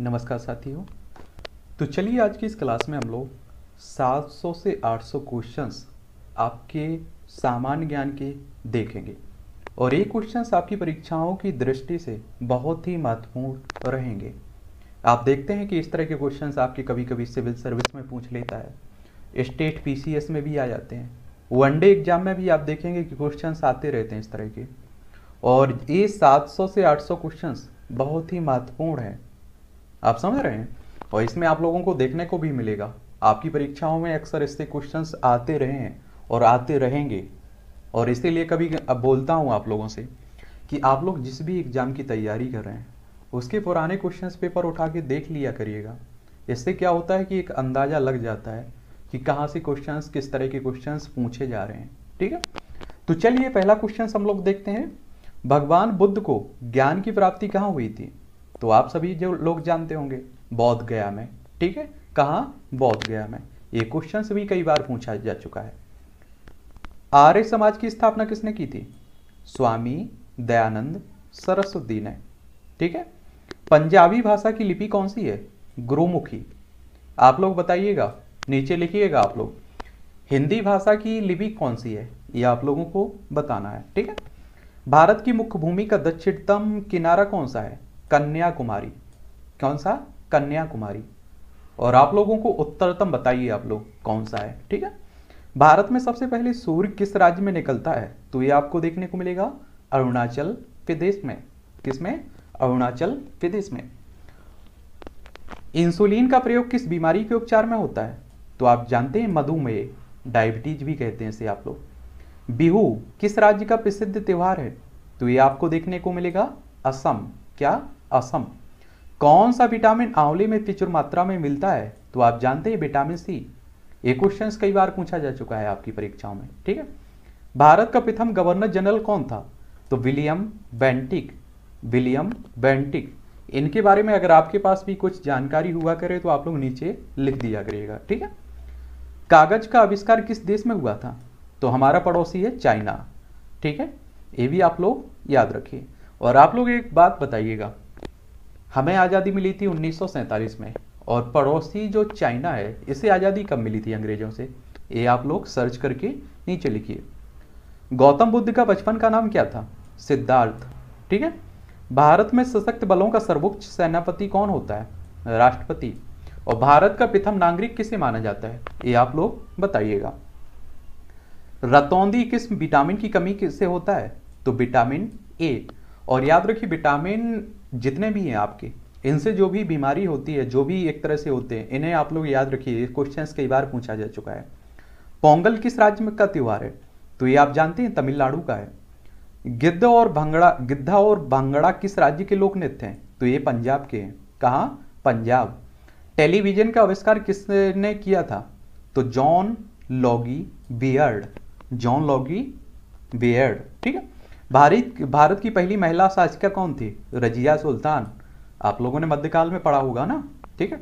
नमस्कार साथियों तो चलिए आज की इस क्लास में हम लोग 700 से 800 क्वेश्चंस आपके सामान्य ज्ञान के देखेंगे और ये क्वेश्चंस आपकी परीक्षाओं की दृष्टि से बहुत ही महत्वपूर्ण रहेंगे आप देखते हैं कि इस तरह के क्वेश्चंस आपके कभी कभी सिविल सर्विस में पूछ लेता है स्टेट पीसीएस में भी आ जाते हैं वनडे एग्जाम में भी आप देखेंगे कि क्वेश्चन आते रहते हैं इस तरह के और ये सात से आठ क्वेश्चंस बहुत ही महत्वपूर्ण हैं आप समझ रहे हैं और इसमें आप लोगों को देखने को भी मिलेगा आपकी परीक्षाओं में अक्सर इससे क्वेश्चन आते रहे हैं और आते रहेंगे और इसीलिए कभी अब बोलता हूँ आप लोगों से कि आप लोग जिस भी एग्ज़ाम की तैयारी कर रहे हैं उसके पुराने क्वेश्चन पेपर उठा के देख लिया करिएगा इससे क्या होता है कि एक अंदाज़ा लग जाता है कि कहाँ से क्वेश्चंस किस तरह के क्वेश्चंस पूछे जा रहे हैं ठीक है तो चलिए पहला क्वेश्चन हम लोग देखते हैं भगवान बुद्ध को ज्ञान की प्राप्ति कहाँ हुई थी तो आप सभी जो लोग जानते होंगे बौद्ध गया में ठीक है कहा बौद्ध गया में ये क्वेश्चन भी कई बार पूछा जा चुका है आर्य समाज की स्थापना किसने की थी स्वामी दयानंद सरस्वती ने ठीक है पंजाबी भाषा की लिपि कौन सी है गुरुमुखी आप लोग बताइएगा नीचे लिखिएगा आप लोग हिंदी भाषा की लिपि कौन सी है ये आप लोगों को बताना है ठीक है भारत की मुख्य भूमि का दक्षिणतम किनारा कौन सा है कन्याकुमारी कौन सा कन्याकुमारी और आप लोगों को उत्तरतम बताइए आप लोग कौन सा है ठीक है भारत में सबसे पहले सूर्य किस राज्य में निकलता है तो ये आपको देखने को मिलेगा अरुणाचल प्रदेश में किसमें अरुणाचल प्रदेश में इंसुलिन का प्रयोग किस बीमारी के उपचार में होता है तो आप जानते हैं मधुमेह डायबिटीज भी कहते हैं इसे आप लोग बिहू किस राज्य का प्रसिद्ध त्यौहार है तो ये आपको देखने को मिलेगा असम क्या असम कौन सा विटामिन आंवले में प्रचुर मात्रा में मिलता है तो आप जानते हैं विटामिन सी ये क्वेश्चन कई बार पूछा जा चुका है आपकी परीक्षाओं में ठीक है भारत का प्रथम गवर्नर जनरल कौन था तो विलियम बेंटिक विलियम बेंटिक इनके बारे में अगर आपके पास भी कुछ जानकारी हुआ करे तो आप लोग नीचे लिख दिया करिएगा ठीक है कागज का आविष्कार किस देश में हुआ था तो हमारा पड़ोसी है चाइना ठीक है ये भी आप लोग याद रखिए और आप लोग एक बात बताइएगा हमें आज़ादी मिली थी उन्नीस में और पड़ोसी जो चाइना है इसे आज़ादी कब मिली थी अंग्रेज़ों से ये आप लोग सर्च करके नीचे लिखिए गौतम बुद्ध का बचपन का नाम क्या था सिद्धार्थ ठीक है भारत में सशक्त बलों का सर्वोच्च सेनापति कौन होता है राष्ट्रपति और भारत का प्रथम नागरिक किसे माना जाता है ये आप लोग बताइएगा रतौंदी किस विटामिन की कमी किससे होता है तो विटामिन ए और याद रखिए विटामिन जितने भी हैं आपके इनसे जो भी बीमारी होती है जो भी एक तरह से होते हैं इन्हें आप लोग याद रखिए क्वेश्चन कई बार पूछा जा चुका है पोंगल किस राज्य में का त्यौहार है तो ये आप जानते हैं तमिलनाडु का है गिद्ध और भंगड़ा गिद्धा और भंगड़ा किस राज्य के लोक नृत्य हैं तो ये पंजाब के हैं कहा पंजाब टेलीविजन का आविष्कार किसने किया था तो John Logie Baird John Logie Baird ठीक है भारत भारत की पहली महिला शासिका कौन थी रजिया सुल्तान आप लोगों ने मध्यकाल में पढ़ा होगा ना ठीक है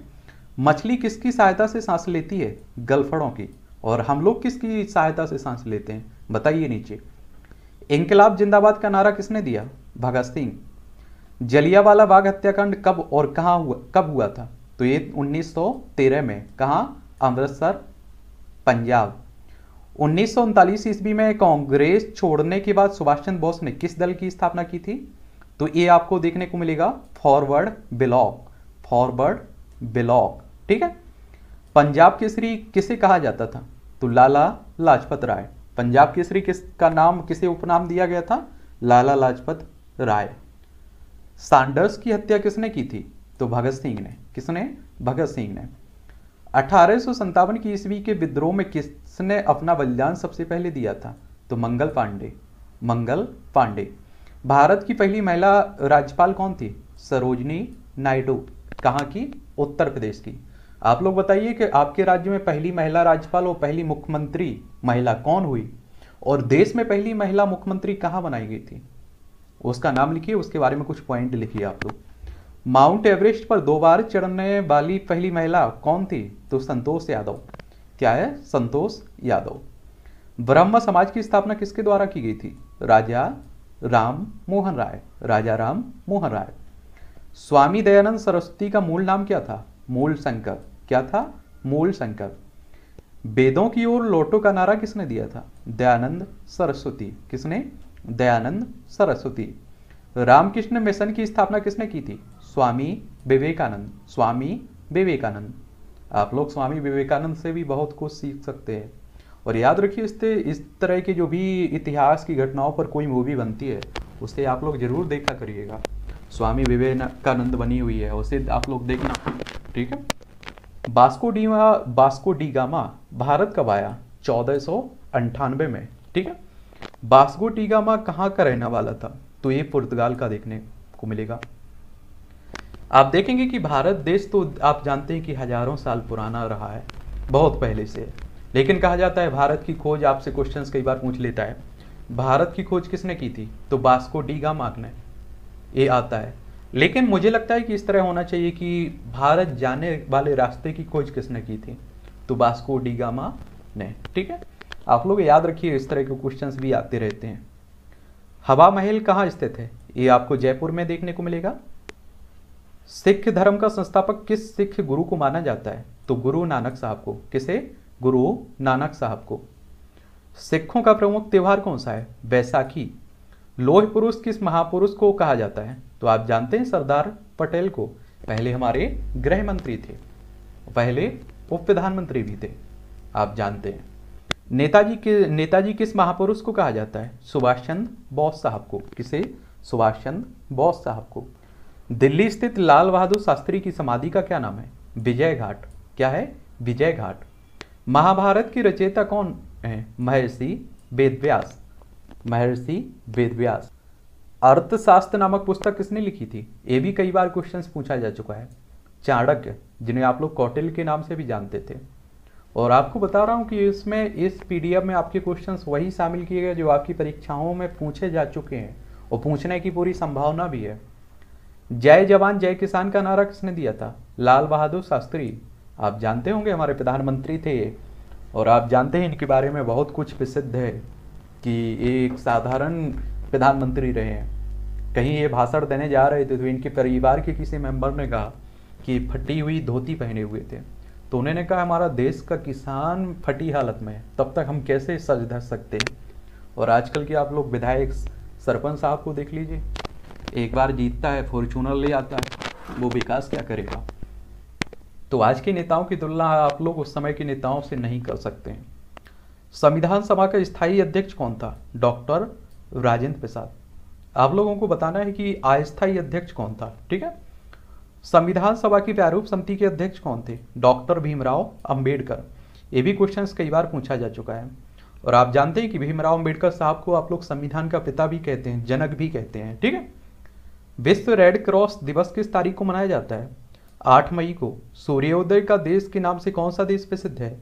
मछली किसकी सहायता से सांस लेती है गलफड़ों की और हम लोग किसकी सहायता से सांस लेते हैं बताइए नीचे इंकलाब जिंदाबाद का नारा किसने दिया भगत सिंह जलियावाला बाग हत्याकांड कब और कहा हुआ कब हुआ था तो ये 1913 में कहा अमृतसर पंजाब उन्नीस ईस्वी में कांग्रेस छोड़ने के बाद सुभाष चंद्र बोस ने किस दल की स्थापना की थी तो ये आपको देखने को मिलेगा फॉरवर्ड ब्लॉक फॉरवर्ड ब्लॉक ठीक है पंजाब केसरी किसे कहा जाता था तो लाला लाजपत राय पंजाब केसरी किस का नाम किसे उपनाम दिया गया था लाला लाजपत राय सांडर्स की हत्या किसने की थी तो भगत सिंह ने किसने भगत सिंह ने अठारह की ईस्वी के विद्रोह में किस ने अपना बलिदान सबसे पहले दिया था तो मंगल पांडे मंगल पांडे भारत की पहली महिला राज्यपाल कौन थी सरोजनी नायडू कहाँ की उत्तर प्रदेश की आप लोग बताइए कि आपके राज्य में पहली महिला राज्यपाल और पहली मुख्यमंत्री महिला कौन हुई और देश में पहली महिला मुख्यमंत्री कहाँ बनाई गई थी उसका नाम लिखिए उसके बारे में कुछ पॉइंट लिखिए आप लोग माउंट एवरेस्ट पर दो बार चढ़ने वाली पहली महिला कौन थी तो संतोष यादव क्या है संतोष यादव ब्रह्म समाज की स्थापना किसके द्वारा की गई थी राजा राम मोहन राय राजा राम मोहन राय स्वामी दयानंद सरस्वती का मूल नाम क्या था मूल शंकर क्या था मूल शंकर वेदों की ओर लोटो का नारा किसने दिया था दयानंद सरस्वती किसने दयानंद सरस्वती रामकृष्ण मिशन की स्थापना किसने की थी स्वामी विवेकानंद स्वामी विवेकानंद आप लोग स्वामी विवेकानंद से भी बहुत कुछ सीख सकते हैं और याद रखिए इस इस तरह के जो भी इतिहास की घटनाओं पर कोई मूवी बनती है उसे आप लोग जरूर देखा करिएगा स्वामी विवेकानंद बनी हुई है उसे आप लोग देखना ठीक है बास्को डीमा बास्को डी गामा भारत कब आया चौदह में ठीक है बास्को डी कहाँ का रहने वाला था तो ये पुर्तगाल का देखने को मिलेगा आप देखेंगे कि भारत देश तो आप जानते हैं कि हजारों साल पुराना रहा है बहुत पहले से लेकिन कहा जाता है भारत की खोज आपसे क्वेश्चन कई बार पूछ लेता है भारत की खोज किसने की थी तो बास्को डी गामा ने ये आता है लेकिन मुझे लगता है कि इस तरह होना चाहिए कि भारत जाने वाले रास्ते की खोज किसने की थी तो बास्को डी ने ठीक है आप लोग याद रखिए इस तरह के क्वेश्चन भी आते रहते हैं हवा महल कहाँ स्थित है ये आपको जयपुर में देखने को मिलेगा सिख धर्म का संस्थापक किस सिख गुरु को माना जाता है तो गुरु नानक साहब को किसे गुरु नानक साहब को सिखों का प्रमुख त्यौहार कौन सा है बैसाखी लोह पुरुष किस महापुरुष को कहा जाता है तो आप जानते हैं सरदार पटेल को पहले हमारे गृह मंत्री थे पहले उप प्रधानमंत्री भी थे आप जानते हैं नेताजी के नेताजी किस महापुरुष को कहा जाता है सुभाष चंद्र बोस साहब को किसे सुभाष चंद्र बोस साहब को दिल्ली स्थित लाल बहादुर शास्त्री की समाधि का क्या नाम है विजय घाट क्या है विजय घाट महाभारत की रचयिता कौन है महर्षि वेदव्यास महर्षि वेदव्यास अर्थशास्त्र नामक पुस्तक किसने लिखी थी ये भी कई बार क्वेश्चन पूछा जा चुका है चाणक्य जिन्हें आप लोग कौटिल के नाम से भी जानते थे और आपको बता रहा हूं कि इसमें इस पीडीएफ में आपके क्वेश्चंस वही शामिल किए गए जो आपकी परीक्षाओं में पूछे जा चुके हैं और पूछने की पूरी संभावना भी है जय जवान जय किसान का नारा किसने दिया था लाल बहादुर शास्त्री आप जानते होंगे हमारे प्रधानमंत्री थे और आप जानते हैं इनके बारे में बहुत कुछ प्रसिद्ध है कि एक साधारण प्रधानमंत्री रहे हैं कहीं ये भाषण देने जा रहे थे तो इनके परिवार के किसी मेंबर ने कहा कि फटी हुई धोती पहने हुए थे तो उन्होंने कहा हमारा देश का किसान फटी हालत में है तब तक हम कैसे सज धज सकते हैं और आजकल के आप लोग विधायक सरपंच साहब को देख लीजिए एक बार जीतता है फॉर्चूनर ले आता है वो विकास क्या करेगा तो आज के नेताओं की तुलना आप लोग उस समय के नेताओं से नहीं कर सकते हैं संविधान सभा का स्थायी अध्यक्ष कौन था डॉक्टर राजेंद्र प्रसाद आप लोगों को बताना है कि अस्थायी अध्यक्ष कौन था ठीक है संविधान सभा की प्रारूप समिति के अध्यक्ष कौन थे डॉक्टर भीमराव अंबेडकर ये भी क्वेश्चन कई बार पूछा जा चुका है और आप जानते हैं कि भीमराव अंबेडकर साहब को आप लोग संविधान का पिता भी कहते हैं जनक भी कहते हैं ठीक है विश्व रेड क्रॉस दिवस किस तारीख को मनाया जाता है आठ मई को सूर्योदय का देश के नाम से कौन सा देश प्रसिद्ध है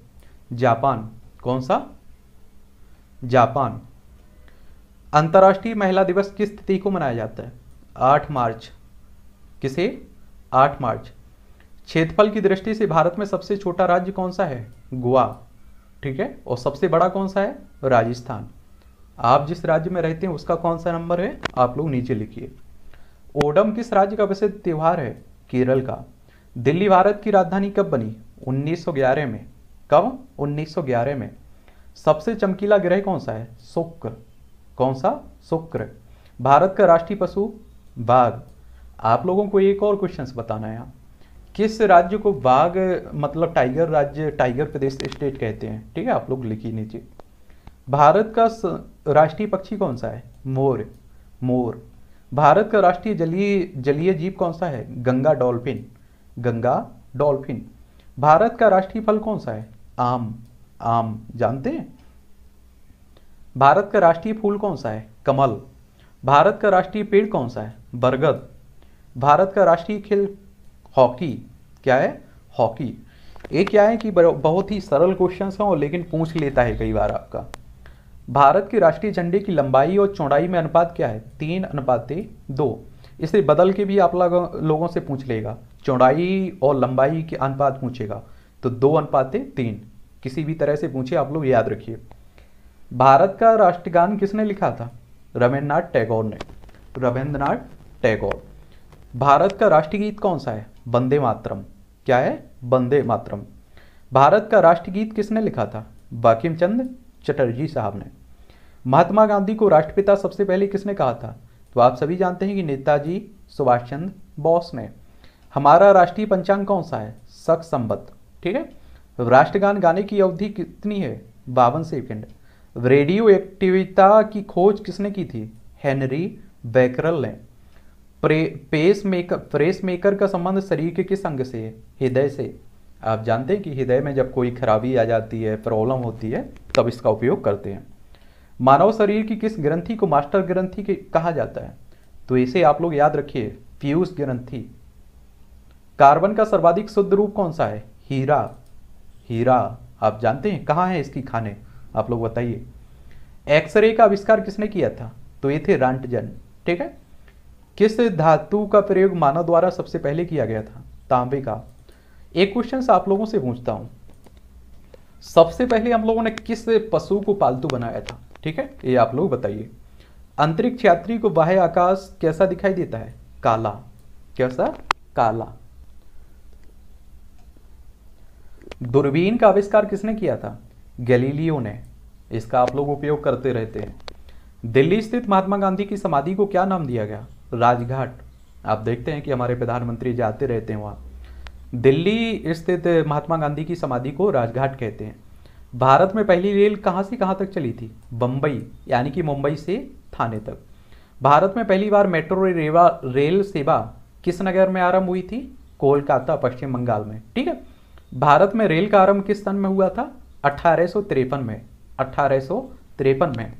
जापान कौन सा जापान अंतर्राष्ट्रीय महिला दिवस किस तिथि को मनाया जाता है आठ मार्च किसे आठ मार्च क्षेत्रफल की दृष्टि से भारत में सबसे छोटा राज्य कौन सा है गोवा ठीक है और सबसे बड़ा कौन सा है राजस्थान आप जिस राज्य में रहते हैं उसका कौन सा नंबर है आप लोग नीचे लिखिए ओडम किस राज्य का प्रसिद्ध त्यौहार है केरल का दिल्ली भारत की राजधानी कब बनी 1911 में कब 1911 में सबसे चमकीला ग्रह कौन सा है शुक्र कौन सा शुक्र भारत का राष्ट्रीय पशु बाघ आप लोगों को एक और क्वेश्चन बताना है किस राज्य को बाघ मतलब टाइगर राज्य टाइगर प्रदेश स्टेट कहते हैं ठीक है आप लोग लिखी नीचे भारत का राष्ट्रीय पक्षी कौन सा है मोर मोर भारत का राष्ट्रीय जलीय जलीय जीव कौन सा है गंगा डॉल्फिन गंगा डॉल्फिन भारत का राष्ट्रीय फल कौन सा है आम आम जानते हैं भारत का राष्ट्रीय फूल कौन सा है कमल भारत का राष्ट्रीय पेड़ कौन सा है बरगद भारत का राष्ट्रीय खेल हॉकी क्या है हॉकी ये क्या है कि बहुत ही सरल क्वेश्चन है और लेकिन पूछ लेता है कई बार आपका भारत के राष्ट्रीय झंडे की लंबाई और चौड़ाई में अनुपात क्या है तीन अनुपाते दो इसे बदल के भी आप लोगों से पूछ लेगा चौड़ाई और लंबाई के अनुपात पूछेगा तो दो अनुपात तीन किसी भी तरह से पूछे आप लोग याद रखिए भारत का राष्ट्रगान किसने लिखा था रविन्द्रनाथ टैगोर ने रविन्द्रनाथ टैगोर भारत का राष्ट्रीय गीत कौन सा है वंदे मातरम क्या है वंदे मातरम भारत का राष्ट्रगीत किसने लिखा था बाकिम चंद चटर्जी साहब ने महात्मा गांधी को राष्ट्रपिता सबसे पहले किसने कहा था तो आप सभी जानते हैं कि नेताजी सुभाष चंद्र बोस ने हमारा राष्ट्रीय पंचांग कौन सा है सख संबत ठीक है राष्ट्रगान गाने की अवधि कितनी है बावन सेकेंड रेडियो एक्टिविता की खोज किसने की थी हेनरी बैकरल ने प्रे, पेस मेकर प्रेस मेकर का संबंध शरीर के किस अंग से है हृदय से आप जानते हैं कि हृदय में जब कोई खराबी आ जाती है प्रॉब्लम होती है तब इसका उपयोग करते हैं मानव शरीर की किस ग्रंथि को मास्टर ग्रंथि के कहा जाता है तो इसे आप लोग याद रखिए फ्यूज ग्रंथि कार्बन का सर्वाधिक शुद्ध रूप कौन सा है हीरा हीरा आप जानते हैं कहाँ है इसकी खाने आप लोग बताइए एक्सरे का आविष्कार किसने किया था तो ये थे रांटजन ठीक है किस धातु का प्रयोग मानव द्वारा सबसे पहले किया गया था तांबे का एक क्वेश्चन आप लोगों से पूछता हूं सबसे पहले हम लोगों ने किस पशु को पालतू बनाया था ठीक है ये आप लोग बताइए अंतरिक्ष यात्री को बाह्य आकाश कैसा दिखाई देता है काला कैसा काला दूरबीन का आविष्कार किसने किया था गैलीलियो ने इसका आप लोग उपयोग करते रहते हैं दिल्ली स्थित महात्मा गांधी की समाधि को क्या नाम दिया गया राजघाट आप देखते हैं कि हमारे प्रधानमंत्री जाते रहते हैं वहां दिल्ली स्थित महात्मा गांधी की समाधि को राजघाट कहते हैं भारत में पहली रेल कहाँ से कहाँ तक चली थी बम्बई यानी कि मुंबई से थाने तक भारत में पहली बार मेट्रो रेवा रेल सेवा किस नगर में आरंभ हुई थी कोलकाता पश्चिम बंगाल में ठीक है भारत में रेल का आरंभ किस सन में हुआ था अठारह में अठारह में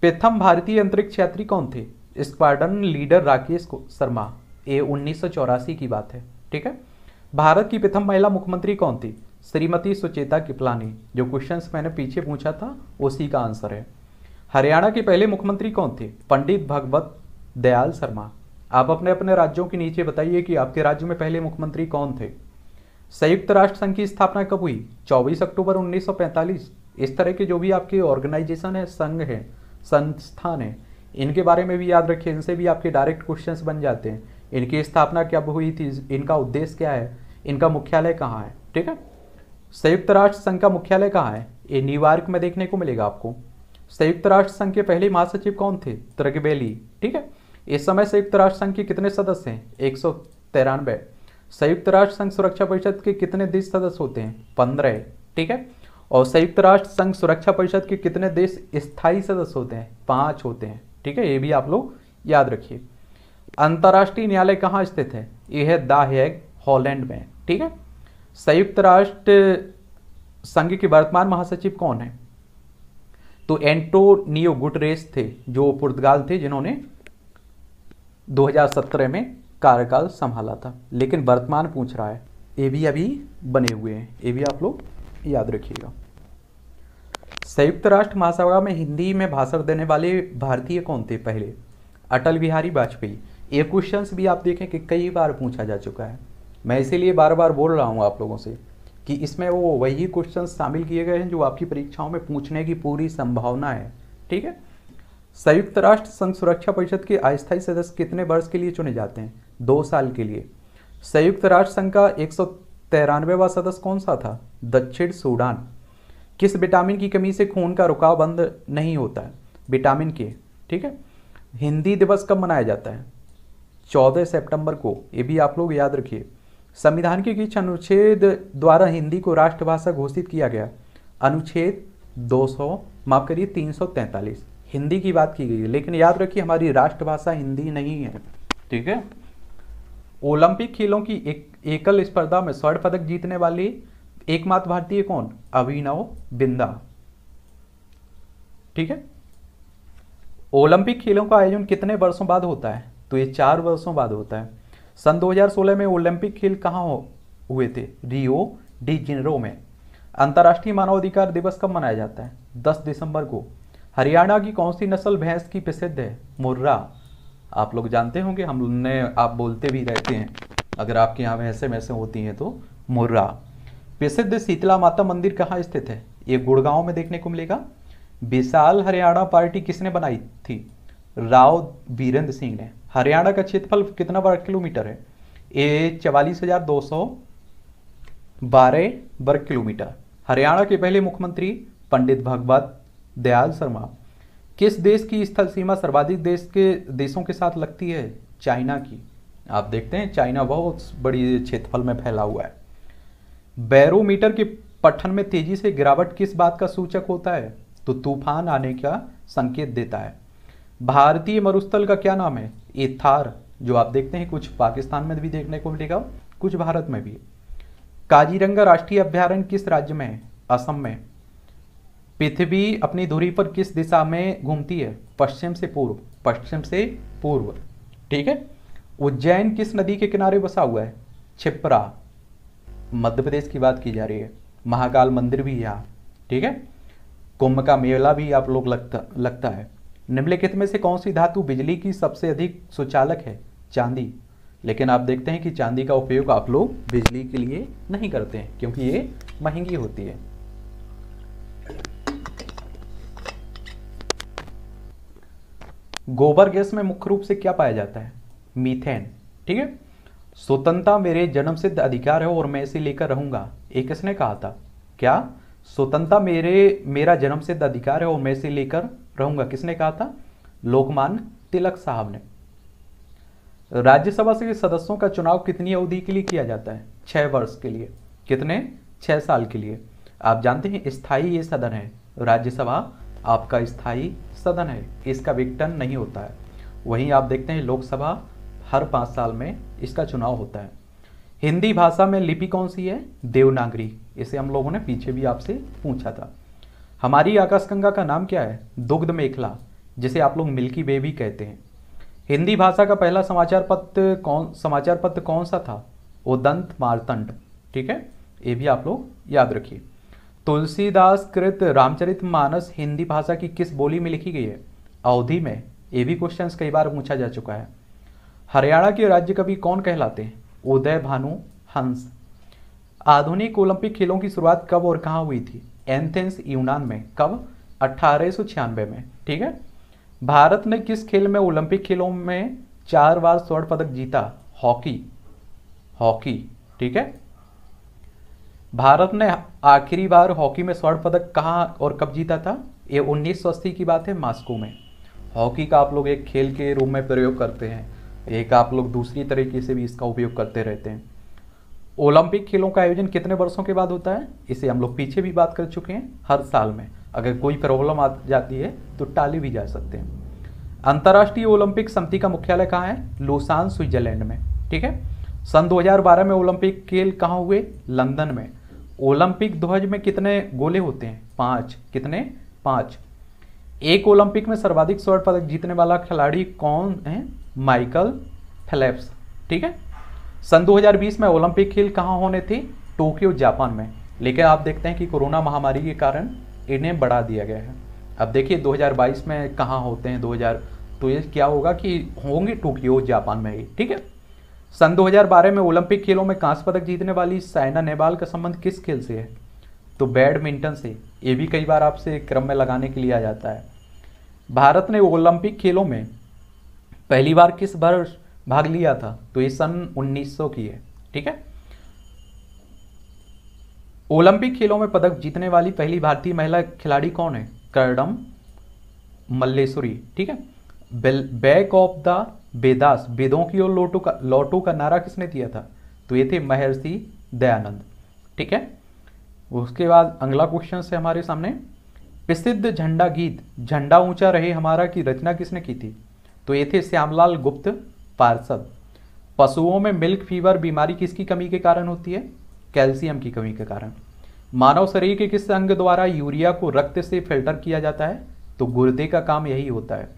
प्रथम भारतीय अंतरिक्ष यात्री कौन थे स्क्वाडन लीडर राकेश शर्मा ये उन्नीस की बात है ठीक है भारत की प्रथम महिला मुख्यमंत्री कौन थी श्रीमती सुचेता किपलानी जो क्वेश्चन मैंने पीछे पूछा था उसी का आंसर है हरियाणा के पहले मुख्यमंत्री कौन थे पंडित भगवत दयाल शर्मा आप अपने अपने राज्यों के नीचे बताइए कि आपके राज्य में पहले मुख्यमंत्री कौन थे संयुक्त राष्ट्र संघ की स्थापना कब हुई 24 अक्टूबर 1945 इस तरह के जो भी आपके ऑर्गेनाइजेशन है संघ है संस्थान है इनके बारे में भी याद रखिए इनसे भी आपके डायरेक्ट क्वेश्चंस बन जाते हैं इनकी स्थापना कब हुई थी इनका उद्देश्य क्या है इनका मुख्यालय कहाँ है ठीक है संयुक्त राष्ट्र संघ का मुख्यालय कहाँ है ये न्यूयॉर्क में देखने को मिलेगा आपको संयुक्त राष्ट्र संघ के पहले महासचिव कौन थे त्रगबेली ठीक है इस समय संयुक्त राष्ट्र संघ के कितने सदस्य हैं एक सौ तिरानवे संयुक्त राष्ट्र संघ सुरक्षा परिषद के कितने देश सदस्य होते हैं पंद्रह ठीक है और संयुक्त राष्ट्र संघ सुरक्षा परिषद के कितने देश स्थायी सदस्य होते हैं पाँच होते हैं ठीक है ये भी आप लोग याद रखिए अंतर्राष्ट्रीय न्यायालय कहाँ स्थित है यह है द हॉलैंड में ठीक है संयुक्त राष्ट्र संघ के वर्तमान महासचिव कौन है तो एंटोनियो गुटरेस थे जो पुर्तगाल थे जिन्होंने 2017 में कार्यकाल संभाला था लेकिन वर्तमान पूछ रहा है ये भी अभी बने हुए हैं ये भी आप लोग याद रखिएगा संयुक्त राष्ट्र महासभा में हिंदी में भाषण देने वाले भारतीय कौन थे पहले अटल बिहारी वाजपेयी ये क्वेश्चन भी आप देखें कि कई बार पूछा जा चुका है मैं इसीलिए बार बार बोल रहा हूँ आप लोगों से कि इसमें वो वही क्वेश्चन शामिल किए गए हैं जो आपकी परीक्षाओं में पूछने की पूरी संभावना है ठीक है संयुक्त राष्ट्र संघ सुरक्षा परिषद के अस्थायी सदस्य कितने वर्ष के लिए चुने जाते हैं दो साल के लिए संयुक्त राष्ट्र संघ का एक सौ तिरानवेवा सदस्य कौन सा था दक्षिण सूडान किस विटामिन की कमी से खून का रुकाव बंद नहीं होता है विटामिन के ठीक है हिंदी दिवस कब मनाया जाता है चौदह सितंबर को ये भी आप लोग याद रखिए संविधान के किस अनुच्छेद द्वारा हिंदी को राष्ट्रभाषा घोषित किया गया अनुच्छेद 200 सौ माफ करिए 343 हिंदी की बात की गई है लेकिन याद रखिए हमारी राष्ट्रभाषा हिंदी नहीं है ठीक है ओलंपिक खेलों की एक एकल स्पर्धा में स्वर्ण पदक जीतने वाली एकमात्र भारतीय कौन अभिनव बिंदा ठीक है ओलंपिक खेलों का आयोजन कितने वर्षों बाद होता है तो ये चार वर्षों बाद होता है सन 2016 में ओलंपिक खेल कहाँ हुए थे रियो डी जिनरो में अंतर्राष्ट्रीय मानवाधिकार दिवस कब मनाया जाता है 10 दिसंबर को हरियाणा की कौन सी नस्ल भैंस की प्रसिद्ध है मुर्रा आप लोग जानते होंगे हमने आप बोलते भी रहते हैं अगर आपके यहाँ भैंसे वैसे होती हैं तो मुर्रा प्रसिद्ध शीतला माता मंदिर कहाँ स्थित है ये गुड़गांव में देखने को मिलेगा विशाल हरियाणा पार्टी किसने बनाई थी राव वीरेंद्र सिंह ने हरियाणा का क्षेत्रफल कितना वर्ग किलोमीटर है ए चवालीस हजार दो सौ बारह वर्ग किलोमीटर हरियाणा के पहले मुख्यमंत्री पंडित भगवत दयाल शर्मा किस देश की स्थल सीमा सर्वाधिक देश के देशों के साथ लगती है चाइना की आप देखते हैं चाइना बहुत बड़ी क्षेत्रफल में फैला हुआ है बैरोमीटर के पठन में तेजी से गिरावट किस बात का सूचक होता है तो तूफान आने का संकेत देता है भारतीय मरुस्थल का क्या नाम है ये थार जो आप देखते हैं कुछ पाकिस्तान में भी देखने को मिलेगा कुछ भारत में भी काजीरंगा राष्ट्रीय अभ्यारण्य किस राज्य में है असम में पृथ्वी अपनी धुरी पर किस दिशा में घूमती है पश्चिम से पूर्व पश्चिम से पूर्व ठीक है उज्जैन किस नदी के किनारे बसा हुआ है छिप्रा मध्य प्रदेश की बात की जा रही है महाकाल मंदिर भी यहाँ ठीक है कुंभ का मेला भी आप लोग लगता लगता है निम्नलिखित में से कौन सी धातु बिजली की सबसे अधिक सुचालक है चांदी लेकिन आप देखते हैं कि चांदी का उपयोग आप लोग बिजली के लिए नहीं करते हैं क्योंकि ये महंगी होती है गोबर गैस में मुख्य रूप से क्या पाया जाता है मीथेन ठीक है स्वतंत्रता मेरे जन्म सिद्ध अधिकार है और मैं इसे लेकर रहूंगा एक किसने कहा था क्या स्वतंत्रता मेरे मेरा जन्म सिद्ध अधिकार है और मैं इसे लेकर रहूंगा किसने कहा था लोकमान तिलक साहब ने राज्यसभा से सदस्यों का चुनाव कितनी अवधि के लिए किया जाता है छह वर्ष के लिए कितने छह साल के लिए आप जानते हैं स्थाई ये सदन है राज्यसभा आपका स्थायी सदन है इसका विघटन नहीं होता है वहीं आप देखते हैं लोकसभा हर पांच साल में इसका चुनाव होता है हिंदी भाषा में लिपि कौन सी है देवनागरी इसे हम लोगों ने पीछे भी आपसे पूछा था हमारी आकाशगंगा का नाम क्या है दुग्ध मेखला जिसे आप लोग मिल्की वे भी कहते हैं हिंदी भाषा का पहला समाचार पत्र कौन समाचार पत्र कौन सा था उदंत मारतंड ठीक है ये भी आप लोग याद रखिए तुलसीदास कृत रामचरित मानस हिंदी भाषा की किस बोली में लिखी गई है अवधि में ये भी क्वेश्चन कई बार पूछा जा चुका है हरियाणा के राज्य कवि कौन कहलाते हैं उदय भानु हंस आधुनिक ओलंपिक खेलों की शुरुआत कब और कहाँ हुई थी एंथेंस यूनान में कब अट्ठारह में ठीक है भारत ने किस खेल में ओलंपिक खेलों में चार बार स्वर्ण पदक जीता हॉकी हॉकी ठीक है भारत ने आखिरी बार हॉकी में स्वर्ण पदक कहाँ और कब जीता था ये अस्सी की बात है मास्को में हॉकी का आप लोग एक खेल के रूप में प्रयोग करते हैं एक आप लोग दूसरी तरीके से भी इसका उपयोग करते रहते हैं ओलंपिक खेलों का आयोजन कितने वर्षों के बाद होता है इसे हम लोग पीछे भी बात कर चुके हैं हर साल में अगर कोई प्रॉब्लम आ जाती है तो टाली भी जा सकते हैं अंतर्राष्ट्रीय ओलंपिक समिति का मुख्यालय कहाँ है लोसान स्विट्जरलैंड में ठीक है सन 2012 में ओलंपिक खेल कहाँ हुए लंदन में ओलंपिक ध्वज में कितने गोले होते हैं पाँच कितने पाँच एक ओलंपिक में सर्वाधिक स्वर्ण पदक जीतने वाला खिलाड़ी कौन है माइकल फेलेप्स ठीक है सन 2020 में ओलंपिक खेल कहाँ होने थे टोक्यो जापान में लेकिन आप देखते हैं कि कोरोना महामारी के कारण इन्हें बढ़ा दिया गया है अब देखिए 2022 में कहाँ होते हैं 2000 तो ये क्या होगा कि होंगे टोक्यो जापान में ही ठीक है सन 2012 में ओलंपिक खेलों में कांस्य पदक जीतने वाली साइना नेहवाल का संबंध किस खेल से है तो बैडमिंटन से ये भी कई बार आपसे क्रम में लगाने के लिए आ जाता है भारत ने ओलंपिक खेलों में पहली बार किस वर्ष भाग लिया था तो ये सन 1900 की है ठीक है ओलंपिक खेलों में पदक जीतने वाली पहली भारतीय महिला खिलाड़ी कौन है करडम मल्लेश्वरी ठीक है बैक ऑफ द बेदास बेदों की ओर लोटो का लोटो का नारा किसने दिया था तो ये थे महर्षि दयानंद ठीक है उसके बाद अगला क्वेश्चन से हमारे सामने प्रसिद्ध झंडा गीत झंडा ऊंचा रहे हमारा की रचना किसने की थी तो ये थे श्यामलाल गुप्त पार्षद पशुओं में मिल्क फीवर बीमारी किसकी कमी के कारण होती है कैल्शियम की कमी के कारण मानव शरीर के किस अंग द्वारा यूरिया को रक्त से फिल्टर किया जाता है तो गुर्दे का काम यही होता है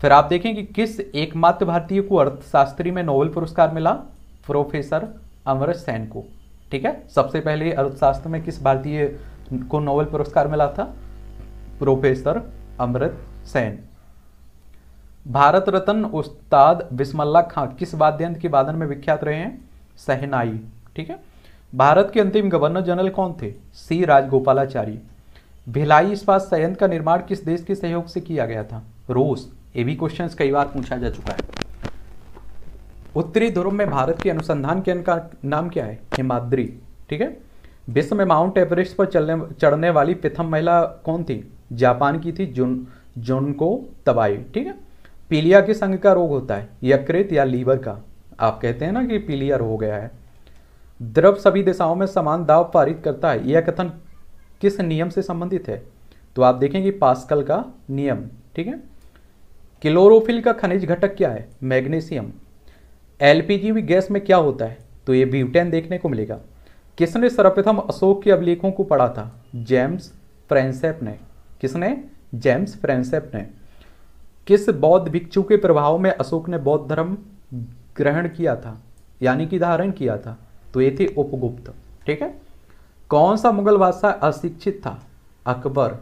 फिर आप देखें कि किस एकमात्र भारतीय को अर्थशास्त्री में नोबेल पुरस्कार मिला प्रोफेसर अमर सेन को ठीक है सबसे पहले अर्थशास्त्र में किस भारतीय को नोबेल पुरस्कार मिला था प्रोफेसर अमृत सेन भारत रत्न उस्ताद बिस्मल्ला खां किस वाद्य के वादन में विख्यात रहे हैं सहनाई ठीक है भारत के अंतिम गवर्नर जनरल कौन थे सी राजगोपालाचारी भिलाई इस्पात संयंत्र का निर्माण किस देश के सहयोग से किया गया था रूस ये भी क्वेश्चन कई बार पूछा जा चुका है उत्तरी ध्रुव में भारत के अनुसंधान केंद्र का नाम क्या है हिमाद्री ठीक है विश्व में माउंट एवरेस्ट पर चलने चढ़ने वाली प्रथम महिला कौन थी जापान की थी जुन जुनको तबाई ठीक है पीलिया किस अंग का रोग होता है यकृत या लीवर का आप कहते हैं ना कि पीलिया हो गया है द्रव सभी दिशाओं में समान दाव पारित करता है यह कथन किस नियम से संबंधित है तो आप देखेंगे पास्कल का नियम ठीक है क्लोरोफिल का खनिज घटक क्या है मैग्नीशियम एलपीजी भी गैस में क्या होता है तो ये ब्यूटेन देखने को मिलेगा किसने सर्वप्रथम अशोक के अभिलेखों को पढ़ा था जेम्स फ्रेंसेप ने किसने जेम्स फ्रेंसेप ने किस बौद्ध भिक्षु के प्रभाव में अशोक ने बौद्ध धर्म ग्रहण किया था यानी कि धारण किया था तो ये थे उपगुप्त ठीक है कौन सा मुगल बादशाह अशिक्षित था अकबर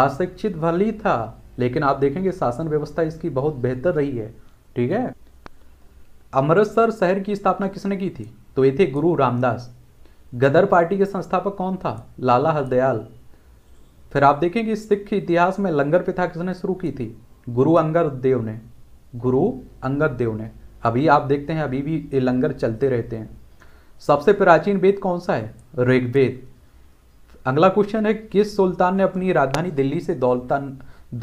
अशिक्षित भली था लेकिन आप देखेंगे शासन व्यवस्था इसकी बहुत बेहतर रही है ठीक है अमृतसर शहर की स्थापना किसने की थी तो ये थे गुरु रामदास गदर पार्टी के संस्थापक कौन था लाला हरदयाल फिर आप देखेंगे सिख इतिहास में लंगर प्रथा किसने शुरू की थी गुरु अंगद देव ने गुरु अंगद देव ने अभी आप देखते हैं अभी भी ये लंगर चलते रहते हैं सबसे प्राचीन वेद कौन सा है ऋग्वेद अगला क्वेश्चन है किस सुल्तान ने अपनी राजधानी दिल्ली से दौलता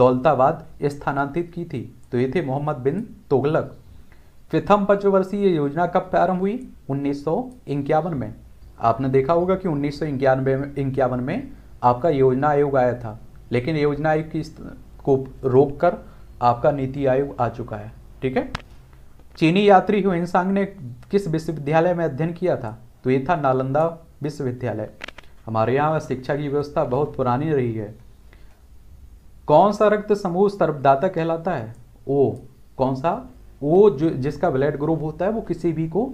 दौलताबाद स्थानांतरित की थी तो ये थे मोहम्मद बिन तुगलक प्रथम पंचवर्षीय योजना कब प्रारंभ हुई उन्नीस में आपने देखा होगा कि उन्नीस सौ में आपका योजना आयोग आया था लेकिन योजना आयोग की को रोक कर आपका नीति आयोग आ चुका है ठीक है चीनी यात्री ह्यूनसांग ने किस विश्वविद्यालय में अध्ययन किया था तो ये था नालंदा विश्वविद्यालय हमारे यहाँ शिक्षा की व्यवस्था बहुत पुरानी रही है कौन सा रक्त समूह सर्वदाता कहलाता है ओ कौन सा वो जो जिसका ब्लड ग्रुप होता है वो किसी भी को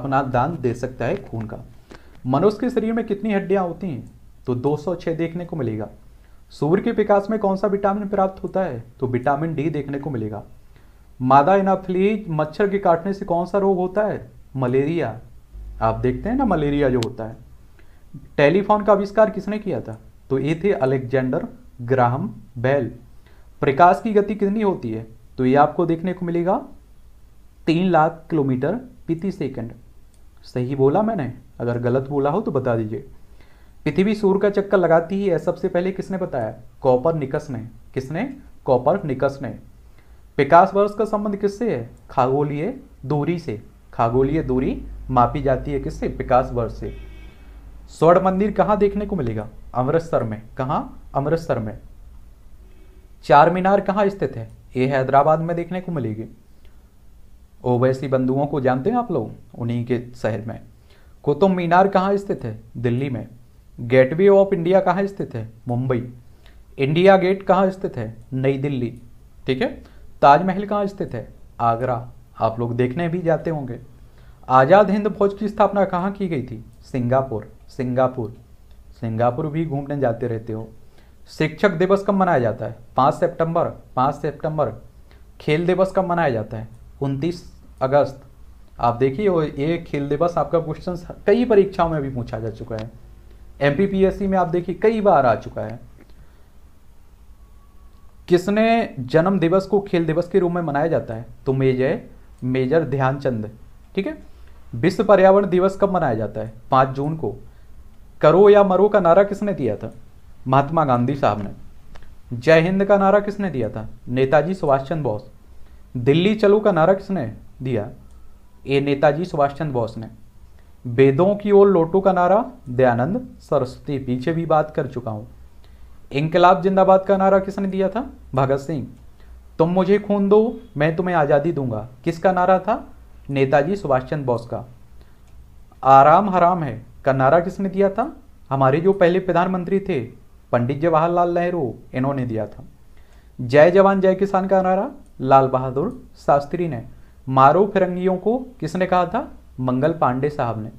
अपना दान दे सकता है खून का मनुष्य के शरीर में कितनी हड्डियां होती हैं तो 206 देखने को मिलेगा सूर्य के विकास में कौन सा विटामिन प्राप्त होता है तो विटामिन डी देखने को मिलेगा मादा इनाफली मच्छर के काटने से कौन सा रोग होता है मलेरिया आप देखते हैं ना मलेरिया जो होता है टेलीफोन का आविष्कार किसने किया था तो ये थे अलेक्जेंडर ग्राहम बेल प्रकाश की गति कितनी होती है तो ये आपको देखने को मिलेगा तीन लाख किलोमीटर प्रति सेकंड सही बोला मैंने अगर गलत बोला हो तो बता दीजिए पृथ्वी सूर्य का चक्कर लगाती ही है सबसे पहले किसने बताया कॉपर निकस ने किसने कॉपर निकस ने विकास वर्ष का संबंध किससे है खागोलीय दूरी से खागोलीय दूरी मापी जाती है किससे विकास वर्ष से स्वर्ण मंदिर कहाँ देखने को मिलेगा अमृतसर में कहा अमृतसर में चार मीनार कहाँ स्थित है ये हैदराबाद में देखने को मिलेगी ओवैसी बंधुओं को जानते हैं आप लोग उन्हीं के शहर में कुतुब मीनार कहाँ स्थित है दिल्ली में गेटवे ऑफ इंडिया कहाँ स्थित है मुंबई इंडिया गेट कहाँ स्थित है नई दिल्ली ठीक है ताजमहल कहाँ स्थित है आगरा आप लोग देखने भी जाते होंगे आज़ाद हिंद फौज की स्थापना कहाँ की गई थी सिंगापुर सिंगापुर सिंगापुर भी घूमने जाते रहते हो शिक्षक दिवस कब मनाया जाता है पाँच सेप्टेम्बर पाँच सेप्टेम्बर खेल दिवस कब मनाया जाता है उनतीस अगस्त आप देखिए ये खेल दिवस आपका क्वेश्चन कई परीक्षाओं में भी पूछा जा चुका है एमपीपीएससी में आप देखिए कई बार आ चुका है किसने जन्म दिवस को खेल दिवस के रूप में मनाया जाता है तो मेजर मेजर ध्यानचंद ठीक है विश्व पर्यावरण दिवस कब मनाया जाता है पांच जून को करो या मरो का नारा किसने दिया था महात्मा गांधी साहब ने जय हिंद का नारा किसने दिया था नेताजी सुभाष चंद्र बोस दिल्ली चलो का नारा किसने दिया ये नेताजी सुभाष चंद्र बोस ने वेदों की ओर लोटो का नारा दयानंद सरस्वती पीछे भी बात कर चुका हूं इनकलाब जिंदाबाद का नारा किसने दिया था भगत सिंह तुम मुझे खून दो मैं तुम्हें आज़ादी दूंगा किसका नारा था नेताजी सुभाष चंद्र बोस का आराम हराम है का नारा किसने दिया था हमारे जो पहले प्रधानमंत्री थे पंडित जवाहरलाल नेहरू इन्होंने दिया था जय जवान जय किसान का नारा लाल बहादुर शास्त्री ने मारो फिरंगियों को किसने कहा था मंगल पांडे साहब ने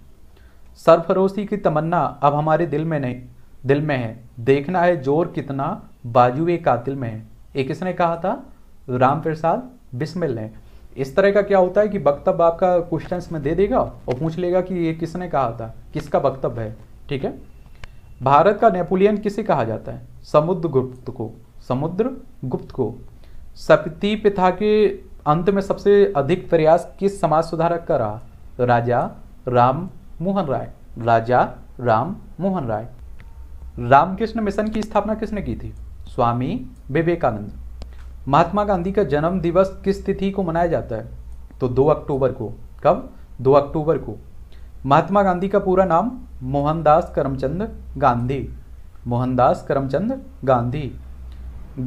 सरफरोशी की तमन्ना अब हमारे दिल में नहीं दिल में है देखना है जोर कितना बाजू कातिल में है एक किसने कहा था राम प्रसाद बिस्मिल ने इस तरह का क्या होता है कि वक्तव्य आपका क्वेश्चन में दे देगा और पूछ लेगा कि ये किसने कहा था किसका वक्तव्य है ठीक है भारत का नेपोलियन किसे कहा जाता है समुद्र गुप्त को समुद्र गुप्त को सपति पिथा के अंत में सबसे अधिक प्रयास किस समाज सुधारक का रहा राजा राम मोहन राय राजा राम मोहन राय रामकृष्ण मिशन की स्थापना किसने की थी स्वामी विवेकानंद महात्मा गांधी का जन्म दिवस किस तिथि को मनाया जाता है तो 2 अक्टूबर को कब 2 अक्टूबर को महात्मा गांधी का पूरा नाम मोहनदास करमचंद गांधी मोहनदास करमचंद गांधी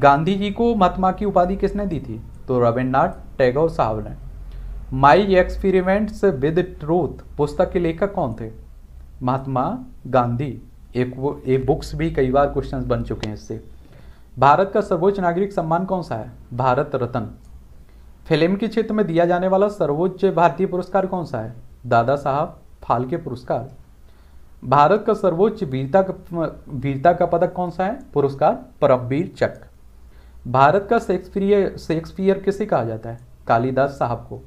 गांधी जी को महात्मा की उपाधि किसने दी थी तो रविन्द्रनाथ टैगोर साहब ने माई एक्सपेरिमेंट्स विद ट्रूथ पुस्तक के लेखक कौन थे महात्मा गांधी एक वो ये बुक्स भी कई बार क्वेश्चंस बन चुके हैं इससे भारत का सर्वोच्च नागरिक सम्मान कौन सा है भारत रत्न फिल्म के क्षेत्र में दिया जाने वाला सर्वोच्च भारतीय पुरस्कार कौन सा है दादा साहब फालके पुरस्कार भारत का सर्वोच्च वीरता का वीरता का पदक कौन सा है पुरस्कार परमवीर चक भारत का शेक्सपियर शेक्सपियर किसे कहा जाता है कालिदास साहब को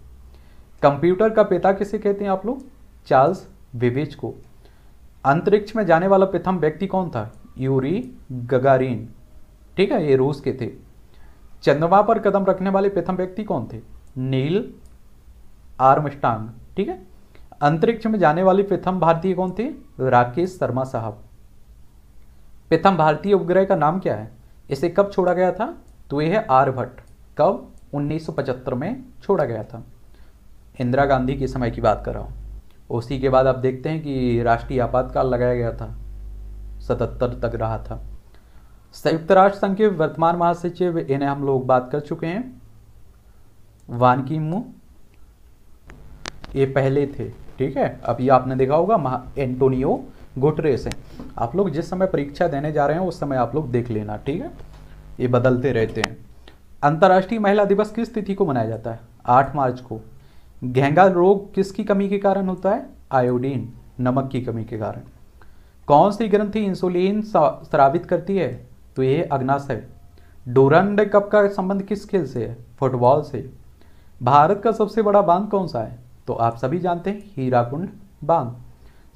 कंप्यूटर का पिता किसे कहते हैं आप लोग चार्ल्स विवेच को अंतरिक्ष में जाने वाला प्रथम व्यक्ति कौन था यूरी गगारीन ठीक है ये रूस के थे चंद्रमा पर कदम रखने वाले प्रथम व्यक्ति कौन थे नील आर्मस्टांग ठीक है अंतरिक्ष में जाने वाले प्रथम भारतीय कौन थे राकेश शर्मा साहब प्रथम भारतीय उपग्रह का नाम क्या है इसे कब छोड़ा गया था तो यह है आर्यभट्ट कब 1975 में छोड़ा गया था इंदिरा गांधी के समय की बात कर रहा हूँ उसी के बाद आप देखते हैं कि राष्ट्रीय आपातकाल लगाया गया था सतहत्तर तक रहा था संयुक्त राष्ट्र संघ के वर्तमान महासचिव इन्हें हम लोग बात कर चुके हैं वान की ये पहले थे ठीक है अब ये आपने देखा होगा महा एंटोनियो गुटरेस हैं आप लोग जिस समय परीक्षा देने जा रहे हैं उस समय आप लोग देख लेना ठीक है ये बदलते रहते हैं अंतर्राष्ट्रीय महिला दिवस किस तिथि को मनाया जाता है आठ मार्च को घेंगा रोग किसकी कमी के कारण होता है आयोडीन नमक की कमी के कारण कौन सी ग्रंथि इंसुलिन स्रावित करती है तो ये अग्नाशय डोरंड कप का संबंध किस खेल से है फुटबॉल से भारत का सबसे बड़ा बांध कौन सा है तो आप सभी जानते हैं हीराकुंड बांध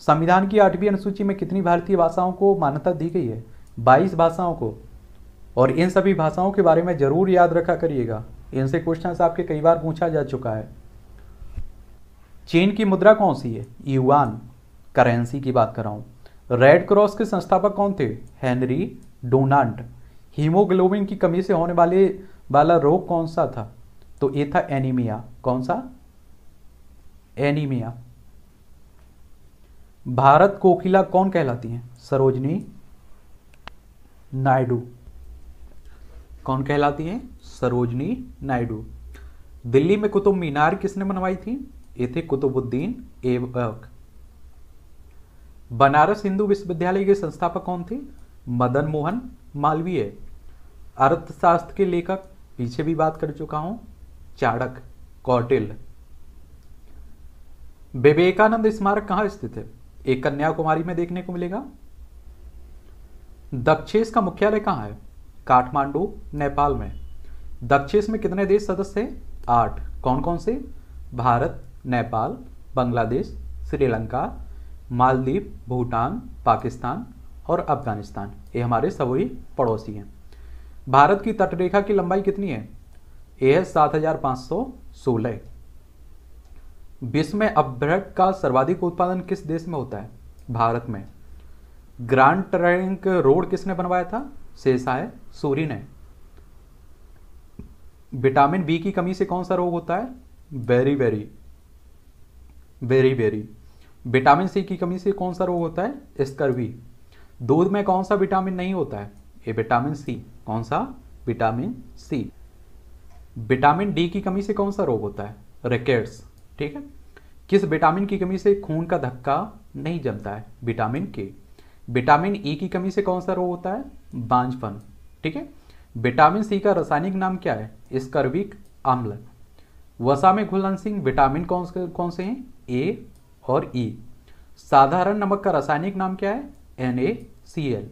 संविधान की आठवीं अनुसूची में कितनी भारतीय भाषाओं को मान्यता दी गई है बाईस भाषाओं को और इन सभी भाषाओं के बारे में जरूर याद रखा करिएगा इनसे क्वेश्चन आपके कई बार पूछा जा चुका है चीन की मुद्रा कौन सी है युआन करेंसी की बात कर रहा हूँ रेड क्रॉस के संस्थापक कौन थे हेनरी डोनाल्ड हीमोग्लोबिन की कमी से होने वाले वाला रोग कौन सा था तो ये था एनीमिया कौन सा एनीमिया भारत कोकिला कौन कहलाती है सरोजनी नायडू कौन कहलाती है सरोजनी नायडू दिल्ली में कुतुब मीनार किसने बनवाई थी ये थे कुतुबुद्दीन ऐबक बनारस हिंदू विश्वविद्यालय के संस्थापक कौन थे मदन मोहन मालवीय अर्थशास्त्र के लेखक पीछे भी बात कर चुका हूं चाणक कौटिल विवेकानंद स्मारक कहां स्थित है एक कन्याकुमारी में देखने को मिलेगा दक्षेश का मुख्यालय कहां है काठमांडू नेपाल में दक्षेश में कितने देश सदस्य हैं आठ कौन कौन से भारत नेपाल बांग्लादेश श्रीलंका मालदीव भूटान पाकिस्तान और अफगानिस्तान ये हमारे सभी पड़ोसी हैं भारत की तटरेखा की लंबाई कितनी है यह है सात हजार पाँच सौ सोलह विश्व में अभ्रक का सर्वाधिक उत्पादन किस देश में होता है भारत में ग्रांड ट्रैंक रोड किसने बनवाया था शेषाए सूरी ने विटामिन बी की कमी से कौन सा रोग होता है very very beriberi vitamin C की कमी से कौन सा रोग होता है स्कर्वी दूध में कौन सा विटामिन नहीं होता है ए विटामिन सी कौन सा विटामिन सी विटामिन डी की कमी से कौन सा रोग होता है रिकेट्स ठीक है किस विटामिन की कमी से खून का धक्का नहीं जमता है विटामिन के विटामिन ई e की कमी से कौन सा रोग होता है बांझपन ठीक है विटामिन सी का रासायनिक नाम क्या है स्कर्विक अम्ल वसा में घुलनशील विटामिन कौन से कौन से हैं ए और ई e. साधारण नमक का रासायनिक नाम क्या है एन ए सी एल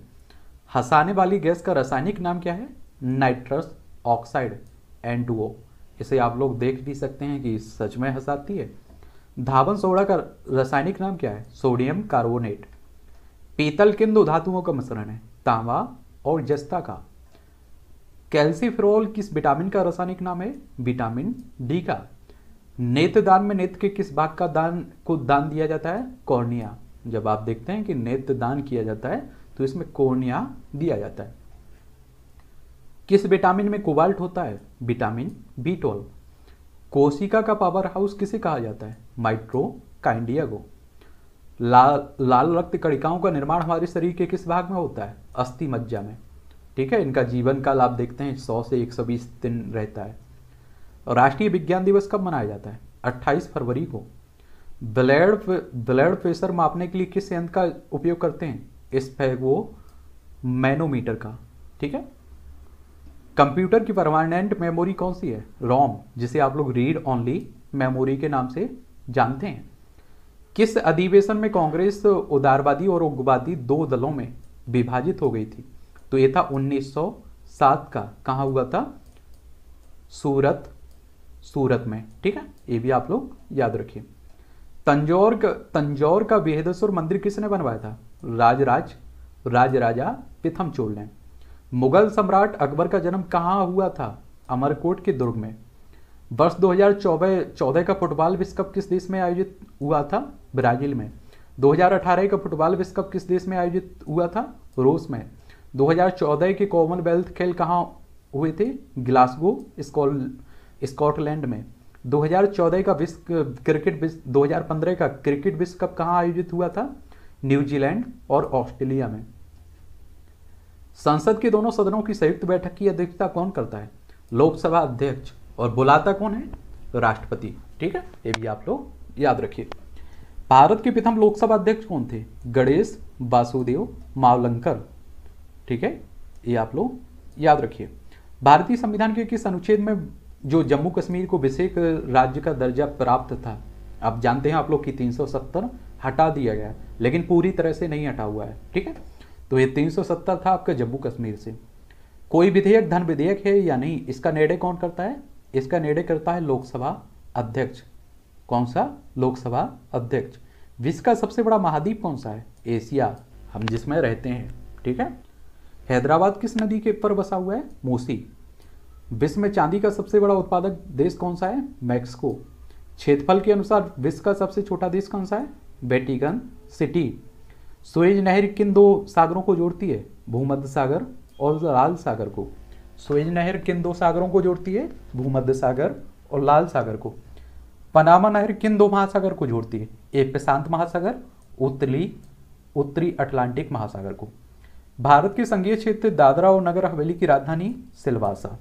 हसाने वाली गैस का रासायनिक नाम क्या है नाइट्रस ऑक्साइड एन टू इसे आप लोग देख भी सकते हैं कि सच में हंसाती है धावन सोडा का रासायनिक नाम क्या है सोडियम कार्बोनेट पीतल किन दो धातुओं का मिश्रण है तांबा और जस्ता का कैल्सिफ्रोल किस विटामिन का रासायनिक नाम है विटामिन डी का नेत्र दान में नेत्र के किस भाग का दान को दान दिया जाता है कॉर्निया जब आप देखते हैं कि नेत्र दान किया जाता है तो इसमें कॉर्निया दिया जाता है किस विटामिन में कोबाल्ट होता है विटामिन बी ट्वेल्व कोशिका का पावर हाउस किसे कहा जाता है माइट्रोकाइंडिया को लाल लाल रक्त कणिकाओं का निर्माण हमारे शरीर के किस भाग में होता है अस्थि मज्जा में ठीक है इनका जीवन काल आप देखते हैं 100 से 120 दिन रहता है राष्ट्रीय विज्ञान दिवस कब मनाया जाता है 28 फरवरी को ब्लड ब्लड प्रेशर मापने के लिए किस यंत्र का उपयोग करते हैं इस वो मैनोमीटर का ठीक है कंप्यूटर की परमानेंट मेमोरी कौन सी है रोम जिसे आप लोग रीड ओनली मेमोरी के नाम से जानते हैं किस अधिवेशन में कांग्रेस उदारवादी और उग्रवादी दो दलों में विभाजित हो गई थी तो यह था 1907 का कहा हुआ था सूरत सूरत में ठीक है ये भी आप लोग याद रखिए तंजौर का तंजौर का बृहदेश्वर मंदिर किसने बनवाया था राजराज राज राजा पिथम चोल ने मुगल सम्राट अकबर का जन्म कहाँ हुआ था अमरकोट के दुर्ग में वर्ष 2014 चौदह का फुटबॉल विश्व कप किस देश में आयोजित हुआ था ब्राजील में 2018 का फुटबॉल विश्व कप किस देश में आयोजित हुआ था रूस में 2014 के कॉमनवेल्थ खेल कहाँ हुए थे ग्लासगो स्कॉल स्कॉटलैंड में 2014 का विश्व क्रिकेट विश्व 2015 का क्रिकेट विश्व कप कहाँ आयोजित हुआ था न्यूजीलैंड और ऑस्ट्रेलिया में संसद के दोनों सदनों की संयुक्त बैठक की अध्यक्षता कौन करता है लोकसभा अध्यक्ष और बुलाता कौन है राष्ट्रपति ठीक है ये भी आप लोग याद रखिए भारत के प्रथम लोकसभा अध्यक्ष कौन थे गणेश वासुदेव मावलंकर ठीक है ये आप लोग याद रखिए भारतीय संविधान के किस अनुच्छेद में जो जम्मू कश्मीर को विशेष राज्य का दर्जा प्राप्त था आप जानते हैं आप लोग की 370 हटा दिया गया लेकिन पूरी तरह से नहीं हटा हुआ है ठीक है तो ये 370 था आपका जम्मू कश्मीर से कोई विधेयक धन विधेयक है या नहीं इसका निर्णय कौन करता है इसका निर्णय करता है लोकसभा अध्यक्ष कौन सा लोकसभा अध्यक्ष विश्व का सबसे बड़ा महाद्वीप कौन सा है एशिया हम जिसमें रहते हैं ठीक है हैदराबाद किस नदी के ऊपर बसा हुआ है मूसी विश्व में चांदी का सबसे बड़ा उत्पादक देश कौन सा है मैक्सिको क्षेत्रफल के अनुसार विश्व का सबसे छोटा देश कौन सा है वेटिकन सिटी सोएज नहर किन दो सागरों को जोड़ती है भूमध्य सागर और लाल सागर को सुएज नहर किन दो सागरों को जोड़ती है भूमध्य सागर और लाल सागर को पनामा नहर किन दो महासागर को जोड़ती है एक प्रशांत महासागर उत्तरी उत्तरी अटलांटिक महासागर को भारत के संघीय क्षेत्र दादरा और नगर हवेली की राजधानी सिलवासा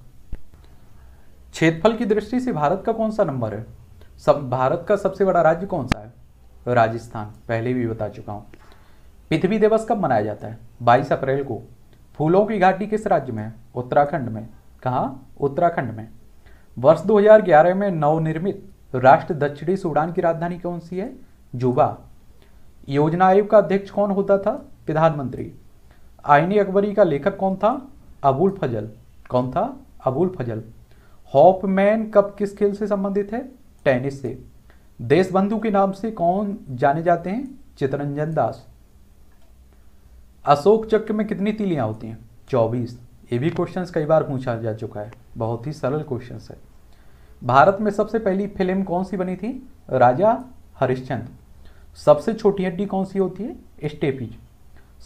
क्षेत्रफल की दृष्टि से भारत का कौन सा नंबर है सब भारत का सबसे बड़ा राज्य कौन सा है राजस्थान पहले भी बता चुका हूँ पृथ्वी दिवस कब मनाया जाता है बाईस अप्रैल को फूलों की घाटी किस राज्य में है उत्तराखंड में कहा उत्तराखंड में वर्ष 2011 में नवनिर्मित राष्ट्र दक्षिणी सूडान की राजधानी कौन सी है जुबा योजना आयोग का अध्यक्ष कौन होता था प्रधानमंत्री आईनी अकबरी का लेखक कौन था अबुल फजल कौन था अबुल फजल हॉपमैन कप किस खेल से संबंधित है टेनिस से देशबंधु के नाम से कौन जाने जाते हैं चितरंजन दास अशोक चक्र में कितनी तीलियां होती हैं चौबीस ये भी क्वेश्चंस कई बार पूछा जा चुका है बहुत ही सरल क्वेश्चंस है भारत में सबसे पहली फिल्म कौन सी बनी थी राजा हरिश्चंद्र सबसे छोटी हड्डी कौन सी होती है स्टेपीज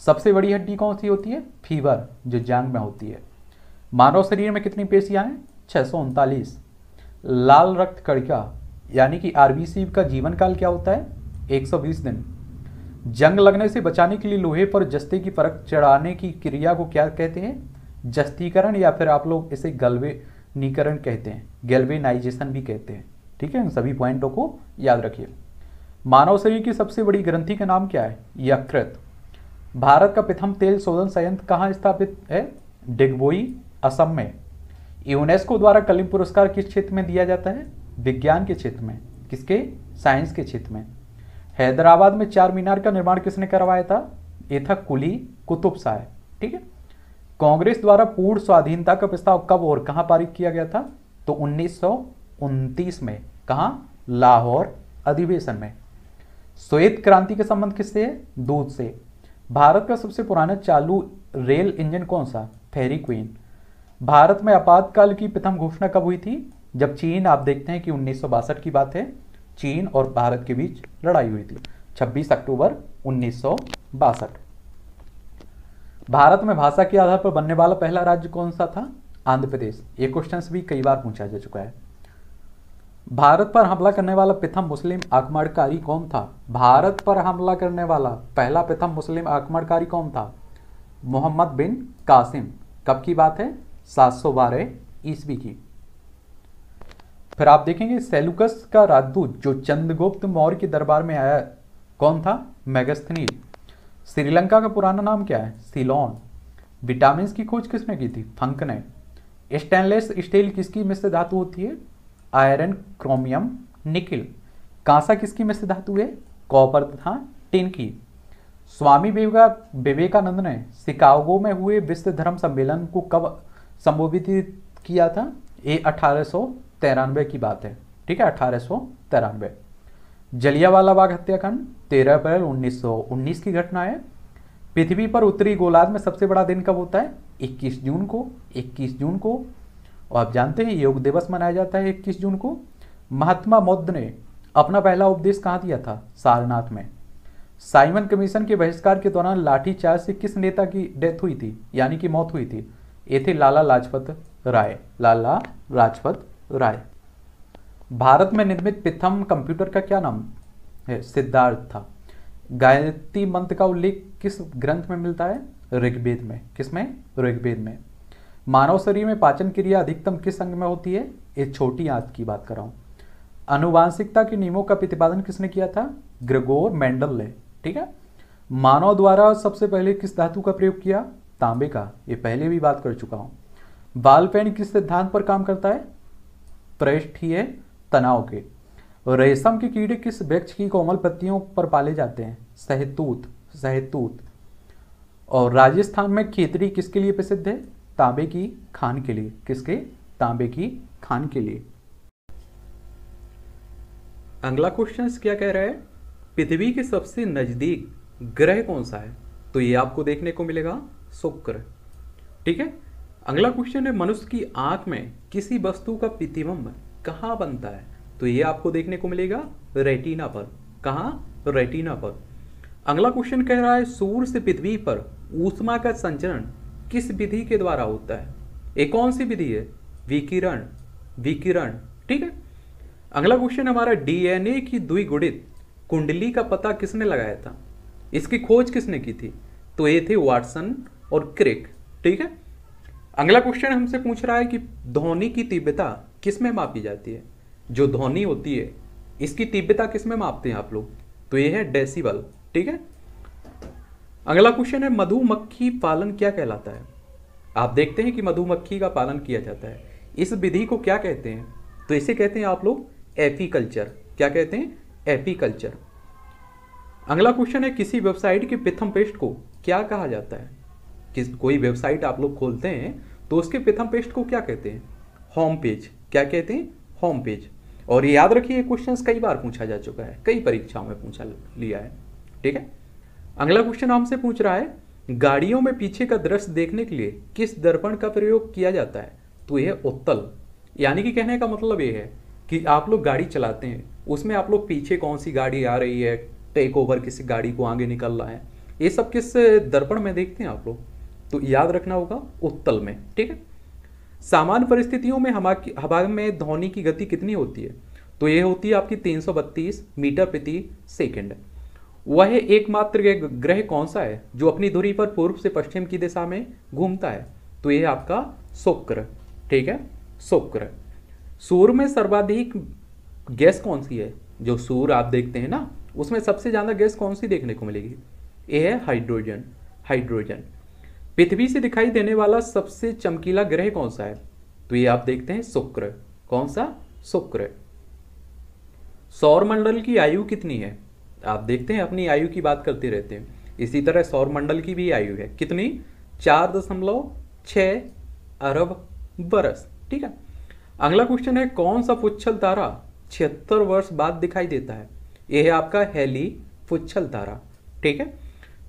सबसे बड़ी हड्डी कौन सी होती है फीवर जो जांग में होती है मानव शरीर में कितनी पेशियां हैं छः लाल रक्त कणिका यानी कि आरबीसी का जीवन काल क्या होता है 120 दिन जंग लगने से बचाने के लिए लोहे पर जस्ते की परख चढ़ाने की क्रिया को क्या कहते हैं जस्तीकरण या फिर आप लोग इसे गल्वेनीकरण कहते हैं गैल्वेनाइजेशन भी कहते हैं ठीक है सभी पॉइंटों को याद रखिए मानव शरीर की सबसे बड़ी ग्रंथि का नाम क्या है यकृत भारत का प्रथम तेल शोधन संयंत्र कहाँ स्थापित है डिगबोई असम में यूनेस्को द्वारा कलिम पुरस्कार किस क्षेत्र में दिया जाता है विज्ञान के क्षेत्र में किसके साइंस के क्षेत्र में हैदराबाद में चार मीनार का निर्माण किसने करवाया था ये था कुली कुतुब शाह ठीक है कांग्रेस द्वारा पूर्ण स्वाधीनता का प्रस्ताव कब और कहां पारित किया गया था तो उन्नीस में कहा लाहौर अधिवेशन में श्वेत क्रांति के संबंध किससे है दूध से भारत का सबसे पुराना चालू रेल इंजन कौन सा फेरी क्वीन भारत में आपातकाल की प्रथम घोषणा कब हुई थी जब चीन आप देखते हैं कि उन्नीस की बात है चीन और भारत के बीच लड़ाई हुई थी 26 अक्टूबर उन्नीस भारत में भाषा के आधार पर बनने वाला पहला राज्य कौन सा था आंध्र प्रदेश ये क्वेश्चन भी कई बार पूछा जा चुका है भारत पर हमला करने वाला प्रथम मुस्लिम आक्रमणकारी कौन था भारत पर हमला करने वाला पहला प्रथम मुस्लिम आक्रमणकारी कौन था मोहम्मद बिन कासिम कब की बात है सात सौ बारह ईस्वी की फिर आप देखेंगे सेलुकस का राजदूत जो चंद्रगुप्त मौर्य के दरबार में आया कौन था मैगस्थनीज श्रीलंका का पुराना नाम क्या है सिलोन विटामिन की खोज किसने की थी फंक ने स्टेनलेस स्टील किसकी मिश्र धातु होती है आयरन क्रोमियम निकिल कांसा किसकी मिश्र धातु है कॉपर तथा टिन की स्वामी विवेकानंद ने शिकागो में हुए विश्व धर्म सम्मेलन को कब संबोधित किया था ये अठारह की बात है ठीक है अठारह जलियावाला बाग हत्याकांड 13 अप्रैल 1919 की घटना है पृथ्वी पर उत्तरी गोलार्ध में सबसे बड़ा दिन कब होता है 21 जून को 21 जून को और आप जानते हैं योग दिवस मनाया जाता है 21 जून को महात्मा बुद्ध ने अपना पहला उपदेश कहाँ दिया था सारनाथ में साइमन कमीशन के बहिष्कार के दौरान लाठीचार्ज से किस नेता की डेथ हुई थी यानी कि मौत हुई थी ये थे लाला लाजपत राय लाला लाजपत राय भारत में निर्मित प्रथम कंप्यूटर का क्या नाम है सिद्धार्थ था गायत्री मंत्र का उल्लेख किस ग्रंथ में मिलता है ऋग्वेद में किस में ऋग्वेद में मानव शरीर में पाचन क्रिया अधिकतम किस अंग में होती है ये छोटी आंत की बात कर रहा हूँ अनुवांशिकता के नियमों का प्रतिपादन किसने किया था ग्रेगोर मेंडल ने ठीक है मानव द्वारा सबसे पहले किस धातु का प्रयोग किया तांबे का ये पहले भी बात कर चुका हूं बाल पेन किस सिद्धांत पर काम करता है ही है तनाव के रेशम के की कीड़े किस वृक्ष की कोमल पत्तियों पर पाले जाते हैं सहतूत सहतूत और राजस्थान में खेतरी किसके लिए प्रसिद्ध है तांबे की खान के लिए किसके तांबे की खान के लिए अगला क्वेश्चन क्या कह रहा है पृथ्वी के सबसे नजदीक ग्रह कौन सा है तो ये आपको देखने को मिलेगा शुक्र ठीक है अगला क्वेश्चन है मनुष्य की आंख में किसी वस्तु का प्रतिबंब कहाँ बनता है तो ये आपको देखने को मिलेगा रेटिना पर कहाँ रेटिना पर अगला क्वेश्चन कह रहा है सूर्य से पृथ्वी पर ऊष्मा का संचरण किस विधि के द्वारा होता है ये कौन सी विधि है विकिरण विकिरण ठीक है अगला क्वेश्चन हमारा डीएनए की द्विगुणित कुंडली का पता किसने लगाया था इसकी खोज किसने की थी तो ये थे वाटसन और क्रिक ठीक है अगला क्वेश्चन हमसे पूछ रहा है कि ध्वनि की तीव्रता किस में मापी जाती है जो ध्वनि होती है इसकी तीव्रता किस में मापते हैं आप लोग तो ये है डेसिबल ठीक है अगला क्वेश्चन है मधुमक्खी पालन क्या कहलाता है आप देखते हैं कि मधुमक्खी का पालन किया जाता है इस विधि को क्या कहते हैं तो इसे कहते हैं आप लोग एपीकल्चर क्या कहते हैं एपीकल्चर अगला क्वेश्चन है किसी वेबसाइट के प्रथम पेस्ट को क्या कहा जाता है कि कोई वेबसाइट आप लोग खोलते हैं तो उसके प्रथम पेस्ट को क्या कहते हैं होम पेज क्या कहते हैं होम पेज और ये याद रखिए क्वेश्चन कई बार पूछा जा चुका है कई परीक्षाओं में पूछा लिया है ठीक है अगला क्वेश्चन हमसे पूछ रहा है गाड़ियों में पीछे का दृश्य देखने के लिए किस दर्पण का प्रयोग किया जाता है तो यह उत्तल यानी कि कहने का मतलब ये है कि आप लोग गाड़ी चलाते हैं उसमें आप लोग पीछे कौन सी गाड़ी आ रही है टेक ओवर किसी गाड़ी को आगे निकल रहा है ये सब किस दर्पण में देखते हैं आप लोग तो याद रखना होगा उत्तल में ठीक है सामान्य परिस्थितियों में हवा में ध्वनि की गति कितनी होती है तो यह होती है आपकी 332 मीटर प्रति सेकंड वह एकमात्र ग्रह कौन सा है जो अपनी धुरी पर पूर्व से पश्चिम की दिशा में घूमता है तो यह आपका शुक्र ठीक है शुक्र सूर्य में सर्वाधिक गैस कौन सी है जो सूर्य आप देखते हैं ना उसमें सबसे ज़्यादा गैस कौन सी देखने को मिलेगी यह है हाइड्रोजन हाइड्रोजन पृथ्वी से दिखाई देने वाला सबसे चमकीला ग्रह कौन सा है तो ये आप देखते हैं शुक्र कौन सा शुक्र सौरमंडल की आयु कितनी है आप देखते हैं अपनी आयु की बात करते रहते हैं इसी तरह सौरमंडल की भी आयु है कितनी चार दशमलव छ अरब बरस ठीक है अगला क्वेश्चन है कौन सा पुच्छल तारा छिहत्तर वर्ष बाद दिखाई देता है यह है आपका हेली पुच्छल तारा ठीक है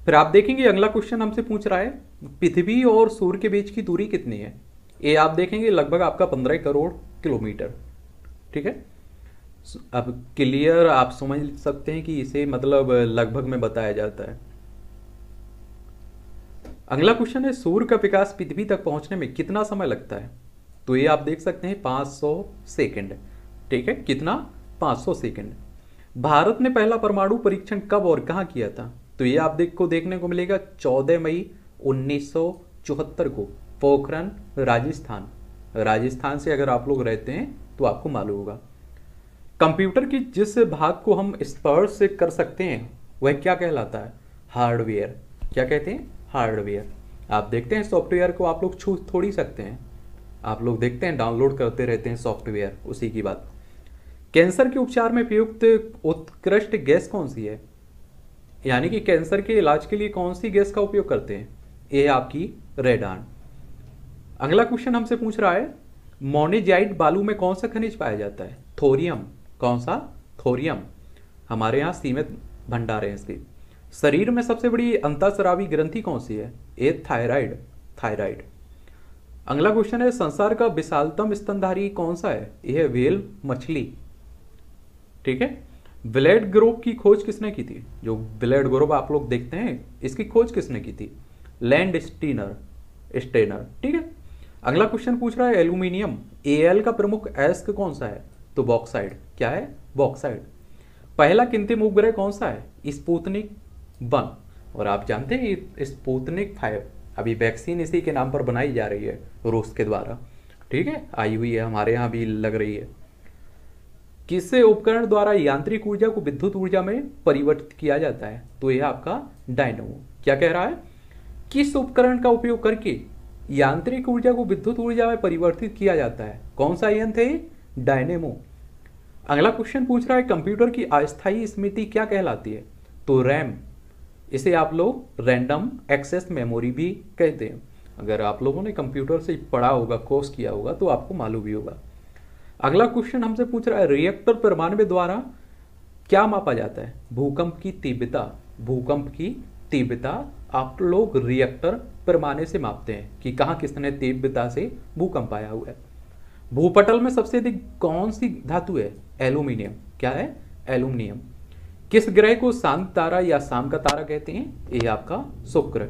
फिर आप देखेंगे अगला क्वेश्चन हमसे पूछ रहा है पृथ्वी और सूर्य के बीच की दूरी कितनी है ये आप देखेंगे लगभग आपका पंद्रह करोड़ किलोमीटर ठीक है अब क्लियर आप समझ सकते हैं कि इसे मतलब लगभग में बताया जाता है अगला क्वेश्चन है सूर्य का विकास पृथ्वी तक पहुंचने में कितना समय लगता है तो ये आप देख सकते हैं 500 सेकेंड ठीक है कितना 500 सेकेंड भारत ने पहला परमाणु परीक्षण कब और कहां किया था तो ये आप देख को देखने को मिलेगा 14 मई उन्नीस को पोखरण राजस्थान राजस्थान से अगर आप लोग रहते हैं तो आपको मालूम होगा कंप्यूटर की जिस भाग को हम स्पर्श से कर सकते हैं वह क्या कहलाता है हार्डवेयर क्या कहते हैं हार्डवेयर आप देखते हैं सॉफ्टवेयर को आप लोग छू थोड़ी सकते हैं आप लोग देखते हैं डाउनलोड करते रहते हैं सॉफ्टवेयर उसी की बात कैंसर के उपचार में प्रयुक्त उत्कृष्ट गैस कौन सी है यानी कि कैंसर के इलाज के लिए कौन सी गैस का उपयोग करते हैं ये आपकी रेड अगला क्वेश्चन हमसे पूछ रहा है मोनेजाइट बालू में कौन सा खनिज पाया जाता है थोरियम कौन सा थोरियम हमारे यहाँ सीमित भंडार है इसके शरीर में सबसे बड़ी अंतरसरावी ग्रंथि कौन सी है ए थायराइड थायराइड अगला क्वेश्चन है संसार का विशालतम स्तनधारी कौन सा है यह वेल मछली ठीक है ब्लेड ग्रोप की खोज किसने की थी जो ब्लेड ग्रोप आप लोग देखते हैं इसकी खोज किसने की थी लैंड स्टीनर स्टेनर ठीक है अगला क्वेश्चन पूछ रहा है एल्यूमिनियम एल का प्रमुख एस्क कौन सा है तो बॉक्साइड क्या है बॉक्साइड पहला किंतिम उपग्रह कौन सा है स्पूतनिक वन और आप जानते हैं स्पूतनिक फाइव अभी वैक्सीन इसी के नाम पर बनाई जा रही है रूस के द्वारा ठीक है आई हुई है हमारे यहाँ भी लग रही है किससे उपकरण द्वारा यांत्रिक ऊर्जा को विद्युत ऊर्जा में परिवर्तित किया जाता है तो यह आपका डायनोमो क्या कह रहा है किस उपकरण का उपयोग करके यांत्रिक ऊर्जा को विद्युत ऊर्जा में परिवर्तित किया जाता है कौन सा यंत्र है डायनेमो अगला क्वेश्चन पूछ रहा है कंप्यूटर की अस्थायी स्मृति क्या कहलाती है तो रैम इसे आप लोग रैंडम एक्सेस मेमोरी भी कहते हैं अगर आप लोगों ने कंप्यूटर से पढ़ा होगा कोर्स किया होगा तो आपको मालूम भी होगा अगला क्वेश्चन हमसे पूछ रहा है रिएक्टर परमाणु द्वारा क्या मापा जाता है भूकंप की तीव्रता भूकंप की तीव्रता आप लोग रिएक्टर पैमाने से मापते हैं कि कहाँ किसने तीव्रता से भूकंप आया हुआ है भूपटल में सबसे अधिक कौन सी धातु है एल्यूमिनियम क्या है एल्यूमिनियम किस ग्रह को शांत तारा या शाम का तारा कहते हैं ये आपका शुक्र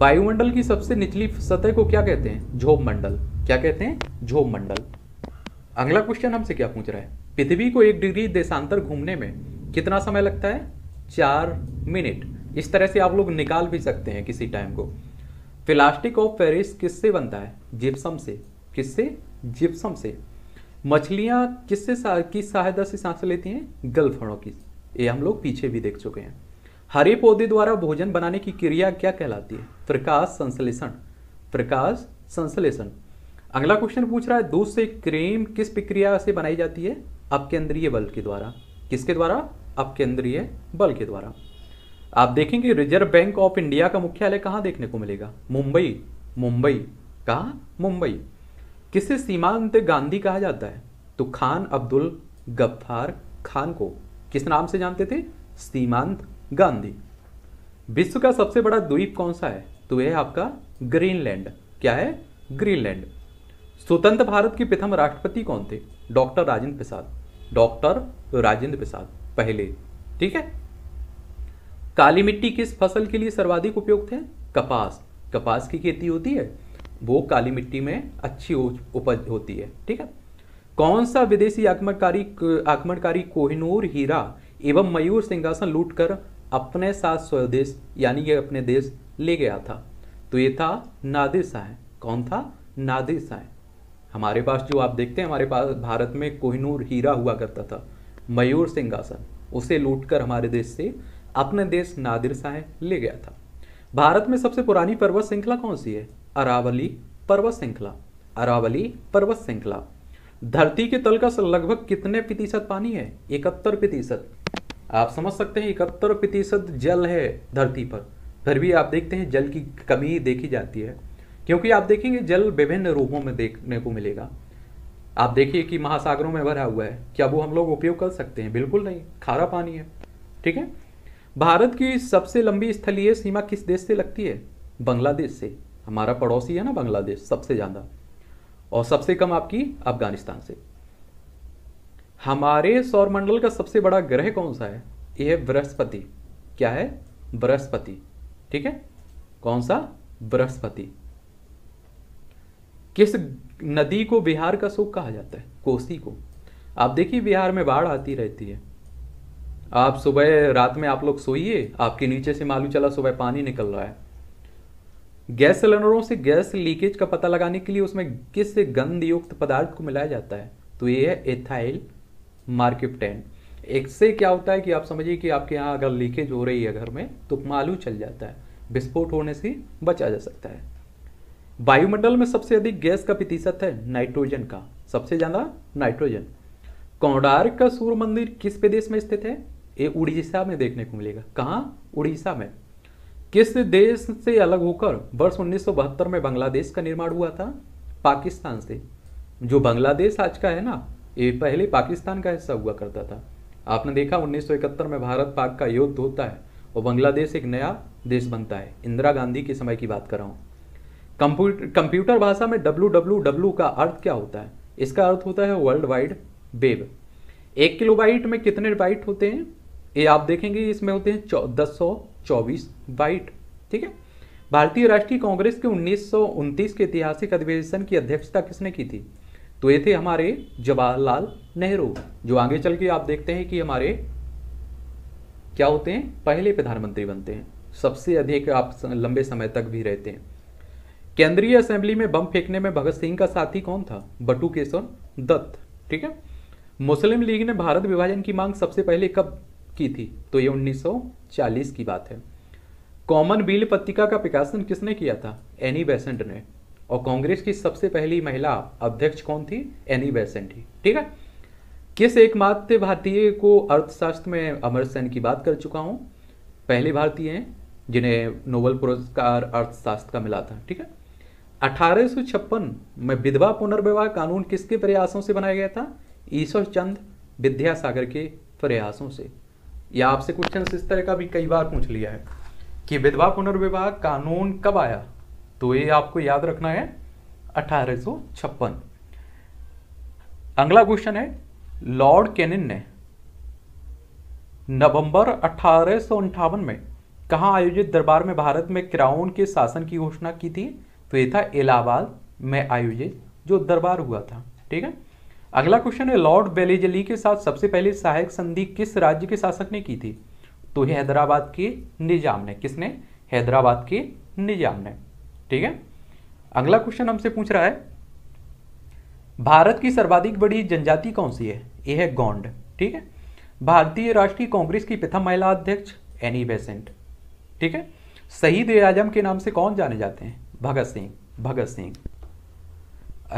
वायुमंडल की सबसे निचली सतह को क्या कहते हैं झोप मंडल क्या कहते हैं झोप मंडल अगला क्वेश्चन हमसे क्या पूछ रहा है पृथ्वी को एक डिग्री देशांतर घूमने में कितना समय लगता है चार मिनट इस तरह से आप लोग निकाल भी सकते हैं किसी टाइम को प्लास्टिक ऑफ फेरिस किससे बनता है जिप्सम से किससे जिप्सम से मछलियाँ किससे किस सहायता से सांस लेती हैं गलफड़ों की ये हम लोग पीछे भी देख चुके हैं हरे पौधे द्वारा भोजन बनाने की क्रिया क्या कहलाती है प्रकाश संश्लेषण प्रकाश संश्लेषण अगला क्वेश्चन पूछ रहा है दूध से क्रीम किस प्रक्रिया से बनाई जाती है अपकेंद्रीय बल के द्वारा किसके द्वारा अपकेंद्रीय बल के द्वारा आप देखेंगे रिजर्व बैंक ऑफ इंडिया का मुख्यालय कहाँ देखने को मिलेगा मुंबई मुंबई कहा मुंबई किसे सीमांत गांधी कहा जाता है तो खान अब्दुल गफ्फार खान को किस नाम से जानते थे सीमांत गांधी विश्व का सबसे बड़ा द्वीप कौन सा है तो यह आपका ग्रीनलैंड क्या है ग्रीनलैंड स्वतंत्र भारत के प्रथम राष्ट्रपति कौन थे डॉक्टर राजेंद्र प्रसाद डॉक्टर राजेंद्र प्रसाद पहले ठीक है काली मिट्टी किस फसल के लिए सर्वाधिक उपयुक्त है कपास कपास की खेती होती है वो काली मिट्टी में अच्छी उपज होती है ठीक है कौन सा विदेशी आक्रमणकारी आक्रमणकारी कोहिनूर हीरा एवं मयूर सिंहासन लूट कर अपने साथ स्वदेश यानी अपने देश ले गया था तो ये था नादिर शाह कौन था नादिर शाह हमारे पास जो आप देखते हैं हमारे पास भारत में कोहिनूर हीरा हुआ करता था मयूर सिंहासन उसे लूटकर हमारे देश से अपने देश नादिर शाह ले गया था भारत में सबसे पुरानी पर्वत श्रृंखला कौन सी है अरावली पर्वत श्रृंखला अरावली पर्वत श्रृंखला धरती के तल का लगभग कितने प्रतिशत पानी है इकहत्तर प्रतिशत आप समझ सकते हैं इकहत्तर प्रतिशत जल है धरती पर फिर भी आप देखते हैं जल की कमी देखी जाती है क्योंकि आप देखेंगे जल विभिन्न रूपों में देखने को मिलेगा आप देखिए कि महासागरों में भरा हुआ है क्या वो हम लोग उपयोग कर सकते हैं बिल्कुल नहीं खारा पानी है ठीक है भारत की सबसे लंबी स्थलीय सीमा किस देश से लगती है बांग्लादेश से हमारा पड़ोसी है ना बांग्लादेश सबसे ज़्यादा और सबसे कम आपकी अफगानिस्तान से हमारे सौरमंडल का सबसे बड़ा ग्रह कौन सा है यह है बृहस्पति क्या है बृहस्पति ठीक है कौन सा बृहस्पति किस नदी को बिहार का शोक कहा जाता है कोसी को आप देखिए बिहार में बाढ़ आती रहती है आप सुबह रात में आप लोग सोइए आपके नीचे से मालूम चला सुबह पानी निकल रहा है गैस सिलेंडरों से गैस लीकेज का पता लगाने के लिए उसमें किस गंध युक्त पदार्थ को मिलाया जाता है तो ये है एथाइल मार्किप्टेन से क्या होता है कि आप समझिए कि आपके यहाँ अगर लीकेज हो रही है घर में तो मालू चल जाता है विस्फोट होने से बचा जा सकता है वायुमंडल में सबसे अधिक गैस का प्रतिशत है नाइट्रोजन का सबसे ज्यादा नाइट्रोजन कौडार का सूर्य मंदिर किस प्रदेश में स्थित है ये उड़ीसा में देखने को मिलेगा कहाँ उड़ीसा में किस देश से अलग होकर वर्ष उन्नीस में बांग्लादेश का निर्माण हुआ था पाकिस्तान से जो बांग्लादेश आज का है ना ये पहले पाकिस्तान का हिस्सा हुआ करता था आपने देखा 1971 में भारत पाक का युद्ध होता है और बांग्लादेश एक नया देश बनता है इंदिरा गांधी के समय की बात कर रहा हूँ कंप्यूटर भाषा में डब्ल्यू का अर्थ क्या होता है इसका अर्थ होता है वर्ल्ड वाइड वेब एक किलोबाइट में कितने बाइट होते हैं ये आप देखेंगे इसमें होते हैं दस सौ चौबीस बाइट ठीक है भारतीय राष्ट्रीय कांग्रेस के उन्नीस के ऐतिहासिक अधिवेशन की अध्यक्षता किसने की थी तो ये थे हमारे जवाहरलाल नेहरू जो आगे चल के आप देखते हैं कि हमारे क्या होते हैं पहले प्रधानमंत्री बनते हैं सबसे अधिक आप लंबे समय तक भी रहते हैं केंद्रीय असेंबली में बम फेंकने में भगत सिंह का साथी कौन था बटू केशव दत्त ठीक है मुस्लिम लीग ने भारत विभाजन की मांग सबसे पहले कब की थी तो ये 1940 की बात है कॉमन बिल पत्रिका का प्रकाशन किसने किया था एनी बेसेंट ने और कांग्रेस की सबसे पहली महिला अध्यक्ष कौन थी एनी बेसेंट ही ठीक है किस एकमात्र भारतीय को अर्थशास्त्र में अमर सेन की बात कर चुका हूं पहले भारतीय हैं जिन्हें नोबल पुरस्कार अर्थशास्त्र का मिला था ठीक है अठारह में विधवा पुनर्विवाह कानून किसके प्रयासों से बनाया गया था ईश्वर चंद विद्यासागर के प्रयासों से या आपसे क्वेश्चन इस तरह का भी कई बार पूछ लिया है कि विधवा पुनर्विवाह कानून कब आया तो ये आपको याद रखना है अठारह अगला क्वेश्चन है लॉर्ड कैनिन ने नवंबर अठारह में कहा आयोजित दरबार में भारत में क्राउन के शासन की घोषणा की थी तो ये था इलाहाबाद में आयोजित जो दरबार हुआ था ठीक है अगला क्वेश्चन है लॉर्ड बेलेजली के साथ सबसे पहले सहायक संधि किस राज्य के शासक ने की थी तो हैदराबाद के निजाम ने किसने हैदराबाद के निजाम ने ठीक है अगला क्वेश्चन हमसे पूछ रहा है भारत की सर्वाधिक बड़ी जनजाति कौन सी है यह है गौंड ठीक है भारतीय राष्ट्रीय कांग्रेस की प्रथम महिला अध्यक्ष एनी बेसेंट e ठीक है शहीद आजम के नाम से कौन जाने जाते हैं भगत सिंह भगत सिंह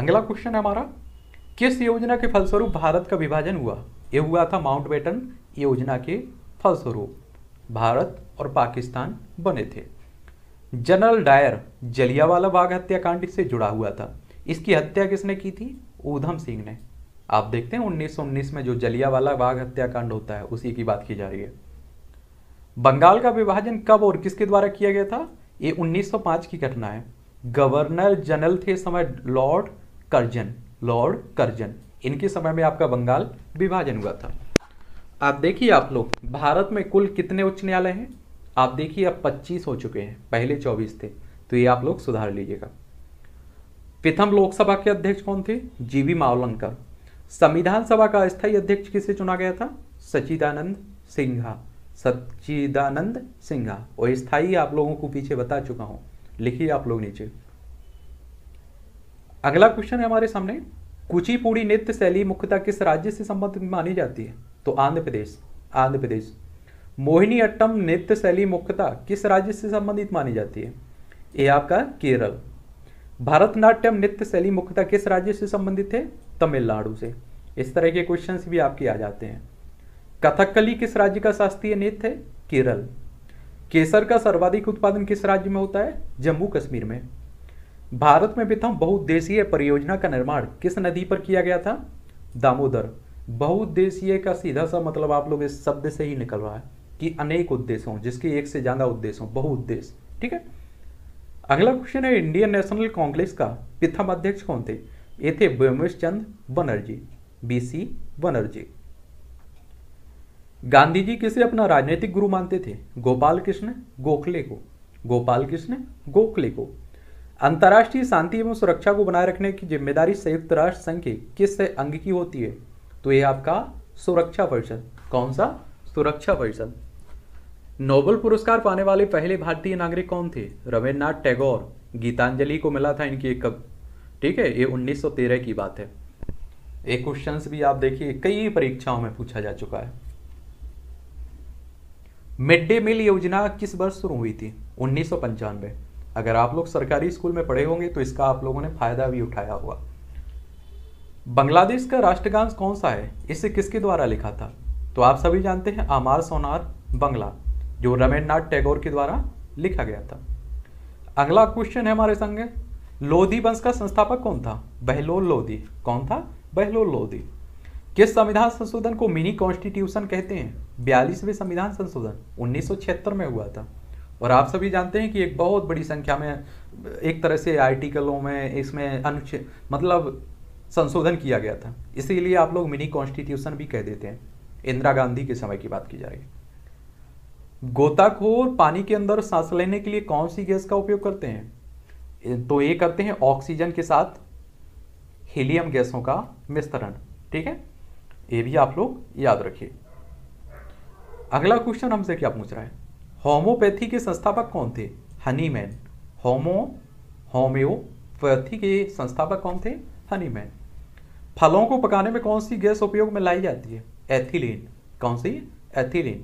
अगला क्वेश्चन है हमारा किस योजना के फलस्वरूप भारत का विभाजन हुआ ये हुआ था माउंटबेटन योजना के फलस्वरूप भारत और पाकिस्तान बने थे जनरल डायर जलियावाला बाग हत्याकांड से जुड़ा हुआ था इसकी हत्या किसने की थी ऊधम सिंह ने आप देखते हैं उन्नीस में जो जलियावाला बाग हत्याकांड होता है उसी की बात की जा रही है बंगाल का विभाजन कब और किसके द्वारा किया गया था ये 1905 की घटना है गवर्नर जनरल थे समय लॉर्ड कर्जन लॉर्ड कर्जन इनके समय में आपका बंगाल विभाजन हुआ था आप देखिए आप लोग भारत में कुल कितने उच्च न्यायालय हैं आप देखिए अब 25 हो चुके हैं पहले 24 थे तो ये आप लोग सुधार लीजिएगा प्रथम लोकसभा के अध्यक्ष कौन थे जीवी मावलंकर संविधान सभा का स्थायी अध्यक्ष किसे चुना गया था सचिदानंद सिंघा सचिदानंद सिंघा और स्थायी आप लोगों को पीछे बता चुका हूं लिखिए आप लोग नीचे अगला क्वेश्चन है हमारे सामने कुचिपुड़ी नृत्य शैली मुख्यतः किस राज्य से संबंधित मानी जाती है तो आंध्र प्रदेश आंध्र प्रदेश मोहिनी अट्टम नृत्य शैली मुख्यतः किस राज्य से संबंधित मानी जाती है ये आपका केरल भरतनाट्यम नृत्य शैली मुख्यतः किस राज्य से संबंधित है तमिलनाडु से इस तरह के क्वेश्चन भी आपके आ जाते हैं कथकली किस राज्य का शास्त्रीय नृत्य है केरल केसर का सर्वाधिक उत्पादन किस राज्य में होता है जम्मू कश्मीर में भारत में प्रथम बहुउद्देशीय परियोजना का निर्माण किस नदी पर किया गया था दामोदर बहुउद्देशीय का सीधा सा मतलब आप लोग इस शब्द से ही निकल रहा है कि अनेक उद्देश्य जिसके एक से ज्यादा उद्देश्य हों बहुउद्देश्य ठीक है अगला क्वेश्चन है इंडियन नेशनल कांग्रेस का प्रथम अध्यक्ष कौन थे ये थे व्योमेश चंद्र बनर्जी बीसी बनर्जी गांधी जी किसे अपना राजनीतिक गुरु मानते थे गोपाल कृष्ण गोखले को गोपाल कृष्ण गोखले को अंतर्राष्ट्रीय शांति एवं सुरक्षा को बनाए रखने की जिम्मेदारी संयुक्त राष्ट्र संघ के किस अंग की होती है तो ये आपका सुरक्षा परिषद कौन सा सुरक्षा परिषद नोबल पुरस्कार पाने वाले पहले भारतीय नागरिक कौन थे रविन्द्रनाथ टैगोर गीतांजलि को मिला था इनकी एक कब ठीक है ये 1913 की बात है ये क्वेश्चन भी आप देखिए कई परीक्षाओं में पूछा जा चुका है मिड डे मील योजना किस वर्ष शुरू हुई थी उन्नीस अगर आप लोग सरकारी स्कूल में पढ़े होंगे तो इसका आप लोगों ने फायदा भी उठाया होगा बांग्लादेश का राष्ट्रगान कौन सा है इसे किसके द्वारा लिखा था तो आप सभी जानते हैं आमार सोनार बंगला जो रमेन्द्रनाथ टैगोर के द्वारा लिखा गया था अगला क्वेश्चन है हमारे संग लोधी वंश का संस्थापक कौन था बहलोल लोधी कौन था बहलोल लोधी किस संविधान संशोधन को मिनी कॉन्स्टिट्यूशन कहते हैं बयालीसवें संविधान संशोधन उन्नीस में हुआ था और आप सभी जानते हैं कि एक बहुत बड़ी संख्या में एक तरह से आर्टिकलों में इसमें अनुच्छेद मतलब संशोधन किया गया था इसीलिए आप लोग मिनी कॉन्स्टिट्यूशन भी कह देते हैं इंदिरा गांधी के समय की बात की जा रही है गोताखोर पानी के अंदर सांस लेने के लिए कौन सी गैस का उपयोग करते हैं तो ये करते हैं ऑक्सीजन के साथ हीलियम गैसों का मिश्रण ठीक है ये भी आप लोग याद रखिए अगला क्वेश्चन हमसे क्या पूछ रहा है होम्योपैथी के संस्थापक कौन थे हनीमैन होमो होम्योपैथी के संस्थापक कौन थे हनीमैन फलों को पकाने में कौन सी गैस उपयोग में लाई जाती है एथिलीन कौन सी एथिलीन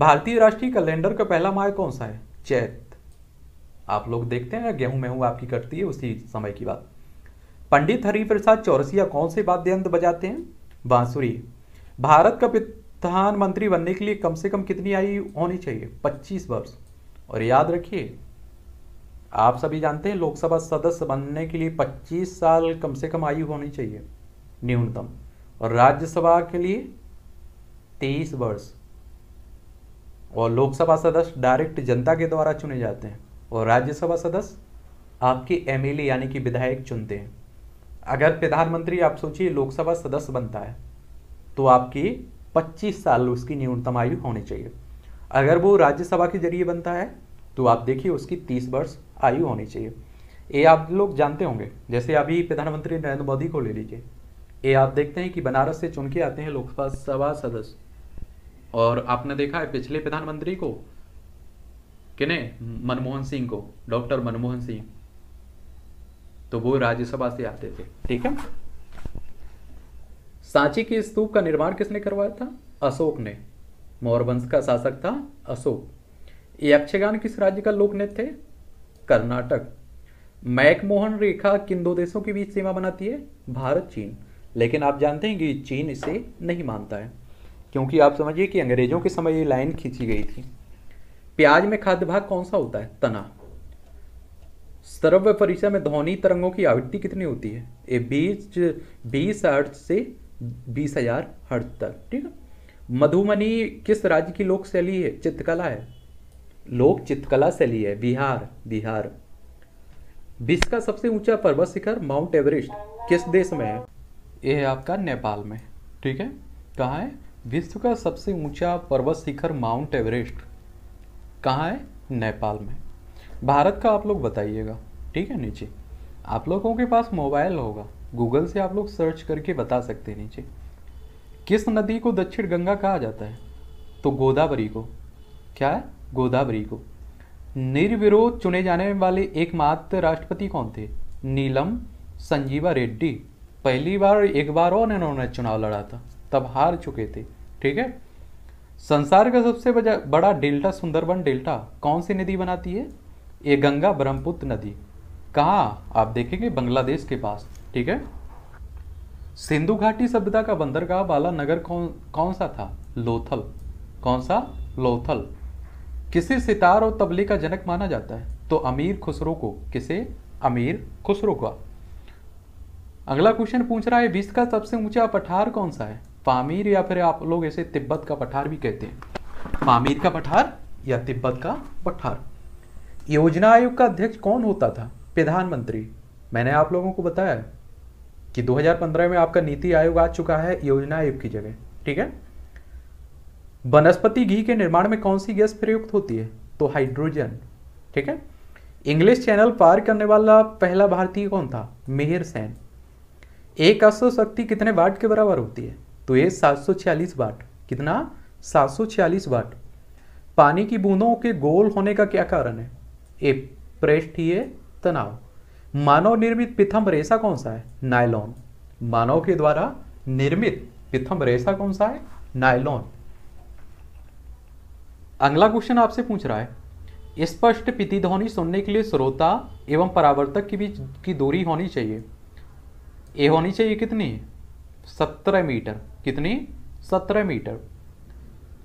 भारतीय राष्ट्रीय कैलेंडर का पहला माह कौन सा है चैत आप लोग देखते हैं गेहूं में हूं आपकी कटती है उसी समय की बात पंडित हरिप्रसाद चौरसिया कौन से वाद्य यंत्र बजाते हैं बांसुरी भारत का प्रधानमंत्री बनने के लिए कम से कम कितनी आयु होनी चाहिए 25 वर्ष और याद रखिए आप सभी जानते हैं लोकसभा सदस्य बनने के लिए 25 साल कम से कम आयु होनी चाहिए न्यूनतम और राज्यसभा के लिए 23 वर्ष और लोकसभा सदस्य डायरेक्ट जनता के द्वारा चुने जाते हैं और राज्यसभा सदस्य आपके एमएलए यानी कि विधायक चुनते हैं अगर प्रधानमंत्री आप सोचिए लोकसभा सदस्य बनता है तो आपकी 25 साल उसकी न्यूनतम आयु होनी चाहिए अगर वो राज्यसभा के जरिए बनता है तो आप देखिए उसकी तीस वर्ष आयु होनी चाहिए ये आप लोग जानते होंगे जैसे अभी प्रधानमंत्री नरेंद्र मोदी को ले लीजिए ये आप देखते हैं कि बनारस से चुन के आते हैं लोकसभा सदस्य और आपने देखा है पिछले प्रधानमंत्री को किने मनमोहन सिंह को डॉक्टर मनमोहन सिंह तो वो राज्यसभा से आते थे ठीक है सांची के स्तूप का निर्माण किसने करवाया था अशोक ने मौर्यवंश का शासक था अशोक यक्षगान किस राज्य का लोक नृत्य थे कर्नाटक मैकमोहन रेखा किन दो देशों के बीच सीमा बनाती है भारत चीन लेकिन आप जानते हैं कि चीन इसे नहीं मानता है क्योंकि आप समझिए कि अंग्रेजों के समय ये लाइन खींची गई थी प्याज में खाद्य भाग कौन सा होता है तना सर्व परिसर में ध्वनि तरंगों की आवृत्ति कितनी होती है ये बीस बीस अर्थ से बीस हजार हर्ज तक ठीक है मधुमनी किस राज्य की लोक शैली है चित्रकला है लोक चित्रकला शैली है बिहार बिहार विश्व का सबसे ऊंचा पर्वत शिखर माउंट एवरेस्ट किस देश में है यह है आपका नेपाल में ठीक है कहा है विश्व का सबसे ऊंचा पर्वत शिखर माउंट एवरेस्ट कहा है नेपाल में भारत का आप लोग बताइएगा ठीक है नीचे आप लोगों के पास मोबाइल होगा गूगल से आप लोग सर्च करके बता सकते हैं नीचे किस नदी को दक्षिण गंगा कहा जाता है तो गोदावरी को क्या है गोदावरी को निर्विरोध चुने जाने वाले एकमात्र राष्ट्रपति कौन थे नीलम संजीवा रेड्डी पहली बार एक बार और इन्होंने चुनाव लड़ा था तब हार चुके थे ठीक है संसार का सबसे बड़ा डेल्टा सुंदरबन डेल्टा कौन सी नदी बनाती है ये गंगा ब्रह्मपुत्र नदी कहाँ आप देखेंगे बांग्लादेश के पास ठीक है सिंधु घाटी सभ्यता का बंदरगाह वाला नगर कौन कौन सा था लोथल कौन सा लोथल किसे सितार और तबले का जनक माना जाता है तो अमीर खुसरो को किसे अमीर खुसरो का अगला क्वेश्चन पूछ रहा है विश्व का सबसे ऊंचा पठार कौन सा है पामीर या फिर आप लोग इसे तिब्बत का पठार भी कहते हैं पामीर का पठार या तिब्बत का पठार योजना आयोग का अध्यक्ष कौन होता था प्रधानमंत्री मैंने आप लोगों को बताया कि 2015 में आपका नीति आयोग आ चुका है योजना आयोग की जगह ठीक है वनस्पति घी के निर्माण में कौन सी गैस प्रयुक्त होती है तो हाइड्रोजन ठीक है इंग्लिश चैनल पार करने वाला पहला भारतीय कौन था मिहिर सेन एक अश्व शक्ति कितने वाट के बराबर होती है तो ये 746 वाट कितना 746 वाट पानी की बूंदों के गोल होने का क्या कारण है ए पृष्ठीय तनाव मानव निर्मित पिथम रेशा कौन सा है नायलॉन मानव के द्वारा निर्मित पिथम रेशा कौन सा है नायलॉन अगला क्वेश्चन आपसे पूछ रहा है स्पष्ट ध्वनि सुनने के लिए श्रोता एवं परावर्तक के बीच की दूरी होनी चाहिए ए होनी चाहिए कितनी सत्रह मीटर कितनी सत्रह मीटर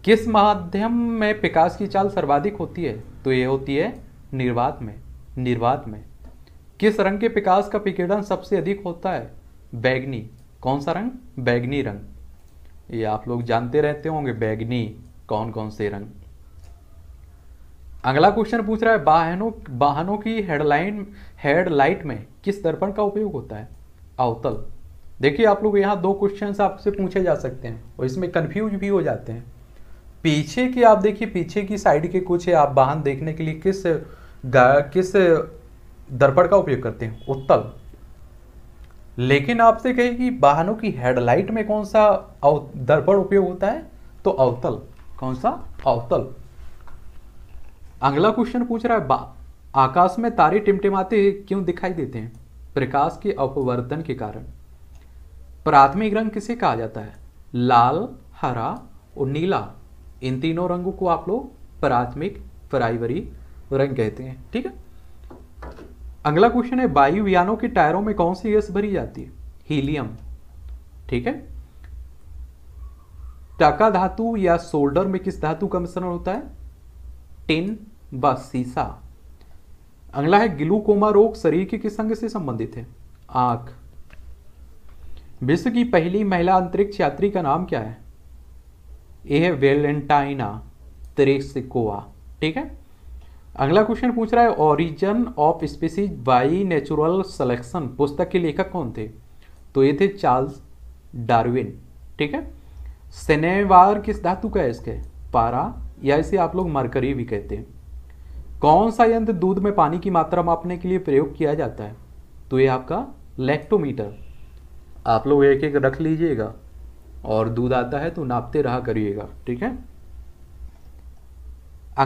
किस माध्यम में विकास की चाल सर्वाधिक होती है तो यह होती है निर्वात में निर्वात में किस रंग के पिकास का पिकेडन सबसे अधिक होता है बैगनी कौन सा रंग बैगनी रंग ये आप लोग जानते रहते होंगे बैगनी कौन कौन से रंग अगला क्वेश्चन पूछ रहा है वाहनों वाहनों की हेडलाइन हेडलाइट में किस दर्पण का उपयोग होता है अवतल देखिए आप लोग यहाँ दो क्वेश्चन आपसे पूछे जा सकते हैं और इसमें कन्फ्यूज भी हो जाते हैं पीछे की आप देखिए पीछे की साइड के कुछ आप वाहन देखने के लिए किस किस दर्पण का उपयोग करते हैं उत्तल लेकिन आपसे कहे कि वाहनों की हेडलाइट में कौन सा दर्पण उपयोग होता है तो अवतल कौन सा अवतल अगला क्वेश्चन पूछ रहा है आकाश में तारे टिमटिमाते क्यों दिखाई देते हैं प्रकाश के अपवर्तन के कारण प्राथमिक रंग किसे कहा जाता है लाल हरा और नीला इन तीनों रंगों को आप लोग प्राथमिक प्राइवरी रंग कहते हैं ठीक है अगला क्वेश्चन है यानों के टायरों में कौन सी गैस भरी जाती है हीलियम ठीक है टका धातु या सोल्डर में किस धातु का मिश्रण होता है टिन व सीसा अगला है ग्लूकोमा रोग शरीर के किस अंग से संबंधित है आंख विश्व की पहली महिला अंतरिक्ष यात्री का नाम क्या है यह है वेलेंटाइना त्रेसिकोवा ठीक है अगला क्वेश्चन पूछ रहा है origin of species by natural selection पुस्तक के लेखक कौन थे तो ये थे चार्ल्स डार्विन ठीक है सेनेवार किस धातु का है इसके पारा या इसे आप लोग मरकरी भी कहते हैं कौन सा यंत्र दूध में पानी की मात्रा मापने के लिए प्रयोग किया जाता है तो ये आपका लेक्टोमीटर आप लोग एक एक रख लीजिएगा और दूध आता है तो नापते रहा करिएगा ठीक है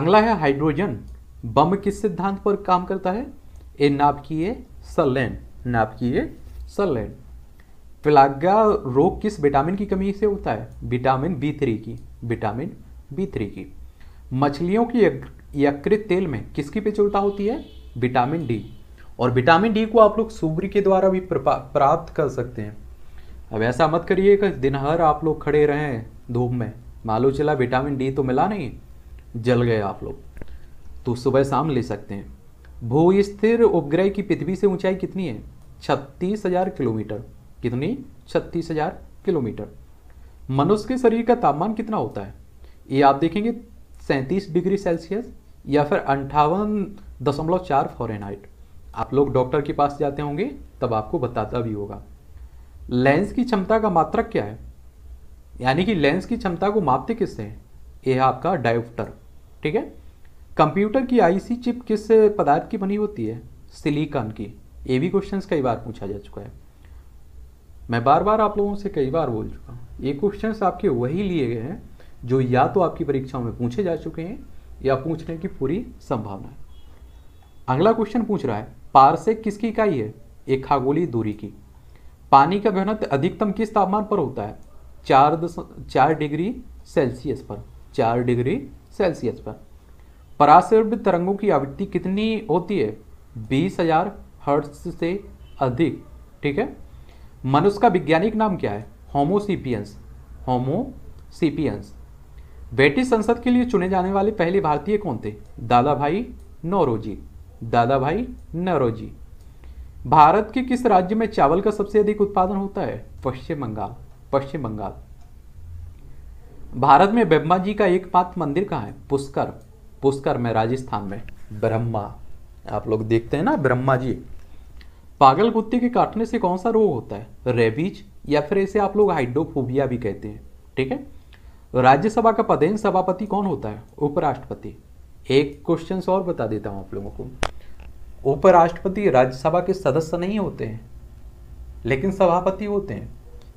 अगला है हाइड्रोजन बम किस सिद्धांत पर काम करता है ए नाभिकीय सलैन नाभिकीय सलैन प्लागा रोग किस विटामिन की कमी से होता है विटामिन बी थ्री की विटामिन बी थ्री की मछलियों की यकृत तेल में किसकी प्रचुरता होती है विटामिन डी और विटामिन डी को आप लोग सूर्य के द्वारा भी प्राप्त कर सकते हैं अब ऐसा मत करिए कि दिनहर आप लोग खड़े रहें धूप में मालूम चला विटामिन डी तो मिला नहीं जल गए आप लोग तो सुबह शाम ले सकते हैं भू स्थिर उपग्रह की पृथ्वी से ऊंचाई कितनी है छत्तीस हजार किलोमीटर कितनी छत्तीस हजार किलोमीटर मनुष्य के शरीर का तापमान कितना होता है ये आप देखेंगे सैंतीस डिग्री सेल्सियस या फिर अंठावन दशमलव चार फॉरेनहाइट आप लोग डॉक्टर के पास जाते होंगे तब आपको बताता भी होगा लेंस की क्षमता का मात्रक क्या है यानी कि लेंस की क्षमता को मापते किससे हैं यह आपका डायोप्टर ठीक है कंप्यूटर की आईसी चिप किस पदार्थ की बनी होती है सिलिकॉन की ये भी क्वेश्चन कई बार पूछा जा चुका है मैं बार बार आप लोगों से कई बार बोल चुका हूँ ये क्वेश्चन आपके वही लिए गए हैं जो या तो आपकी परीक्षाओं में पूछे जा चुके हैं या पूछने की पूरी संभावना है अगला क्वेश्चन पूछ रहा है पारसेक किसकी इकाई है एक खागोली दूरी की पानी का घनत्व अधिकतम किस तापमान पर होता है चार दस चार डिग्री सेल्सियस पर चार डिग्री सेल्सियस पर परासर्भ तरंगों की आवृत्ति कितनी होती है बीस हजार हर्ट्स से अधिक ठीक है मनुष्य का वैज्ञानिक नाम क्या है होमोसीपियंस होमोसीपियंस बेटी संसद के लिए चुने जाने वाले पहले भारतीय कौन थे दादा भाई नौरोजी दादा भाई नौरोजी भारत के किस राज्य में चावल का सबसे अधिक उत्पादन होता है पश्चिम बंगाल पश्चिम बंगाल भारत में ब्रह्मा जी का एकमात्र मंदिर कहाँ है पुष्कर पुष्कर में राजस्थान में ब्रह्मा आप लोग देखते हैं ना ब्रह्मा जी पागल कुत्ते के काटने से कौन सा रोग होता है रेबीज या फिर इसे आप लोग हाइड्रोफोबिया भी कहते हैं ठीक है राज्यसभा का पदेन सभापति कौन होता है उपराष्ट्रपति एक क्वेश्चन और बता देता हूं आप लोगों को उपराष्ट्रपति राज्यसभा के सदस्य नहीं होते हैं लेकिन सभापति होते हैं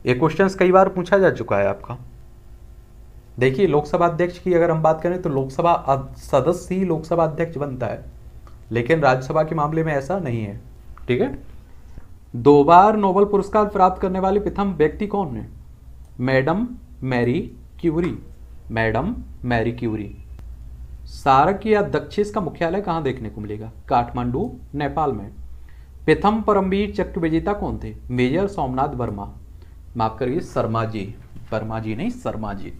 ये क्वेश्चन कई बार पूछा जा चुका है आपका देखिए लोकसभा अध्यक्ष की अगर हम बात करें तो लोकसभा सदस्य ही लोकसभा अध्यक्ष बनता है लेकिन राज्यसभा के मामले में ऐसा नहीं है ठीक है दो बार नोबल पुरस्कार प्राप्त करने वाले प्रथम व्यक्ति कौन है madam Marie Curie madam Marie Curie सारक या दक्षिण का मुख्यालय कहाँ देखने को मिलेगा काठमांडू नेपाल में प्रथम परमवीर चक्र विजेता कौन थे मेजर सोमनाथ वर्मा माफ करिए शर्मा जी वर्मा जी नहीं शर्मा जी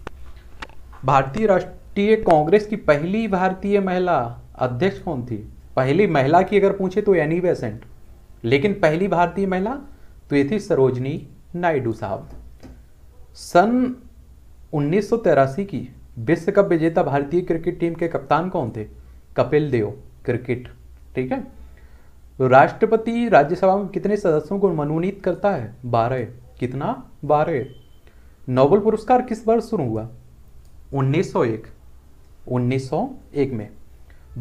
भारतीय राष्ट्रीय कांग्रेस की पहली भारतीय महिला अध्यक्ष कौन थी पहली महिला की अगर पूछे तो एनी बेसेंट लेकिन पहली भारतीय महिला तो ये थी सरोजनी नायडू साहब सन उन्नीस की विश्व कप विजेता भारतीय क्रिकेट टीम के कप्तान कौन थे कपिल देव क्रिकेट ठीक है राष्ट्रपति राज्यसभा में कितने सदस्यों को मनोनीत करता है बारह कितना बारह नोबल पुरस्कार किस वर्ष शुरू हुआ 1901 1901 में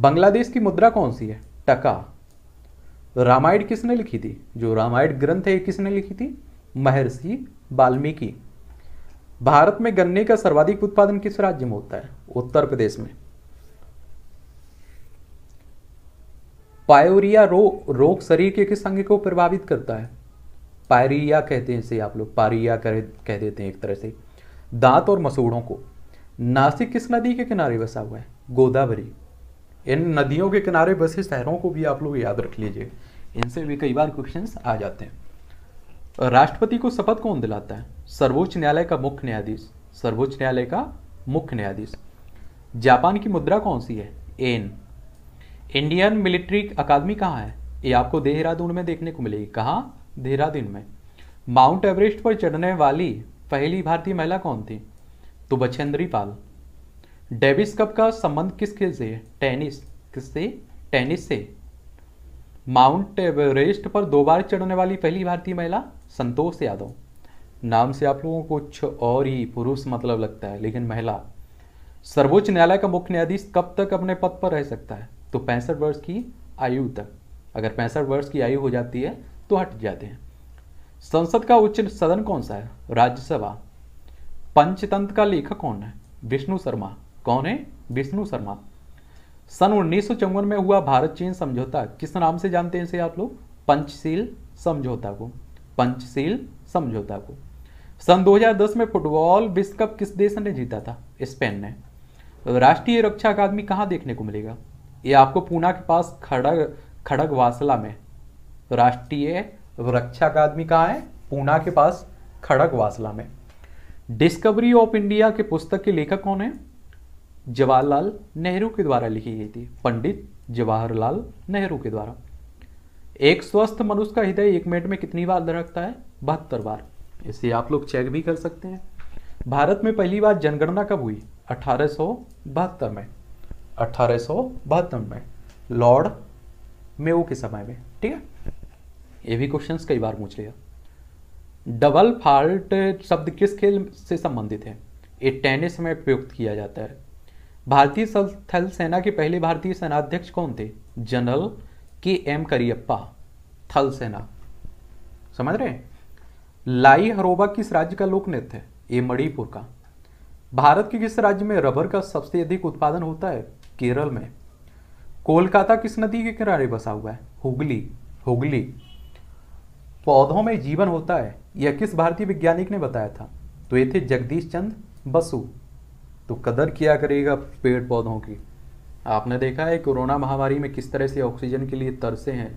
बांग्लादेश की मुद्रा कौन सी है टका रामायण किसने लिखी थी जो रामायण ग्रंथ है किसने लिखी थी महर्षि वाल्मीकि भारत में गन्ने का सर्वाधिक उत्पादन किस राज्य में होता है उत्तर प्रदेश में पायोरिया रो, रोग शरीर के किस अंग को प्रभावित करता है पायरिया कहते हैं इसे आप लोग पारिया कह, कह देते हैं एक तरह से दांत और मसूड़ों को नासिक किस नदी के किनारे बसा हुआ है गोदावरी इन नदियों के किनारे बसे शहरों को भी आप लोग याद रख लीजिए इनसे भी कई बार क्वेश्चन आ जाते हैं राष्ट्रपति को शपथ कौन दिलाता है सर्वोच्च न्यायालय का मुख्य न्यायाधीश सर्वोच्च न्यायालय का मुख्य न्यायाधीश जापान की मुद्रा कौन सी है एन इंडियन मिलिट्री अकादमी कहाँ है ये आपको देहरादून में देखने को मिलेगी कहाँ देहरादून में माउंट एवरेस्ट पर चढ़ने वाली पहली भारतीय महिला कौन थी तो बछेंद्री पाल डेविस कप का संबंध किस खेल से है टेनिस किससे टेनिस से माउंट एवरेस्ट पर दो बार चढ़ने वाली पहली भारतीय महिला संतोष यादव नाम से आप लोगों को कुछ और ही पुरुष मतलब लगता है लेकिन महिला सर्वोच्च न्यायालय का मुख्य न्यायाधीश कब तक अपने पद पर रह सकता है तो पैंसठ वर्ष की आयु तक अगर पैंसठ वर्ष की आयु हो जाती है तो हट जाते हैं संसद का उच्च सदन कौन सा है राज्यसभा पंचतंत्र का लेखक कौन है विष्णु शर्मा कौन है विष्णु शर्मा सन उन्नीस में हुआ भारत चीन समझौता किस नाम से जानते हैं इसे आप लोग पंचशील समझौता को पंचशील समझौता को सन 2010 में फुटबॉल विश्व कप किस देश ने जीता था स्पेन ने राष्ट्रीय रक्षा अकादमी कहाँ देखने को मिलेगा ये आपको पूना के पास खड़ग खड़गवासला में राष्ट्रीय रक्षा अकादमी कहाँ है पूना के पास खड़गवासला में डिस्कवरी ऑफ इंडिया के पुस्तक के लेखक कौन है जवाहरलाल नेहरू के द्वारा लिखी गई थी पंडित जवाहरलाल नेहरू के द्वारा एक स्वस्थ मनुष्य का हृदय एक मिनट में कितनी बार धड़कता है बहत्तर बार इसे आप लोग चेक भी कर सकते हैं भारत में पहली बार जनगणना कब हुई अठारह में अठारह में लॉर्ड मेओ के समय में ठीक है ये भी क्वेश्चंस कई बार पूछ लिया डबल फॉल्ट शब्द किस खेल से संबंधित है ये टेनिस में प्रयुक्त किया जाता है भारतीय थल सेना के पहले भारतीय सेनाध्यक्ष कौन थे जनरल के एम करियप्पा थल सेना समझ रहे लाई हरोबा किस राज्य का लोक नृत्य है ये मणिपुर का भारत के किस राज्य में रबर का सबसे अधिक उत्पादन होता है केरल में कोलकाता किस नदी के किनारे बसा हुआ है हुगली हुगली पौधों में जीवन होता है यह किस भारतीय वैज्ञानिक ने बताया था तो ये थे जगदीश चंद्र बसु तो कदर किया करेगा पेड़ पौधों की आपने देखा है कोरोना महामारी में किस तरह से ऑक्सीजन के लिए तरसे हैं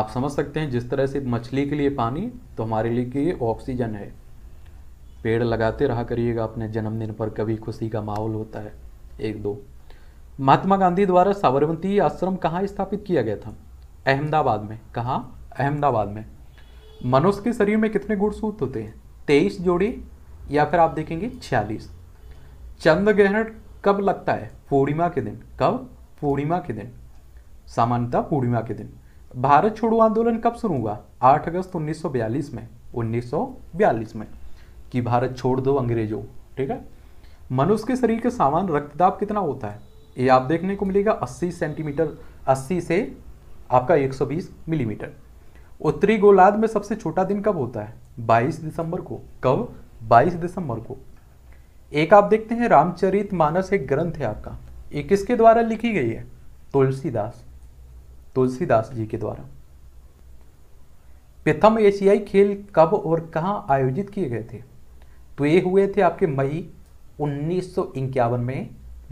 आप समझ सकते हैं जिस तरह से मछली के लिए पानी तो हमारे लिए ऑक्सीजन है पेड़ लगाते रहा करिएगा अपने जन्मदिन पर कभी खुशी का माहौल होता है एक दो महात्मा गांधी द्वारा साबरमती आश्रम कहाँ स्थापित किया गया था अहमदाबाद में कहाँ अहमदाबाद में मनुष्य के शरीर में कितने गुणसूत्र होते हैं तेईस जोड़ी या फिर आप देखेंगे छियालीस चंद्र ग्रहण कब लगता है पूर्णिमा के दिन कब पूर्णिमा के दिन सामान्यतः पूर्णिमा के दिन भारत छोड़ो आंदोलन कब शुरू हुआ 8 अगस्त 1942 में 1942 में कि भारत छोड़ दो अंग्रेजों ठीक है मनुष्य के शरीर के सामान्य रक्तदाब कितना होता है ये आप देखने को मिलेगा 80 सेंटीमीटर 80 से आपका 120 मिलीमीटर उत्तरी गोलार्ध में सबसे छोटा दिन कब होता है 22 दिसंबर को कब 22 दिसंबर को एक आप देखते हैं रामचरित मानस एक ग्रंथ है आपका ये किसके द्वारा लिखी गई है तुलसीदास तुलसीदास जी के द्वारा प्रथम एशियाई खेल कब और कहाँ आयोजित किए गए थे तो ये हुए थे आपके मई उन्नीस में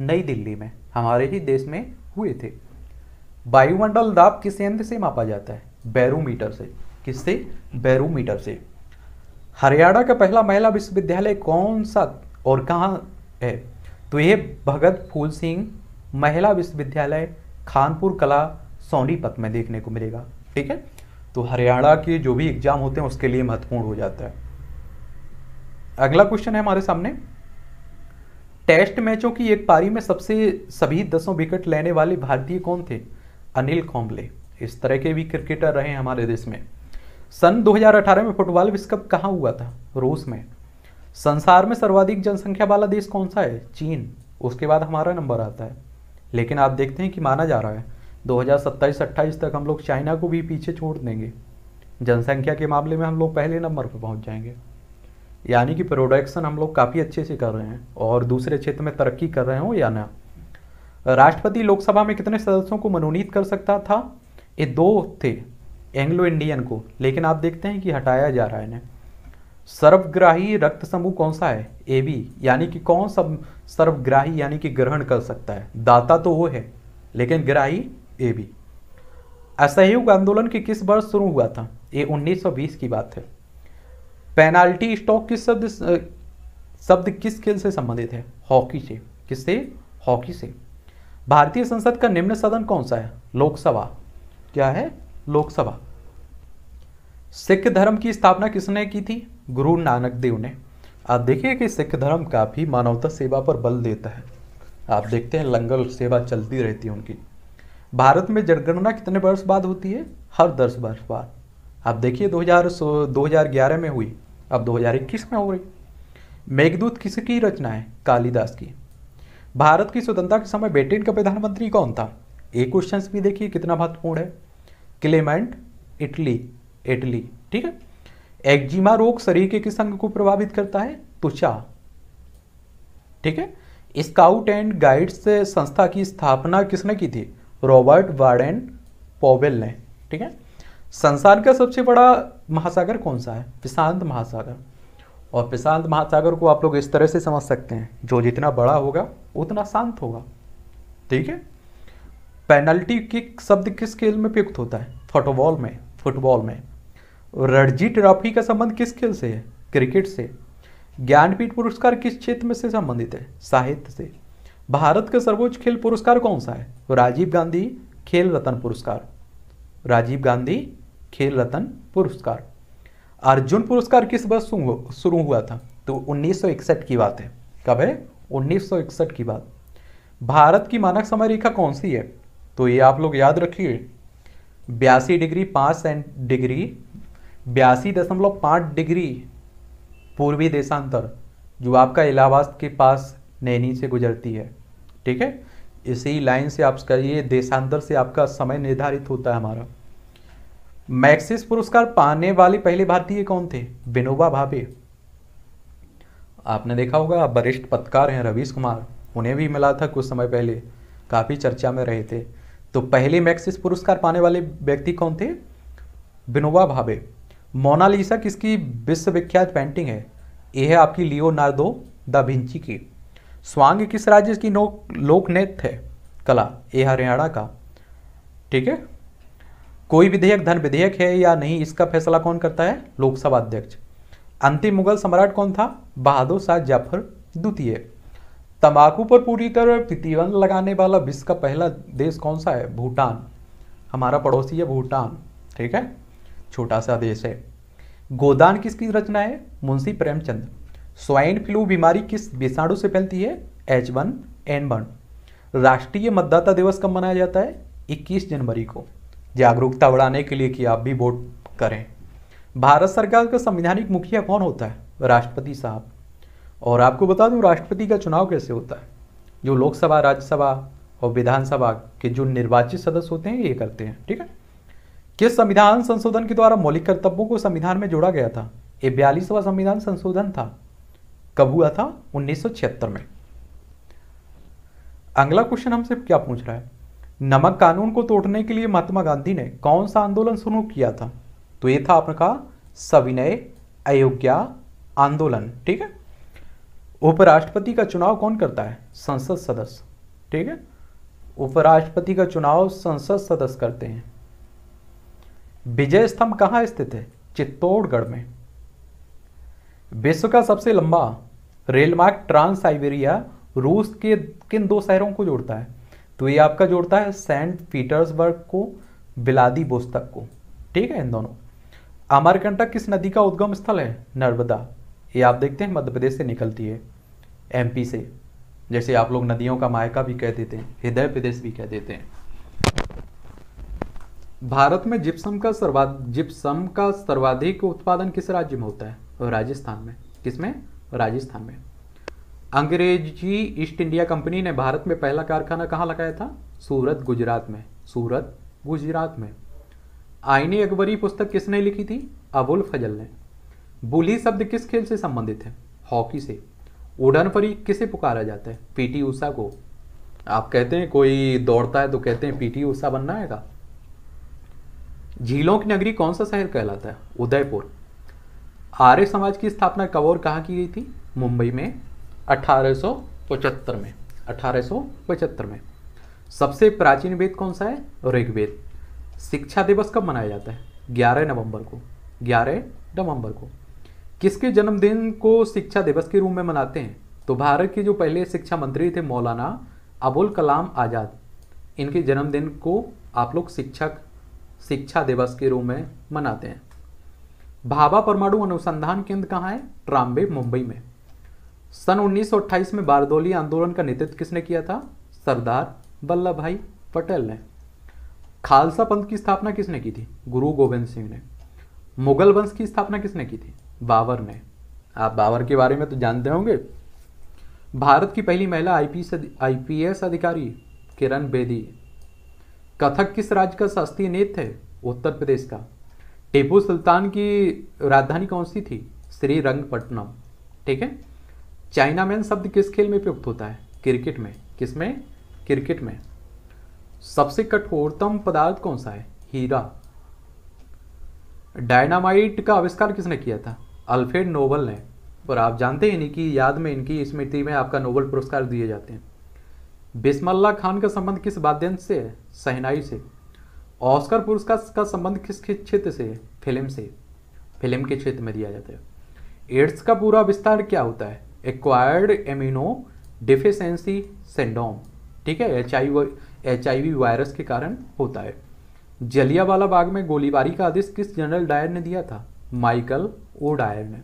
नई दिल्ली में हमारे ही देश में हुए थे वायुमंडल दाब किस यंत्र से मापा जाता है बैरोमीटर से किससे बैरोमीटर से हरियाणा का पहला महिला विश्वविद्यालय कौन सा और कहाँ है तो ये भगत फूल सिंह महिला विश्वविद्यालय खानपुर कला सोनीपत में देखने को मिलेगा ठीक है तो हरियाणा के जो भी एग्जाम होते हैं उसके लिए महत्वपूर्ण हो जाता है अगला क्वेश्चन है हमारे सामने टेस्ट मैचों की एक पारी में सबसे सभी दसों विकेट लेने वाले भारतीय कौन थे अनिल कॉम्बले इस तरह के भी क्रिकेटर रहे हमारे देश में सन 2018 में फुटबॉल विश्व कप कहाँ हुआ था रूस में संसार में सर्वाधिक जनसंख्या वाला देश कौन सा है चीन उसके बाद हमारा नंबर आता है लेकिन आप देखते हैं कि माना जा रहा है दो हज़ार तक हम लोग चाइना को भी पीछे छोड़ देंगे जनसंख्या के मामले में हम लोग पहले नंबर पर पहुंच जाएंगे यानी कि प्रोडक्शन हम लोग काफ़ी अच्छे से कर रहे हैं और दूसरे क्षेत्र में तरक्की कर रहे हो या ना राष्ट्रपति लोकसभा में कितने सदस्यों को मनोनीत कर सकता था ये दो थे एंग्लो इंडियन को लेकिन आप देखते हैं कि हटाया जा रहा है इन्हें सर्वग्राही रक्त समूह कौन सा है ए बी यानी कि कौन सब सर्वग्राही यानी कि ग्रहण कर सकता है दाता तो वो है लेकिन ग्राही ए बी असहयोग आंदोलन के किस वर्ष शुरू हुआ था ये 1920 की बात है पेनाल्टी स्टॉक किस शब्द शब्द किस खेल से संबंधित है हॉकी से किससे हॉकी से भारतीय संसद का निम्न सदन कौन सा है लोकसभा क्या है लोकसभा सिख धर्म की स्थापना किसने की थी गुरु नानक देव ने आप देखिए कि सिख धर्म काफ़ी मानवता सेवा पर बल देता है आप देखते हैं लंगर सेवा चलती रहती है उनकी भारत में जनगणना कितने वर्ष बाद होती है हर दस वर्ष बाद आप देखिए 2000 2011 में हुई अब 2021 में हो रही मेघदूत किसकी रचना है कालिदास की भारत की स्वतंत्रता के समय ब्रिटेन का प्रधानमंत्री कौन था ए क्वेश्चन भी देखिए कितना महत्वपूर्ण है क्लेमेंट इटली इटली ठीक है एक्जिमा रोग शरीर के किस अंग को प्रभावित करता है त्वचा ठीक है स्काउट एंड गाइड्स संस्था की स्थापना किसने की थी रॉबर्ट वार्डन पॉवेल ने ठीक है संसार का सबसे बड़ा महासागर कौन सा है प्रशांत महासागर और प्रशांत महासागर को आप लोग इस तरह से समझ सकते हैं जो जितना बड़ा होगा उतना शांत होगा ठीक है पेनल्टी किक शब्द किस खेल में प्रयुक्त होता है फुटबॉल में फुटबॉल में रणजी ट्रॉफी का संबंध किस खेल से है क्रिकेट से ज्ञानपीठ पुरस्कार किस क्षेत्र में से संबंधित है साहित्य से भारत का सर्वोच्च खेल पुरस्कार कौन सा है राजीव गांधी खेल रत्न पुरस्कार राजीव गांधी खेल रत्न पुरस्कार अर्जुन पुरस्कार किस वर्ष शुरू हुआ था तो 1961 की बात है कब है 1961 की बात भारत की मानक समय रेखा कौन सी है तो ये आप लोग याद रखिए बयासी डिग्री पाँच सेंट डिग्री बयासी दशमलव पाँच डिग्री पूर्वी देशांतर जो आपका इलाहाबाद के पास नैनी से गुजरती है ठीक है इसी लाइन से आपका ये देशांतर से आपका समय निर्धारित होता है हमारा मैक्सिस पुरस्कार पाने वाले पहले भारतीय कौन थे विनोबा भावे आपने देखा होगा वरिष्ठ पत्रकार हैं रवीश कुमार उन्हें भी मिला था कुछ समय पहले काफ़ी चर्चा में रहे थे तो पहले मैक्सिस पुरस्कार पाने वाले व्यक्ति कौन थे विनोबा भावे मोनालिसा किसकी विश्वविख्यात पेंटिंग है यह है आपकी लियोनार्डो द भिंची की स्वांग किस राज्य की लोक नृत्य है कला यह हरियाणा का ठीक है कोई विधेयक धन विधेयक है या नहीं इसका फैसला कौन करता है लोकसभा अध्यक्ष अंतिम मुगल सम्राट कौन था बहादुर शाह जाफर द्वितीय तंबाकू पर पूरी तरह प्रतिबंध लगाने वाला विश्व का पहला देश कौन सा है भूटान हमारा पड़ोसी है भूटान ठीक है छोटा सा देश है गोदान किसकी रचना है मुंशी प्रेमचंद स्वाइन फ्लू बीमारी किस विषाणु से फैलती है एच वन एन वन राष्ट्रीय मतदाता दिवस कब मनाया जाता है 21 जनवरी को जागरूकता बढ़ाने के लिए कि आप भी वोट करें भारत सरकार का संवैधानिक मुखिया कौन होता है राष्ट्रपति साहब और आपको बता दूं राष्ट्रपति का चुनाव कैसे होता है जो लोकसभा राज्यसभा और विधानसभा के जो निर्वाचित सदस्य होते हैं ये करते हैं ठीक है किस संविधान संशोधन के द्वारा मौलिक कर्तव्यों को संविधान में जोड़ा गया था ये बयालीसवा संविधान संशोधन था कब हुआ था उन्नीस में अगला क्वेश्चन हमसे क्या पूछ रहा है नमक कानून को तोड़ने के लिए महात्मा गांधी ने कौन सा आंदोलन शुरू किया था तो ये था आपका सविनय अयोग्या आंदोलन ठीक है उपराष्ट्रपति का चुनाव कौन करता है संसद सदस्य ठीक है उपराष्ट्रपति का चुनाव संसद सदस्य करते हैं विजय स्तंभ कहां स्थित है चित्तौड़गढ़ में विश्व का सबसे लंबा रेलमार्ग ट्रांस साइबेरिया रूस के किन दो शहरों को जोड़ता है तो ये आपका जोड़ता है सेंट पीटर्सबर्ग को बिलादी बोस्तक को ठीक है इन दोनों अमरकंटक किस नदी का उद्गम स्थल है नर्मदा ये आप देखते हैं मध्य प्रदेश से निकलती है एमपी से जैसे आप लोग नदियों का मायका भी कह देते हैं हृदय प्रदेश भी कह देते हैं भारत में जिप्सम का सर्वाधिक जिप्सम का सर्वाधिक उत्पादन किस राज्य में होता है राजस्थान में किसमें राजस्थान में अंग्रेजी ईस्ट इंडिया कंपनी ने भारत में पहला कारखाना कहाँ लगाया था सूरत गुजरात में सूरत गुजरात में आईनी अकबरी पुस्तक किसने लिखी थी अबुल फजल ने बुली शब्द किस खेल से संबंधित है हॉकी से उड़न परी किसे पुकारा जाता है पीटी ऊषा को आप कहते हैं कोई दौड़ता है तो कहते हैं पीटी ऊषा बनना आएगा झीलों की नगरी कौन सा शहर कहलाता है उदयपुर आर्य समाज की स्थापना कब और कहाँ की गई थी मुंबई में 1875 में 1875 में सबसे प्राचीन वेद कौन सा है ऋग्वेद शिक्षा दिवस कब मनाया जाता है 11 नवंबर को 11 नवंबर को किसके जन्मदिन को शिक्षा दिवस के रूप में मनाते हैं तो भारत के जो पहले शिक्षा मंत्री थे मौलाना अबुल कलाम आज़ाद इनके जन्मदिन को आप लोग शिक्षक शिक्षा दिवस के रूप में मनाते हैं भाभा परमाणु अनुसंधान केंद्र कहाँ है ट्राम्बे मुंबई में सन उन्नीस में बारदोली आंदोलन का नेतृत्व किसने किया था सरदार वल्लभ भाई पटेल ने खालसा पंथ की स्थापना किसने की थी गुरु गोविंद सिंह ने मुगल वंश की स्थापना किसने की थी बाबर ने आप बाबर के बारे में तो जानते होंगे भारत की पहली महिला आईपीएस अधिकारी किरण बेदी कथक किस राज्य का शास्त्रीय नृत्य है उत्तर प्रदेश का टीपू सुल्तान की राजधानी कौन सी थी श्री रंगपट्टनम ठीक है चाइना मैन शब्द किस खेल में प्रयुक्त होता है क्रिकेट में किस में क्रिकेट में सबसे कठोरतम पदार्थ कौन सा है हीरा डायनामाइट का आविष्कार किसने किया था अल्फ्रेड नोबल ने और आप जानते हैं इनकी याद में इनकी स्मृति में आपका नोबल पुरस्कार दिए जाते हैं बिस्मल्ला खान का संबंध किस वाद्यंश से है सहनाई से ऑस्कर पुरस्कार का संबंध किस क्षेत्र से है फिल्म से फिल्म के क्षेत्र में दिया जाता है एड्स का पूरा विस्तार क्या होता है एक्वायर्ड एमिनो डिफिशेंसी सेंडोम ठीक है एच आई वी वायरस के कारण होता है जलियावाला बाग में गोलीबारी का आदेश किस जनरल डायर ने दिया था माइकल ओ डायर ने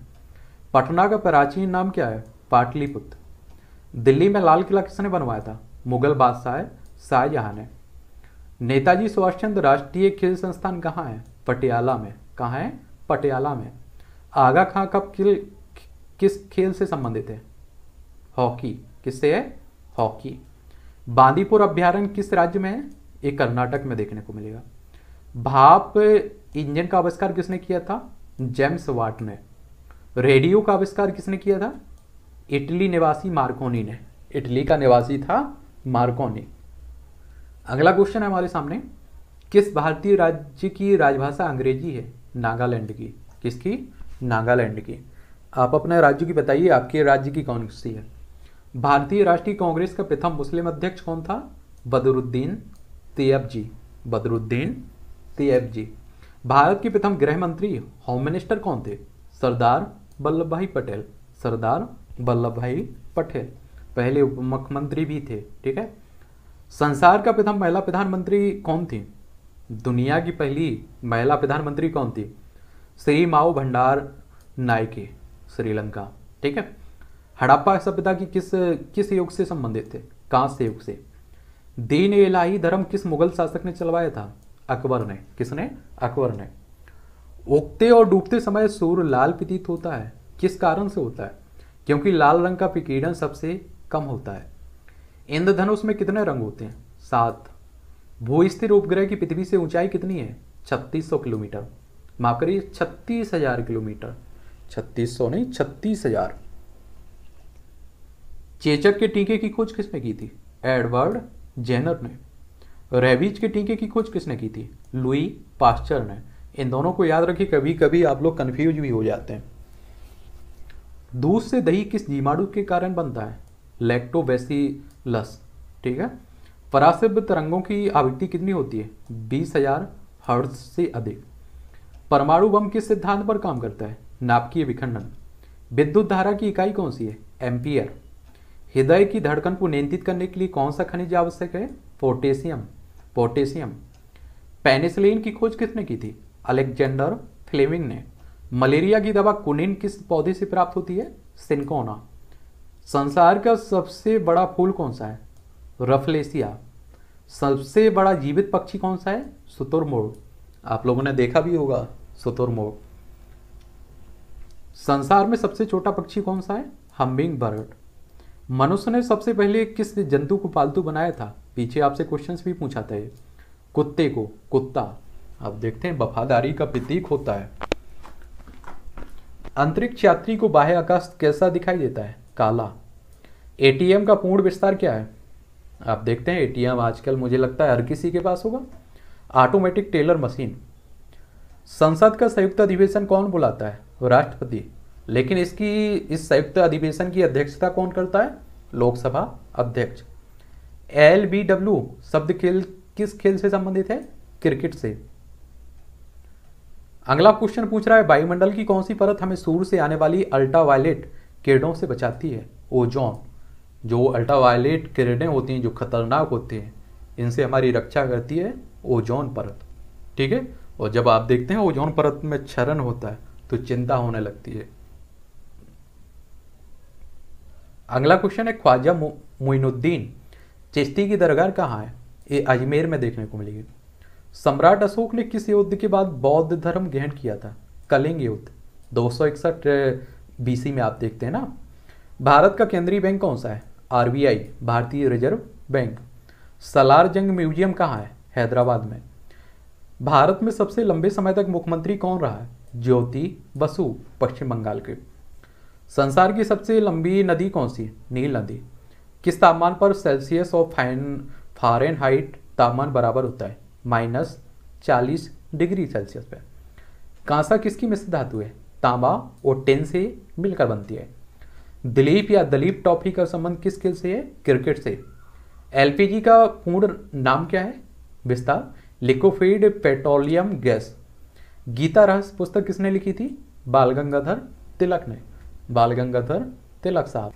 पटना का प्राचीन नाम क्या है पाटलिपुत्र दिल्ली में लाल किला किसने बनवाया था मुगल बादशाह शाहजहां ने नेताजी सुभाष चंद्र राष्ट्रीय खेल संस्थान कहाँ है पटियाला में कहाँ है पटियाला में आगा खां कब किल किस खेल से संबंधित है हॉकी किससे है हॉकी बांदीपुर अभ्यारण्य किस राज्य में है ये कर्नाटक में देखने को मिलेगा भाप इंजन का आविष्कार किसने किया था जेम्स वाट ने रेडियो का आविष्कार किसने किया था इटली निवासी मार्कोनी ने इटली का निवासी था मार्कोनी अगला क्वेश्चन है हमारे सामने किस भारतीय राज्य की राजभाषा अंग्रेजी है नागालैंड की किसकी नागालैंड की आप अपने राज्य की बताइए आपके राज्य की कौन सी है भारतीय राष्ट्रीय कांग्रेस का प्रथम मुस्लिम अध्यक्ष कौन था बदरुद्दीन तेयब जी बदरुद्दीन तेब जी भारत के प्रथम गृह मंत्री होम मिनिस्टर कौन थे सरदार वल्लभ भाई पटेल सरदार वल्लभ भाई पटेल पहले उप मुख्यमंत्री भी थे ठीक है संसार का प्रथम महिला प्रधानमंत्री कौन थी दुनिया की पहली महिला प्रधानमंत्री कौन थी श्री माओ भंडार नायके श्रीलंका ठीक है हड़प्पा सभ्यता की किस किस युग से संबंधित थे कांस्य युग से दीन इलाही धर्म किस मुगल शासक ने चलवाया था अकबर ने किसने अकबर ने उगते और डूबते समय सूर्य लाल प्रतीत होता है किस कारण से होता है क्योंकि लाल रंग का विकिरण सबसे कम होता है इंद्रधनुष में कितने रंग होते हैं सात भू स्थिर उपग्रह की पृथ्वी से ऊंचाई कितनी है 3600 किलोमीटर माफ करिए छत्तीस हजार किलोमीटर 3600 नहीं छत्तीस हजार चेचक के टीके की खोज किसने की थी एडवर्ड जेनर ने रेबीज के टीके की खोज किसने की थी लुई पास्चर ने इन दोनों को याद रखिए कभी कभी आप लोग कन्फ्यूज भी हो जाते हैं दूध से दही किस जीवाणु के कारण बनता है लस ठीक है परासिब तरंगों की आवृत्ति कितनी होती है बीस हजार हर्ट्ज से अधिक परमाणु बम किस सिद्धांत पर काम करता है नापकीय विखंडन विद्युत धारा की इकाई कौन सी है एम्पियर हृदय की धड़कन को नियंत्रित करने के लिए कौन सा खनिज आवश्यक है पोटेशियम पोटेशियम पेनिसिलिन की खोज किसने की थी अलेक्जेंडर फ्लेमिंग ने मलेरिया की दवा कुनिन किस पौधे से प्राप्त होती है सिंकोना संसार का सबसे बड़ा फूल कौन सा है रफलेसिया सबसे बड़ा जीवित पक्षी कौन सा है सुतुरमुर्ग आप लोगों ने देखा भी होगा सुतुरमुर्ग संसार में सबसे छोटा पक्षी कौन सा है हम्बिंग बर्ड मनुष्य ने सबसे पहले किस जंतु को पालतू बनाया था पीछे आपसे क्वेश्चंस भी पूछा था ये कुत्ते को कुत्ता आप देखते हैं वफादारी का प्रतीक होता है अंतरिक्ष यात्री को बाह्य आकाश कैसा दिखाई देता है काला एटीएम का पूर्ण विस्तार क्या है आप देखते हैं एटीएम आजकल मुझे लगता है हर किसी के पास होगा ऑटोमेटिक टेलर मशीन संसद का संयुक्त अधिवेशन कौन बुलाता है राष्ट्रपति लेकिन इसकी इस संयुक्त अधिवेशन की अध्यक्षता कौन करता है लोकसभा अध्यक्ष एल बी डब्ल्यू शब्द खेल किस खेल से संबंधित है क्रिकेट से अगला क्वेश्चन पूछ रहा है वायुमंडल की कौन सी परत हमें सूर्य से आने वाली अल्ट्रावायलेट किरणों से बचाती है ओजोन जो अल्ट्रावायलेट किरणें होती हैं जो खतरनाक होती हैं इनसे हमारी रक्षा करती है ओजोन परत ठीक है और जब आप देखते हैं ओजोन परत में क्षरण होता है तो चिंता होने लगती है अगला क्वेश्चन है ख्वाजा मोइनुद्दीन चिश्ती की दरगाह कहाँ है ये अजमेर में देखने को मिलेगी सम्राट अशोक ने किस युद्ध के बाद बौद्ध धर्म ग्रहण किया था कलिंग युद्ध दो सौ इकसठ बीसी में आप देखते हैं ना भारत का केंद्रीय बैंक कौन सा है आरबीआई भारतीय रिजर्व बैंक सलार जंग म्यूजियम कहाँ है हैदराबाद में भारत में सबसे लंबे समय तक मुख्यमंत्री कौन रहा है ज्योति बसु पश्चिम बंगाल के संसार की सबसे लंबी नदी कौन सी नील नदी किस तापमान पर सेल्सियस और फाइन फारेन हाइट तापमान बराबर होता है माइनस चालीस डिग्री सेल्सियस पे कांसा किसकी मिश्र धातु है तांबा और टेन से मिलकर बनती है दिलीप या दलीप टॉफी का संबंध किस खेल से है क्रिकेट से एलपीजी का पूर्ण नाम क्या है विस्तार लिक्विफाइड पेट्रोलियम गैस गीता रहस्य पुस्तक किसने लिखी थी बाल गंगाधर तिलक ने बाल गंगाधर तिलक साहब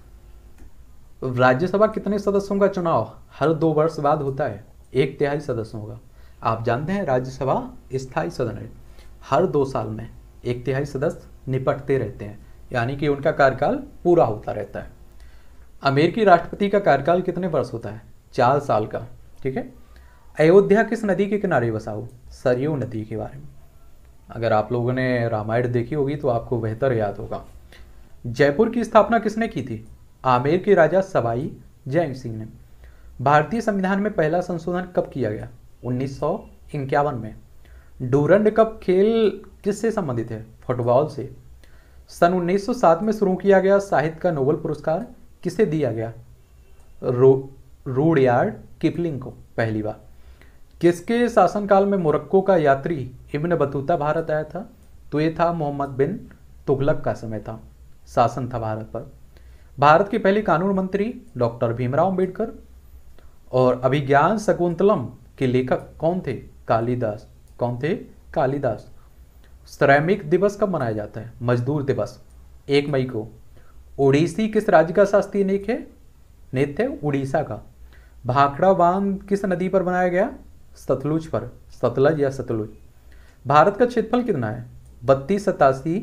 राज्यसभा कितने सदस्यों का चुनाव हर दो वर्ष बाद होता है एक तिहाई सदस्यों का आप जानते हैं राज्यसभा स्थायी सदन है हर दो साल में एक तिहाई सदस्य निपटते रहते हैं यानी कि उनका कार्यकाल पूरा होता रहता है अमेरिकी राष्ट्रपति का कार्यकाल कितने वर्ष होता है चार साल का ठीक है अयोध्या किस नदी के किनारे बसा हो सरयू नदी के बारे में अगर आप लोगों ने रामायण देखी होगी तो आपको बेहतर याद होगा जयपुर की स्थापना किसने की थी आमेर के राजा सवाई जैन सिंह ने भारतीय संविधान में पहला संशोधन कब किया गया उन्नीस में डूरंड कप खेल किससे संबंधित है फुटबॉल से सन 1907 में शुरू किया गया साहित्य का नोबल पुरस्कार किसे दिया गया रो रूडयार्ड किपलिंग को पहली बार किसके शासनकाल में मोरक्को का यात्री इब्न बतूता भारत आया था तो ये था मोहम्मद बिन तुगलक का समय था शासन था भारत पर भारत के पहले कानून मंत्री डॉक्टर भीमराव अंबेडकर और अभिज्ञान शकुंतलम के लेखक कौन थे कालिदास कौन थे कालिदास श्रमिक दिवस कब मनाया जाता है मजदूर दिवस एक मई को ओडिसी किस राज्य का शास्त्रीय नेक है नृत्य उड़ीसा का भाखड़ा बांध किस नदी पर बनाया गया सतलुज पर सतलज या सतलुज भारत का क्षेत्रफल कितना है बत्तीस सतासी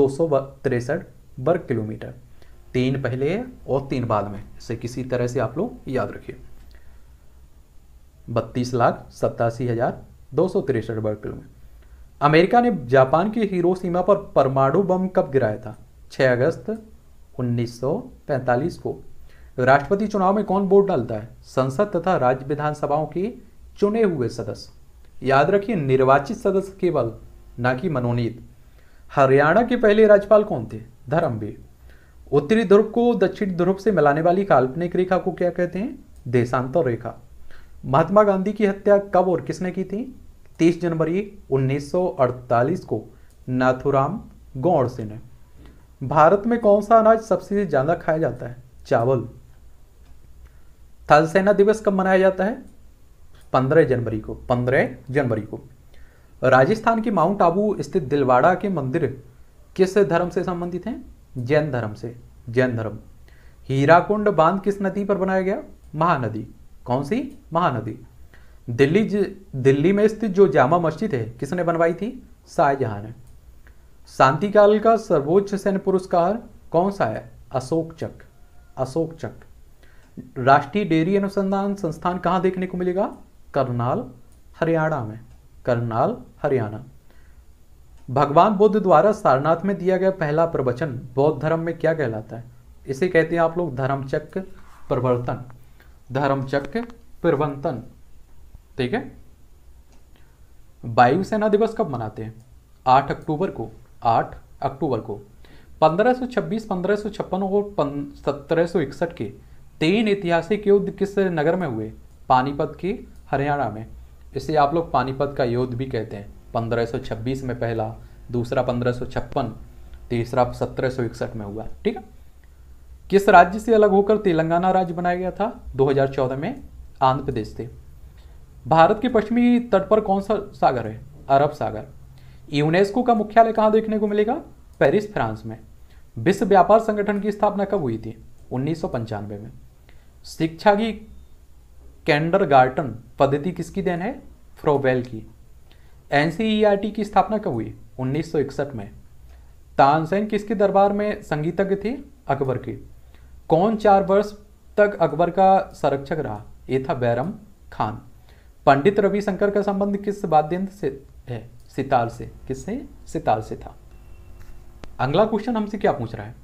दो सौ तिरसठ वर्ग किलोमीटर तीन पहले और तीन बाद में इसे किसी तरह से आप लोग याद रखिए बत्तीस लाख सत्तासी हजार दो सौ तिरसठ वर्ग किलोमीटर अमेरिका ने जापान की हीरो सीमा पर परमाणु बम कब गिराया था 6 अगस्त 1945 को राष्ट्रपति चुनाव में कौन वोट डालता है संसद तथा राज्य विधानसभाओं के चुने हुए सदस्य याद रखिए निर्वाचित सदस्य केवल ना कि मनोनीत हरियाणा के पहले राज्यपाल कौन थे धर्मवीर उत्तरी ध्रुव को दक्षिण ध्रुव से मिलाने वाली काल्पनिक रेखा को क्या कहते हैं देशांतर रेखा महात्मा गांधी की हत्या कब और किसने की थी 30 जनवरी 1948 को नाथुराम गौड़से ने भारत में कौन सा अनाज सबसे ज्यादा खाया जाता है चावल थल सेना दिवस कब मनाया जाता है 15 जनवरी को 15 जनवरी को राजस्थान के माउंट आबू स्थित दिलवाड़ा के मंदिर किस धर्म से संबंधित हैं जैन धर्म से जैन धर्म हीराकुंड बांध किस नदी पर बनाया गया महानदी कौन सी महानदी दिल्ली दिल्ली में स्थित जो जामा मस्जिद है किसने बनवाई थी शाहजहां ने शांति काल का सर्वोच्च सैन्य पुरस्कार कौन सा है अशोक चक अशोक चक राष्ट्रीय डेयरी अनुसंधान संस्थान कहाँ देखने को मिलेगा करनाल हरियाणा में करनाल हरियाणा भगवान बुद्ध द्वारा सारनाथ में दिया गया पहला प्रवचन बौद्ध धर्म में क्या कहलाता है इसे कहते हैं आप लोग धर्मचक्र प्रवर्तन धर्मचक्र प्रवर्तन ठीक है वायुसेना दिवस कब मनाते हैं आठ अक्टूबर को आठ अक्टूबर को 1526, 1556 और सत्रह के तीन ऐतिहासिक युद्ध किस नगर में हुए पानीपत के हरियाणा में इसे आप लोग पानीपत का युद्ध भी कहते हैं 1526 में पहला दूसरा पंद्रह तीसरा सत्रह में हुआ ठीक है किस राज्य से अलग होकर तेलंगाना राज्य बनाया गया था 2014 में आंध्र प्रदेश से भारत के पश्चिमी तट पर कौन सा सागर है अरब सागर यूनेस्को का मुख्यालय कहाँ देखने को मिलेगा पेरिस फ्रांस में विश्व व्यापार संगठन की स्थापना कब हुई थी उन्नीस में शिक्षा की कैंडर गार्टन पद्धति किसकी देन है फ्रोबेल की एन की स्थापना कब हुई उन्नीस में तानसेन किसके दरबार में संगीतज्ञ थे अकबर के कौन चार वर्ष तक अकबर का संरक्षक रहा ये था बैरम खान पंडित रविशंकर का संबंध किस वाद्यंत्र से है सितार से किससे सितार से था अगला क्वेश्चन हमसे क्या पूछ रहा है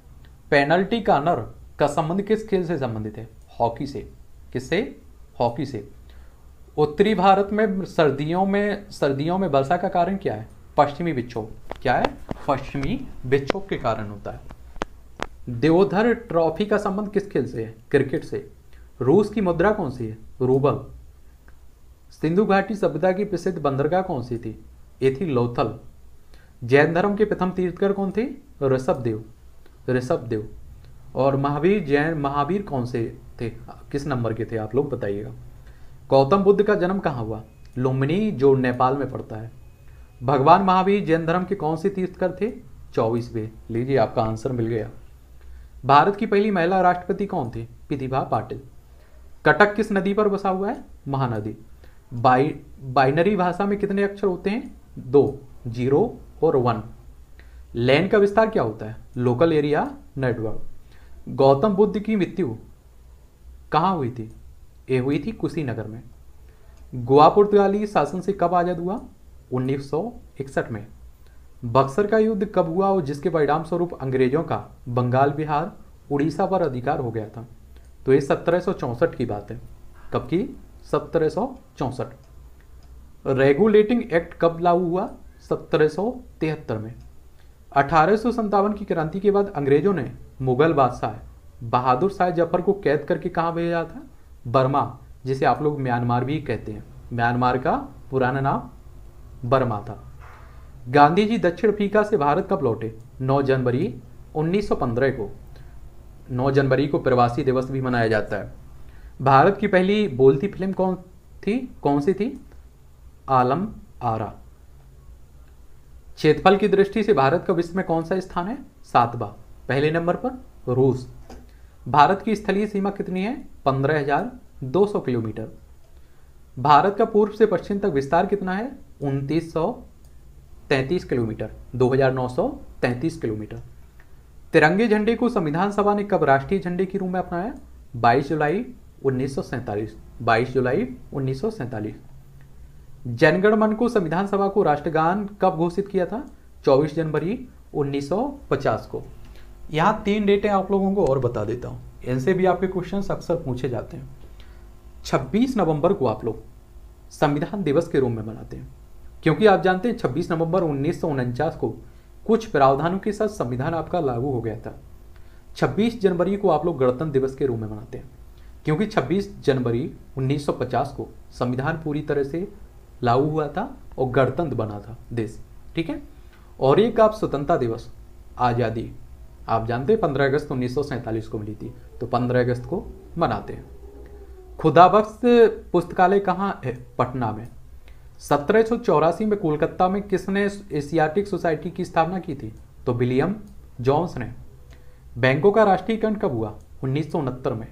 पेनल्टी कार्नर का संबंध किस खेल से संबंधित है हॉकी से किससे हॉकी से उत्तरी भारत में सर्दियों में सर्दियों में वर्षा का कारण क्या है पश्चिमी विक्षोभ क्या है पश्चिमी विक्षोभ के कारण होता है देवोधर ट्रॉफी का संबंध किस खेल से है क्रिकेट से रूस की मुद्रा कौन सी है रूबल सिंधु घाटी सभ्यता की प्रसिद्ध बंदरगाह कौन सी थी ये थी लोथल जैन धर्म के प्रथम तीर्थकर कौन थे ऋषभदेव ऋषभदेव और महावीर जैन महावीर कौन से थे किस नंबर के थे आप लोग बताइएगा गौतम बुद्ध का जन्म कहाँ हुआ लुम्बिनी जो नेपाल में पड़ता है भगवान महावीर जैन धर्म के कौन से तीर्थकर थे चौबीसवें लीजिए आपका आंसर मिल गया भारत की पहली महिला राष्ट्रपति कौन थी प्रतिभा पाटिल कटक किस नदी पर बसा हुआ है महानदी बाई बाइनरी भाषा में कितने अक्षर होते हैं दो जीरो और वन लैंड का विस्तार क्या होता है local area network Gautam Buddha की मृत्यु कहाँ हुई थी ये हुई थी कुशीनगर में गोवा पुर्तगाली शासन से कब आज़ाद हुआ 1961 में बक्सर का युद्ध कब हुआ और जिसके परिणाम स्वरूप अंग्रेजों का बंगाल बिहार उड़ीसा पर अधिकार हो गया था तो ये सत्रह की बात है कब की सत्रह रेगुलेटिंग एक्ट कब लागू हुआ सत्रह में अठारह की क्रांति के बाद अंग्रेजों ने मुगल बादशाह बहादुर शाह जफर को कैद करके कहाँ भेजा था बर्मा जिसे आप लोग म्यांमार भी कहते हैं म्यांमार का पुराना नाम बर्मा था गांधी जी दक्षिण अफ्रीका से भारत कब लौटे 9 जनवरी 1915 को 9 जनवरी को प्रवासी दिवस भी मनाया जाता है भारत की पहली बोलती फिल्म कौन थी कौन सी थी आलम आरा क्षेत्रफल की दृष्टि से भारत का विश्व में कौन सा स्थान है सातवा पहले नंबर पर रूस भारत की स्थलीय सीमा कितनी है 15,200 किलोमीटर भारत का पूर्व से पश्चिम तक विस्तार कितना है उनतीस किलोमीटर 2,933 किलोमीटर तिरंगे झंडे को संविधान सभा ने कब राष्ट्रीय झंडे के रूप में अपनाया 22 जुलाई 1947 22 जुलाई 1947 जनगण मन को संविधान सभा को राष्ट्रगान कब घोषित किया था 24 जनवरी 1950 को यहाँ तीन डेटें आप लोगों को और बता देता हूँ इनसे भी आपके क्वेश्चन अक्सर पूछे जाते हैं 26 नवंबर को आप लोग संविधान दिवस के रूप में मनाते हैं क्योंकि आप जानते हैं 26 नवंबर उन्नीस को कुछ प्रावधानों के साथ संविधान आपका लागू हो गया था 26 जनवरी को आप लोग गणतंत्र दिवस के रूप में मनाते हैं क्योंकि 26 जनवरी 1950 को संविधान पूरी तरह से लागू हुआ था और गणतंत्र बना था देश ठीक है और एक आप स्वतंत्रता दिवस आज़ादी आप जानते हैं पंद्रह अगस्त उन्नीस को मिली थी तो पंद्रह अगस्त को मनाते हैं खुदाबख्श पुस्तकालय कहाँ है पटना में सत्रह में कोलकाता में किसने एशियाटिक सोसाइटी की स्थापना की थी तो विलियम जॉन्स ने बैंकों का राष्ट्रीयकरण कब हुआ उन्नीस में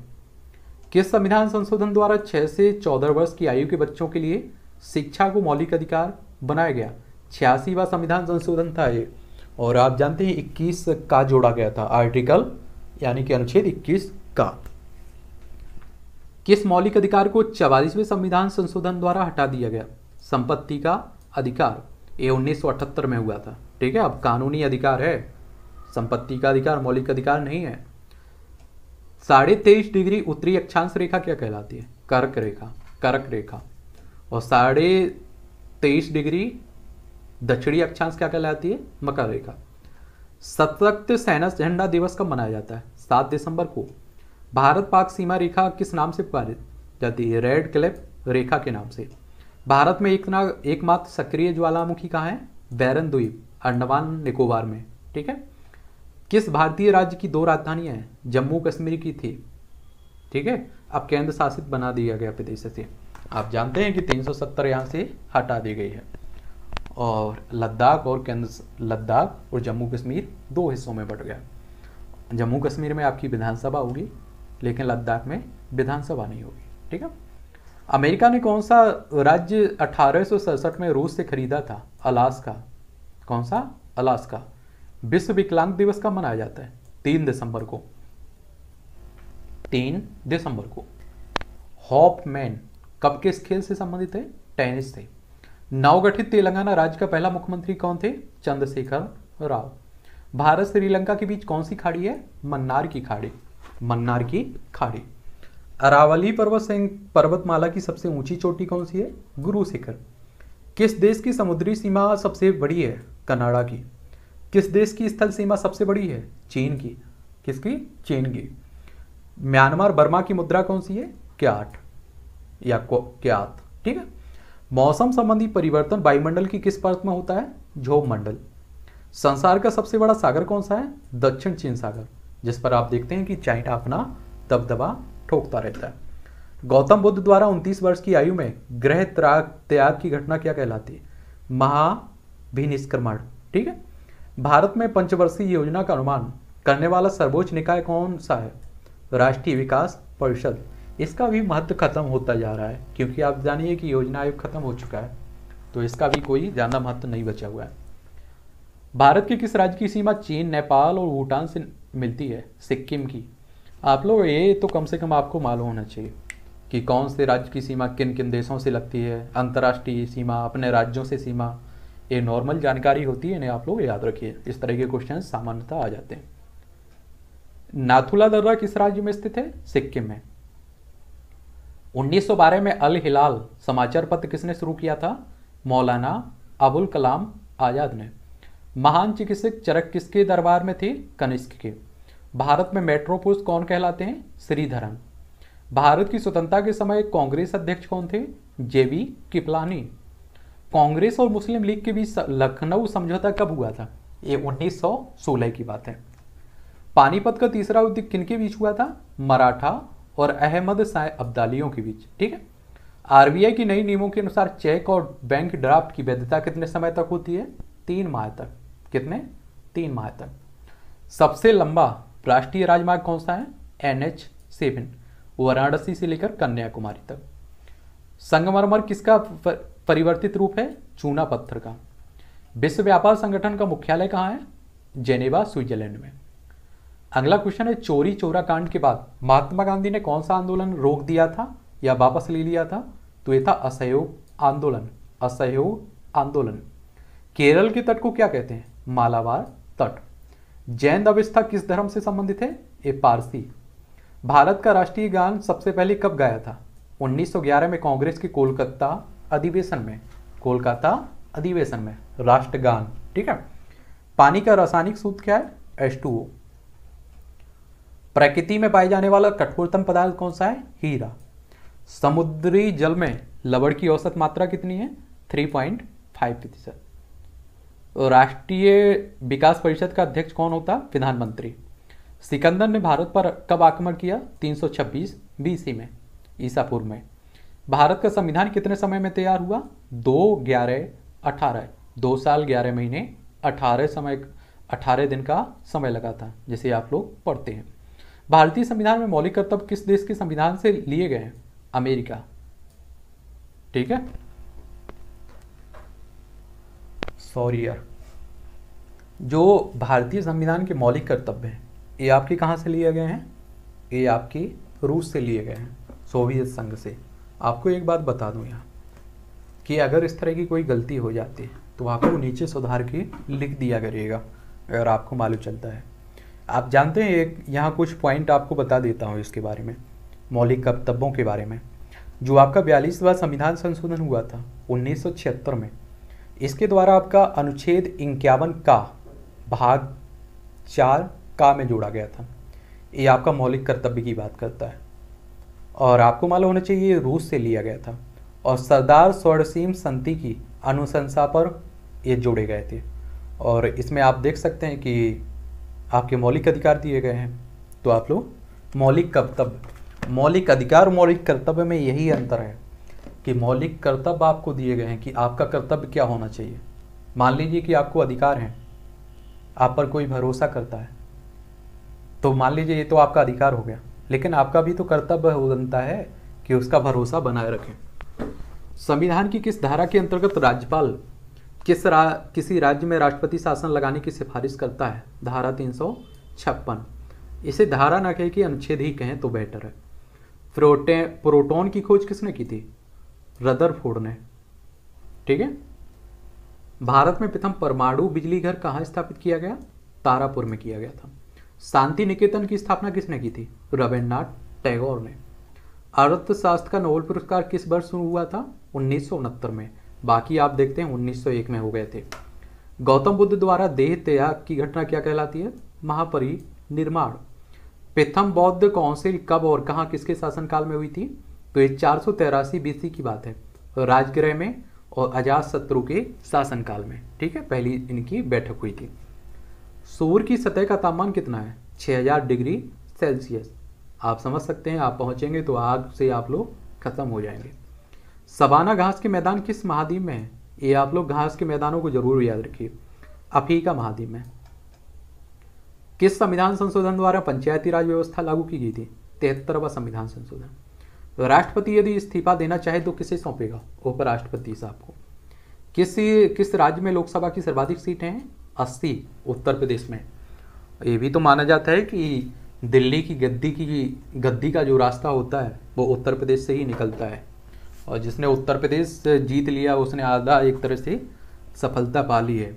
किस संविधान संशोधन द्वारा 6 से 14 वर्ष की आयु के बच्चों के लिए शिक्षा को मौलिक अधिकार बनाया गया छियासीवा संविधान संशोधन था ये और आप जानते हैं 21 का जोड़ा गया था आर्टिकल यानी कि अनुच्छेद 21 का किस मौलिक अधिकार को चवालीसवें संविधान संशोधन द्वारा हटा दिया गया संपत्ति का अधिकार ये 1978 में हुआ था ठीक है अब कानूनी अधिकार है संपत्ति का अधिकार मौलिक अधिकार नहीं है साढ़े तेईस डिग्री उत्तरी अक्षांश रेखा क्या कहलाती है कर्क रेखा कर्क रेखा और साढ़े तेईस डिग्री दक्षिणी अक्षांश क्या कहलाती है मकर रेखा सशक्त सेना झंडा दिवस कब मनाया जाता है सात दिसंबर को भारत पाक सीमा रेखा किस नाम से पुकारित जाती है रेड क्लिप रेखा के नाम से भारत में इतना एकमात्र सक्रिय ज्वालामुखी कहाँ है बैरन द्वीप अंडमान निकोबार में ठीक है किस भारतीय राज्य की दो राजधानियां हैं जम्मू कश्मीर की थी ठीक है अब केंद्र शासित बना दिया गया प्रदेश से आप जानते हैं कि 370 सौ यहाँ से हटा दी गई है और लद्दाख और केंद्र लद्दाख और जम्मू कश्मीर दो हिस्सों में बट गया जम्मू कश्मीर में आपकी विधानसभा होगी लेकिन लद्दाख में विधानसभा नहीं होगी ठीक है अमेरिका ने कौन सा राज्य अठारह में रूस से खरीदा था अलास्का कौन सा अलास्का विश्व विकलांग दिवस कब मनाया जाता है तीन दिसंबर को तीन दिसंबर को हॉपमैन कब किस खेल से संबंधित है टेनिस से नवगठित तेलंगाना राज्य का पहला मुख्यमंत्री कौन थे चंद्रशेखर राव भारत श्रीलंका के बीच कौन सी खाड़ी है मन्नार की खाड़ी मन्नार की खाड़ी अरावली पर्वत पर्वतमाला की सबसे ऊंची चोटी कौन सी है गुरु शिखर किस देश की समुद्री सीमा सबसे बड़ी है कनाडा की किस देश की स्थल सीमा सबसे बड़ी है चीन की किसकी चीन की म्यांमार बर्मा की मुद्रा कौन सी है क्याट या क्या ठीक है मौसम संबंधी परिवर्तन वायुमंडल की किस परत में होता है झोब मंडल संसार का सबसे बड़ा सागर कौन सा है दक्षिण चीन सागर जिस पर आप देखते हैं कि चाइना अपना दबदबा ठोकता रहता है गौतम बुद्ध द्वारा 29 वर्ष की आयु में ग्रह त्राग त्याग की घटना क्या कहलाती है महाभिनिष्क्रमण ठीक है भारत में पंचवर्षीय योजना का अनुमान करने वाला सर्वोच्च निकाय कौन सा है राष्ट्रीय विकास परिषद इसका भी महत्व खत्म होता जा रहा है क्योंकि आप जानिए कि योजना आयोग खत्म हो चुका है तो इसका भी कोई ज़्यादा महत्व नहीं बचा हुआ है भारत के किस राज्य की सीमा चीन नेपाल और भूटान से मिलती है सिक्किम की आप लोग ये तो कम से कम आपको मालूम होना चाहिए कि कौन से राज्य की सीमा किन किन देशों से लगती है अंतर्राष्ट्रीय सीमा अपने राज्यों से सीमा ये नॉर्मल जानकारी होती है ना आप लोग याद रखिए इस तरह के क्वेश्चन सामान्यतः आ जाते हैं नाथुला दर्रा किस राज्य में स्थित है सिक्किम में 1912 में अल हिलाल समाचार पत्र किसने शुरू किया था मौलाना अबुल कलाम आज़ाद ने महान चिकित्सक चरक किसके दरबार में थे कनिष्क के भारत में मेट्रो पुरुष कौन कहलाते हैं श्रीधरन भारत की स्वतंत्रता के समय कांग्रेस अध्यक्ष कौन थे जेबी किपलानी कांग्रेस और मुस्लिम लीग के बीच लखनऊ समझौता कब हुआ था ये 1916 की बात है पानीपत का तीसरा युद्ध किनके बीच हुआ था मराठा और अहमद शाह अब्दालियों के बीच ठीक है आरबीआई की नई नियमों के अनुसार चेक और बैंक ड्राफ्ट की वैधता कितने समय तक होती है तीन माह तक कितने तीन माह तक सबसे लंबा राष्ट्रीय राजमार्ग कौन सा है एन एच सेवन वाराणसी से लेकर कन्याकुमारी तक संगमरमर किसका परिवर्तित रूप है चूना पत्थर का विश्व व्यापार संगठन का मुख्यालय कहाँ है जेनेवा स्विट्जरलैंड में अगला क्वेश्चन है चोरी चोरा कांड के बाद महात्मा गांधी ने कौन सा आंदोलन रोक दिया था या वापस ले लिया था तो ये था असहयोग आंदोलन असहयोग आंदोलन केरल के तट को क्या कहते हैं मालावार तट जैन अवस्था किस धर्म से संबंधित है ये पारसी भारत का राष्ट्रीय गान सबसे पहले कब गाया था 1911 में कांग्रेस के कोलकाता अधिवेशन में कोलकाता अधिवेशन में राष्ट्रगान ठीक है पानी का रासायनिक सूत्र क्या है एच प्रकृति में पाए जाने वाला कठोरतम पदार्थ कौन सा है हीरा समुद्री जल में लवण की औसत मात्रा कितनी है 3.5 प्रतिशत राष्ट्रीय विकास परिषद का अध्यक्ष कौन होता प्रधानमंत्री सिकंदर ने भारत पर कब आक्रमण किया 326 बीसी में ईसापुर में भारत का संविधान कितने समय में तैयार हुआ दो ग्यारह अठारह दो साल ग्यारह महीने अठारह समय अठारह दिन का समय लगा था जिसे आप लोग पढ़ते हैं भारतीय संविधान में मौलिक कर्तव्य किस देश के संविधान से लिए गए हैं अमेरिका ठीक है सॉरी यार जो भारतीय संविधान के मौलिक कर्तव्य हैं ये आपके कहाँ से लिए गए हैं ये आपके रूस से लिए गए हैं सोवियत संघ से आपको एक बात बता दूं यहाँ कि अगर इस तरह की कोई गलती हो जाती है तो आपको नीचे सुधार के लिख दिया करिएगा अगर आपको मालूम चलता है आप जानते हैं एक यहाँ कुछ पॉइंट आपको बता देता हूँ इसके बारे में मौलिक कर्तव्यों के बारे में जो आपका बयालीसवा संविधान संशोधन हुआ था उन्नीस में इसके द्वारा आपका अनुच्छेद इक्यावन का भाग चार का में जोड़ा गया था ये आपका मौलिक कर्तव्य की बात करता है और आपको मालूम होना चाहिए रूस से लिया गया था और सरदार स्वर्णसीम संति की अनुशंसा पर ये जोड़े गए थे और इसमें आप देख सकते हैं कि आपके मौलिक अधिकार दिए गए हैं तो आप लोग मौलिक कर्तव्य मौलिक अधिकार मौलिक कर्तव्य में यही अंतर है कि मौलिक कर्तव्य आपको दिए गए हैं कि आपका कर्तव्य क्या होना चाहिए मान लीजिए कि आपको अधिकार है आप पर कोई भरोसा करता है तो मान लीजिए ये तो आपका अधिकार हो गया लेकिन आपका भी तो कर्तव्य हो बनता है कि उसका भरोसा बनाए रखें संविधान की किस धारा के अंतर्गत राज्यपाल किस रा किसी राज्य में राष्ट्रपति शासन लगाने की सिफारिश करता है धारा तीन सौ छप्पन इसे धारा न कहे कि अनुच्छेद ही कहें तो बेटर है प्रोटे प्रोटोन की खोज किसने की थी रदरफोर्ड ने ठीक है भारत में प्रथम परमाणु बिजली घर कहाँ स्थापित किया गया तारापुर में किया गया था शांति निकेतन की स्थापना किसने की थी रविन्द्रनाथ टैगोर ने अर्थशास्त्र का नोबेल पुरस्कार किस वर्ष शुरू हुआ था उन्नीस में बाकी आप देखते हैं 1901 में हो गए थे गौतम बुद्ध द्वारा देह त्याग की घटना क्या कहलाती है महापरि निर्माण प्रथम बौद्ध काउंसिल कब और कहाँ किसके शासनकाल में हुई थी तो ये चार सौ तेरासी बीसी की बात है राजगृह में और अजात शत्रु के शासनकाल में ठीक है पहली इनकी बैठक हुई थी सूर्य की सतह का तापमान कितना है 6000 डिग्री सेल्सियस आप समझ सकते हैं आप पहुंचेंगे तो आग से आप लोग खत्म हो जाएंगे सबाना घास के मैदान किस महाद्वीप में है ये आप लोग घास के मैदानों को जरूर याद रखिए अफ्रीका महाद्वीप में किस संविधान संशोधन द्वारा पंचायती राज व्यवस्था लागू की गई थी तिहत्तरवा संविधान संशोधन तो राष्ट्रपति यदि इस्तीफा देना चाहे तो किसे सौंपेगा उपराष्ट्रपति साहब को किस किस राज्य में लोकसभा की सर्वाधिक सीटें हैं अस्सी उत्तर प्रदेश में ये भी तो माना जाता है कि दिल्ली की गद्दी की गद्दी का जो रास्ता होता है वो उत्तर प्रदेश से ही निकलता है और जिसने उत्तर प्रदेश जीत लिया उसने आधा एक तरह से सफलता पा ली है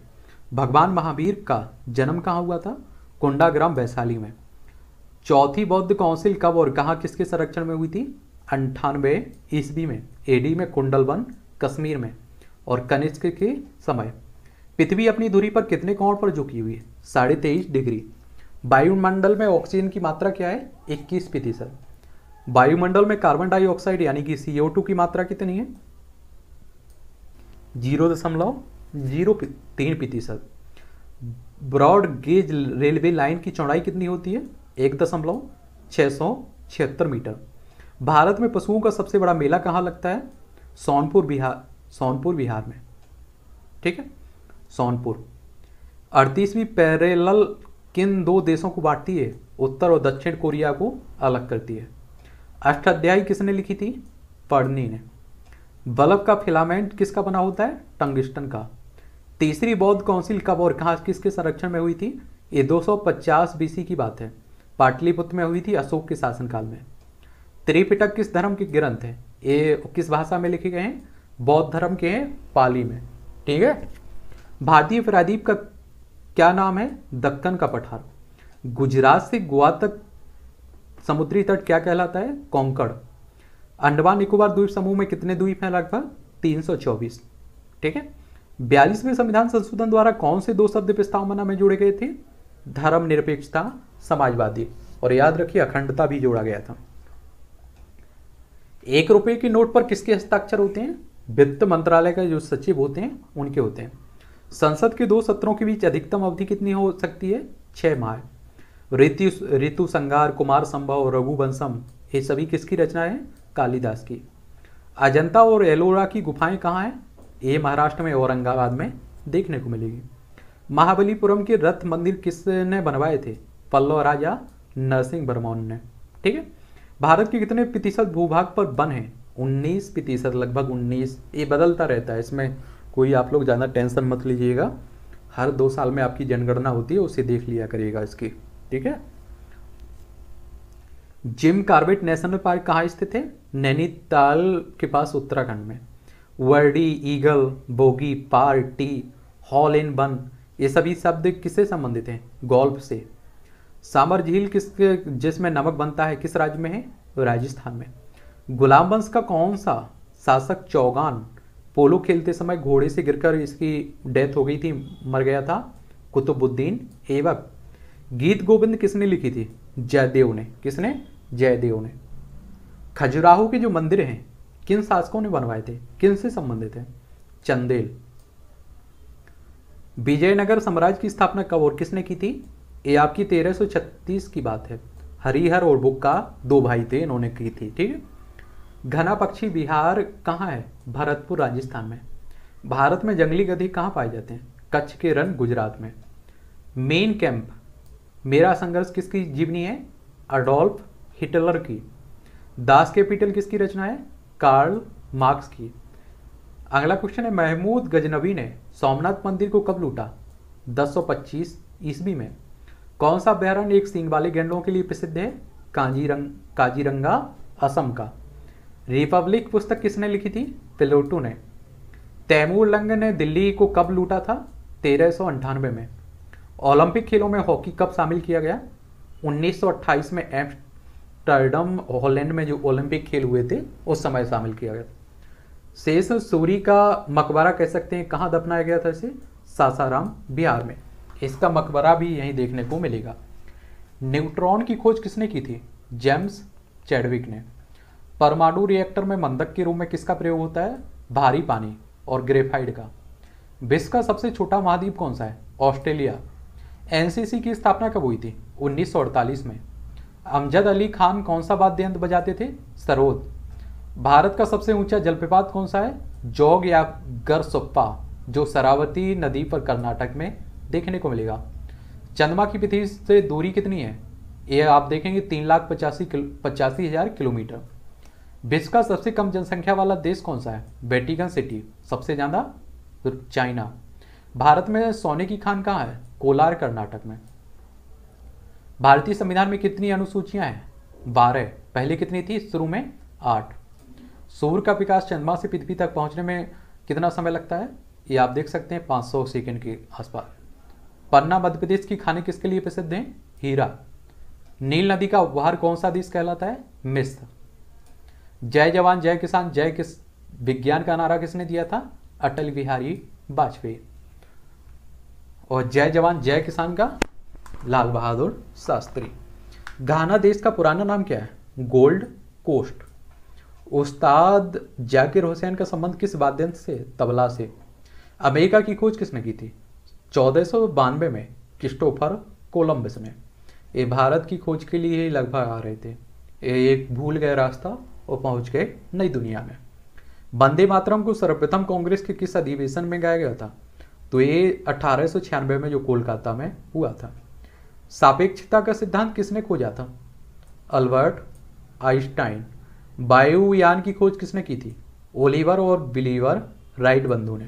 भगवान महावीर का जन्म कहाँ हुआ था ग्राम वैशाली में चौथी बौद्ध काउंसिल कब और कहाँ किसके संरक्षण में हुई थी अंठानवे ईस्वी में एडी में कुंडलवन कश्मीर में और कनिष्क के समय पृथ्वी अपनी दूरी पर कितने कोण पर झुकी हुई है साढ़े तेईस डिग्री वायुमंडल में ऑक्सीजन की मात्रा क्या है इक्कीस प्रतिशत वायुमंडल में कार्बन डाइऑक्साइड यानी कि सीओ की मात्रा कितनी है जीरो दशमलव जीरो तीन प्रतिशत ब्रॉड गेज रेलवे लाइन की चौड़ाई कितनी होती है एक दशमलव छः सौ छिहत्तर मीटर भारत में पशुओं का सबसे बड़ा मेला कहाँ लगता है सोनपुर बिहार सोनपुर बिहार में ठीक है सोनपुर अड़तीसवीं पैरेलल किन दो देशों को बांटती है उत्तर और दक्षिण कोरिया को अलग करती है अष्टाध्यायी किसने लिखी थी पढ़नी ने बल्ब का फिलामेंट किसका बना होता है टंगस्टन का तीसरी बौद्ध काउंसिल कब और कहाँ किसके संरक्षण में हुई थी ये 250 बीसी की बात है पाटलिपुत्र में हुई थी अशोक के शासनकाल में त्रिपिटक किस धर्म के ग्रंथ है ये किस भाषा में लिखे गए हैं बौद्ध धर्म के हैं पाली में ठीक है भारतीय प्रादीप का क्या नाम है दक्कन का पठार गुजरात से गोवा तक समुद्री तट क्या कहलाता है कोंकड़ अंडमान निकोबार द्वीप समूह में कितने द्वीप हैं लगभग 324 ठीक है बयालीसवें संविधान संशोधन द्वारा कौन से दो शब्द प्रस्ताव मना में जोड़े गए थे धर्म निरपेक्षता समाजवादी और याद रखिए अखंडता भी जोड़ा गया था एक रुपए के नोट पर किसके हस्ताक्षर होते हैं वित्त मंत्रालय का जो सचिव होते हैं उनके होते हैं संसद के दो सत्रों के बीच अधिकतम अवधि कितनी हो सकती है छह माह ऋतु ऋतु संगार कुमार संभव और रघुवंशम ये सभी किसकी रचना है कालिदास की अजंता और एलोरा की गुफाएं कहाँ हैं ये महाराष्ट्र में औरंगाबाद में देखने को मिलेगी महाबलीपुरम के रथ मंदिर किसने बनवाए थे पल्लव राजा नरसिंह बर्मौन ने ठीक है भारत के कितने प्रतिशत भूभाग पर वन है 19 प्रतिशत लगभग 19 ये बदलता रहता है इसमें कोई आप लोग ज़्यादा टेंशन मत लीजिएगा हर दो साल में आपकी जनगणना होती है उसे देख लिया करिएगा इसकी ठीक है जिम कार्बेट नेशनल पार्क कहाँ स्थित है नैनीताल के पास उत्तराखंड में वर्डी ईगल बोगी पार्टी हॉल इन बन ये सभी शब्द किससे संबंधित हैं गोल्फ से सामर झील किस जिसमें नमक बनता है किस राज्य में है राजस्थान में गुलाम वंश का कौन सा शासक चौगान पोलो खेलते समय घोड़े से गिरकर इसकी डेथ हो गई थी मर गया था कुतुबुद्दीन एवक गीत गोविंद किसने लिखी थी जयदेव ने किसने जयदेव ने खजुराहो के जो मंदिर हैं किन शासकों ने बनवाए थे किन से संबंधित हैं चंदेल विजयनगर साम्राज्य की स्थापना कब और किसने की थी ये आपकी 1336 की बात है हरिहर और बुक्का दो भाई थे इन्होंने की थी ठीक है घना पक्षी बिहार कहाँ है भरतपुर राजस्थान में भारत में जंगली गधे कहाँ पाए जाते हैं कच्छ के रन गुजरात में मेन कैंप मेरा संघर्ष किसकी जीवनी है अडोल्फ हिटलर की दास कैपिटल किसकी रचना है कार्ल मार्क्स की अगला क्वेश्चन है महमूद गजनबी ने सोमनाथ मंदिर को कब लूटा 1025 ईस्वी में कौन सा अभ्यारण्य एक सींग वाले गैंडों के लिए प्रसिद्ध है काजीरंग काजीरंगा असम का रिपब्लिक पुस्तक किसने लिखी थी पिलोटू ने तैमूर लंग ने दिल्ली को कब लूटा था तेरह में ओलंपिक खेलों में हॉकी कब शामिल किया गया 1928 में एम्स्टर्डम हॉलैंड में जो ओलंपिक खेल हुए थे उस समय शामिल किया गया शेष सूरी का मकबरा कह सकते हैं कहाँ दफनाया गया था इसे सासाराम बिहार में इसका मकबरा भी यहीं देखने को मिलेगा न्यूट्रॉन की खोज किसने की थी जेम्स चैडविक ने परमाणु रिएक्टर में मंदक के रूप में किसका प्रयोग होता है भारी पानी और ग्रेफाइड का विश्व का सबसे छोटा महाद्वीप कौन सा है ऑस्ट्रेलिया एनसीसी की स्थापना कब हुई थी 1948 में अमजद अली खान कौन सा वाद्य यंत्र बजाते थे सरोद भारत का सबसे ऊंचा जलप्रपात कौन सा है जोग या गरसोप्पा जो सरावती नदी पर कर्नाटक में देखने को मिलेगा चंद्रमा की पृथ्वी से दूरी कितनी है ये आप देखेंगे तीन लाख पचासी पचासी हजार किलोमीटर विश्व का सबसे कम जनसंख्या वाला देश कौन सा है वेटिकन सिटी सबसे ज़्यादा चाइना भारत में सोने की खान कहाँ है कोलार कर्नाटक में भारतीय संविधान में कितनी अनुसूचियां हैं बारह पहले कितनी थी शुरू में आठ सूर्य का विकास चंद्रमा से पृथ्वी तक पहुंचने में कितना समय लगता है ये आप देख सकते हैं 500 सेकंड के आसपास पन्ना मध्य प्रदेश की खाने किसके लिए प्रसिद्ध हैं हीरा नील नदी का उपहार कौन सा देश कहलाता है मिस्र जय जवान जय किसान जय किस विज्ञान का नारा किसने दिया था अटल बिहारी वाजपेयी और जय जवान जय किसान का लाल बहादुर शास्त्री घाना देश का पुराना नाम क्या है गोल्ड कोस्ट उस्ताद जाकिर हुसैन का संबंध किस वाद्य से तबला से अमेरिका की खोज किसने की थी चौदह में क्रिस्टोफर कोलंबस ने ये भारत की खोज के लिए ही लगभग आ रहे थे ये एक भूल गए रास्ता और पहुंच गए नई दुनिया में वंदे मातरम को सर्वप्रथम कांग्रेस के किस अधिवेशन में गाया गया था तो ये अठारह में जो कोलकाता में हुआ था सापेक्षता का सिद्धांत किसने खोजा था अल्बर्ट आइंस्टाइन वायुयान की खोज किसने की थी ओलिवर और बिलीवर राइट बंधु ने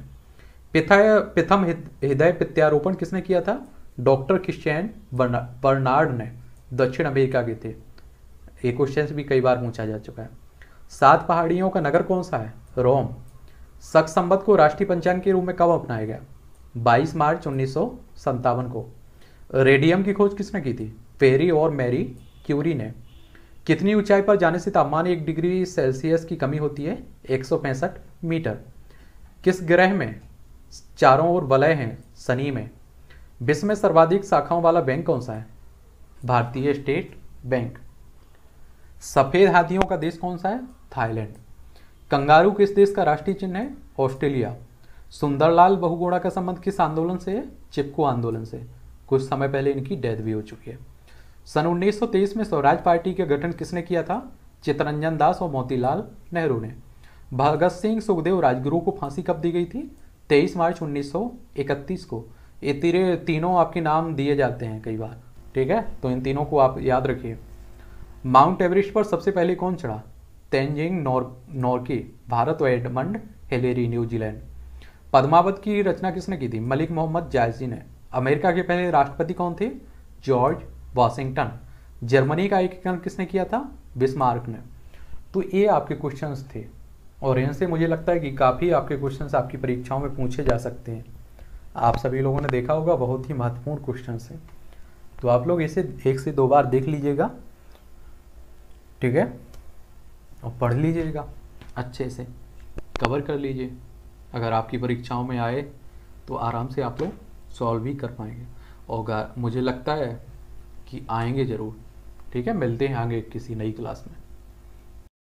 पिथाय प्रथम हृदय प्रत्यारोपण किसने किया था डॉक्टर क्रिश्चियन बर्नार्ड ने दक्षिण अमेरिका के थे ये क्वेश्चन भी कई बार पूछा जा चुका है सात पहाड़ियों का नगर कौन सा है रोम सख संबद्ध को राष्ट्रीय पंचांग के रूप में कब अपनाया गया 22 मार्च उन्नीस को रेडियम की खोज किसने की थी पेरी और मैरी क्यूरी ने कितनी ऊंचाई पर जाने से तापमान एक डिग्री सेल्सियस की कमी होती है एक मीटर किस ग्रह में चारों ओर वलय हैं शनि में विश्व में सर्वाधिक शाखाओं वाला बैंक कौन सा है भारतीय स्टेट बैंक सफ़ेद हाथियों का देश कौन सा है थाईलैंड कंगारू किस देश का राष्ट्रीय चिन्ह है ऑस्ट्रेलिया सुंदरलाल बहुगोड़ा का संबंध किस आंदोलन से है चिपको आंदोलन से कुछ समय पहले इनकी डेथ भी हो चुकी है सन 1923 में स्वराज पार्टी का गठन किसने किया था चितरंजन दास और मोतीलाल नेहरू ने भगत सिंह सुखदेव राजगुरु को फांसी कब दी गई थी 23 मार्च 1931 को ये तीरे तीनों आपके नाम दिए जाते हैं कई बार ठीक है तो इन तीनों को आप याद रखिए माउंट एवरेस्ट पर सबसे पहले कौन चढ़ा तेंजिंग नॉर नॉर्की भारत और एडमंड हेलेरी न्यूजीलैंड पद्मावत की रचना किसने की थी मलिक मोहम्मद जायजी ने अमेरिका के पहले राष्ट्रपति कौन थे जॉर्ज वॉशिंगटन जर्मनी का एकीकरण किसने किया था बिस्मार्क ने तो ये आपके क्वेश्चन थे और इनसे मुझे लगता है कि काफ़ी आपके क्वेश्चन आपकी परीक्षाओं में पूछे जा सकते हैं आप सभी लोगों ने देखा होगा बहुत ही महत्वपूर्ण क्वेश्चन है तो आप लोग इसे एक से दो बार देख लीजिएगा ठीक है और पढ़ लीजिएगा अच्छे से कवर कर लीजिए अगर आपकी परीक्षाओं में आए तो आराम से आप लोग सॉल्व भी कर पाएंगे और मुझे लगता है कि आएंगे ज़रूर ठीक है मिलते हैं आगे किसी नई क्लास में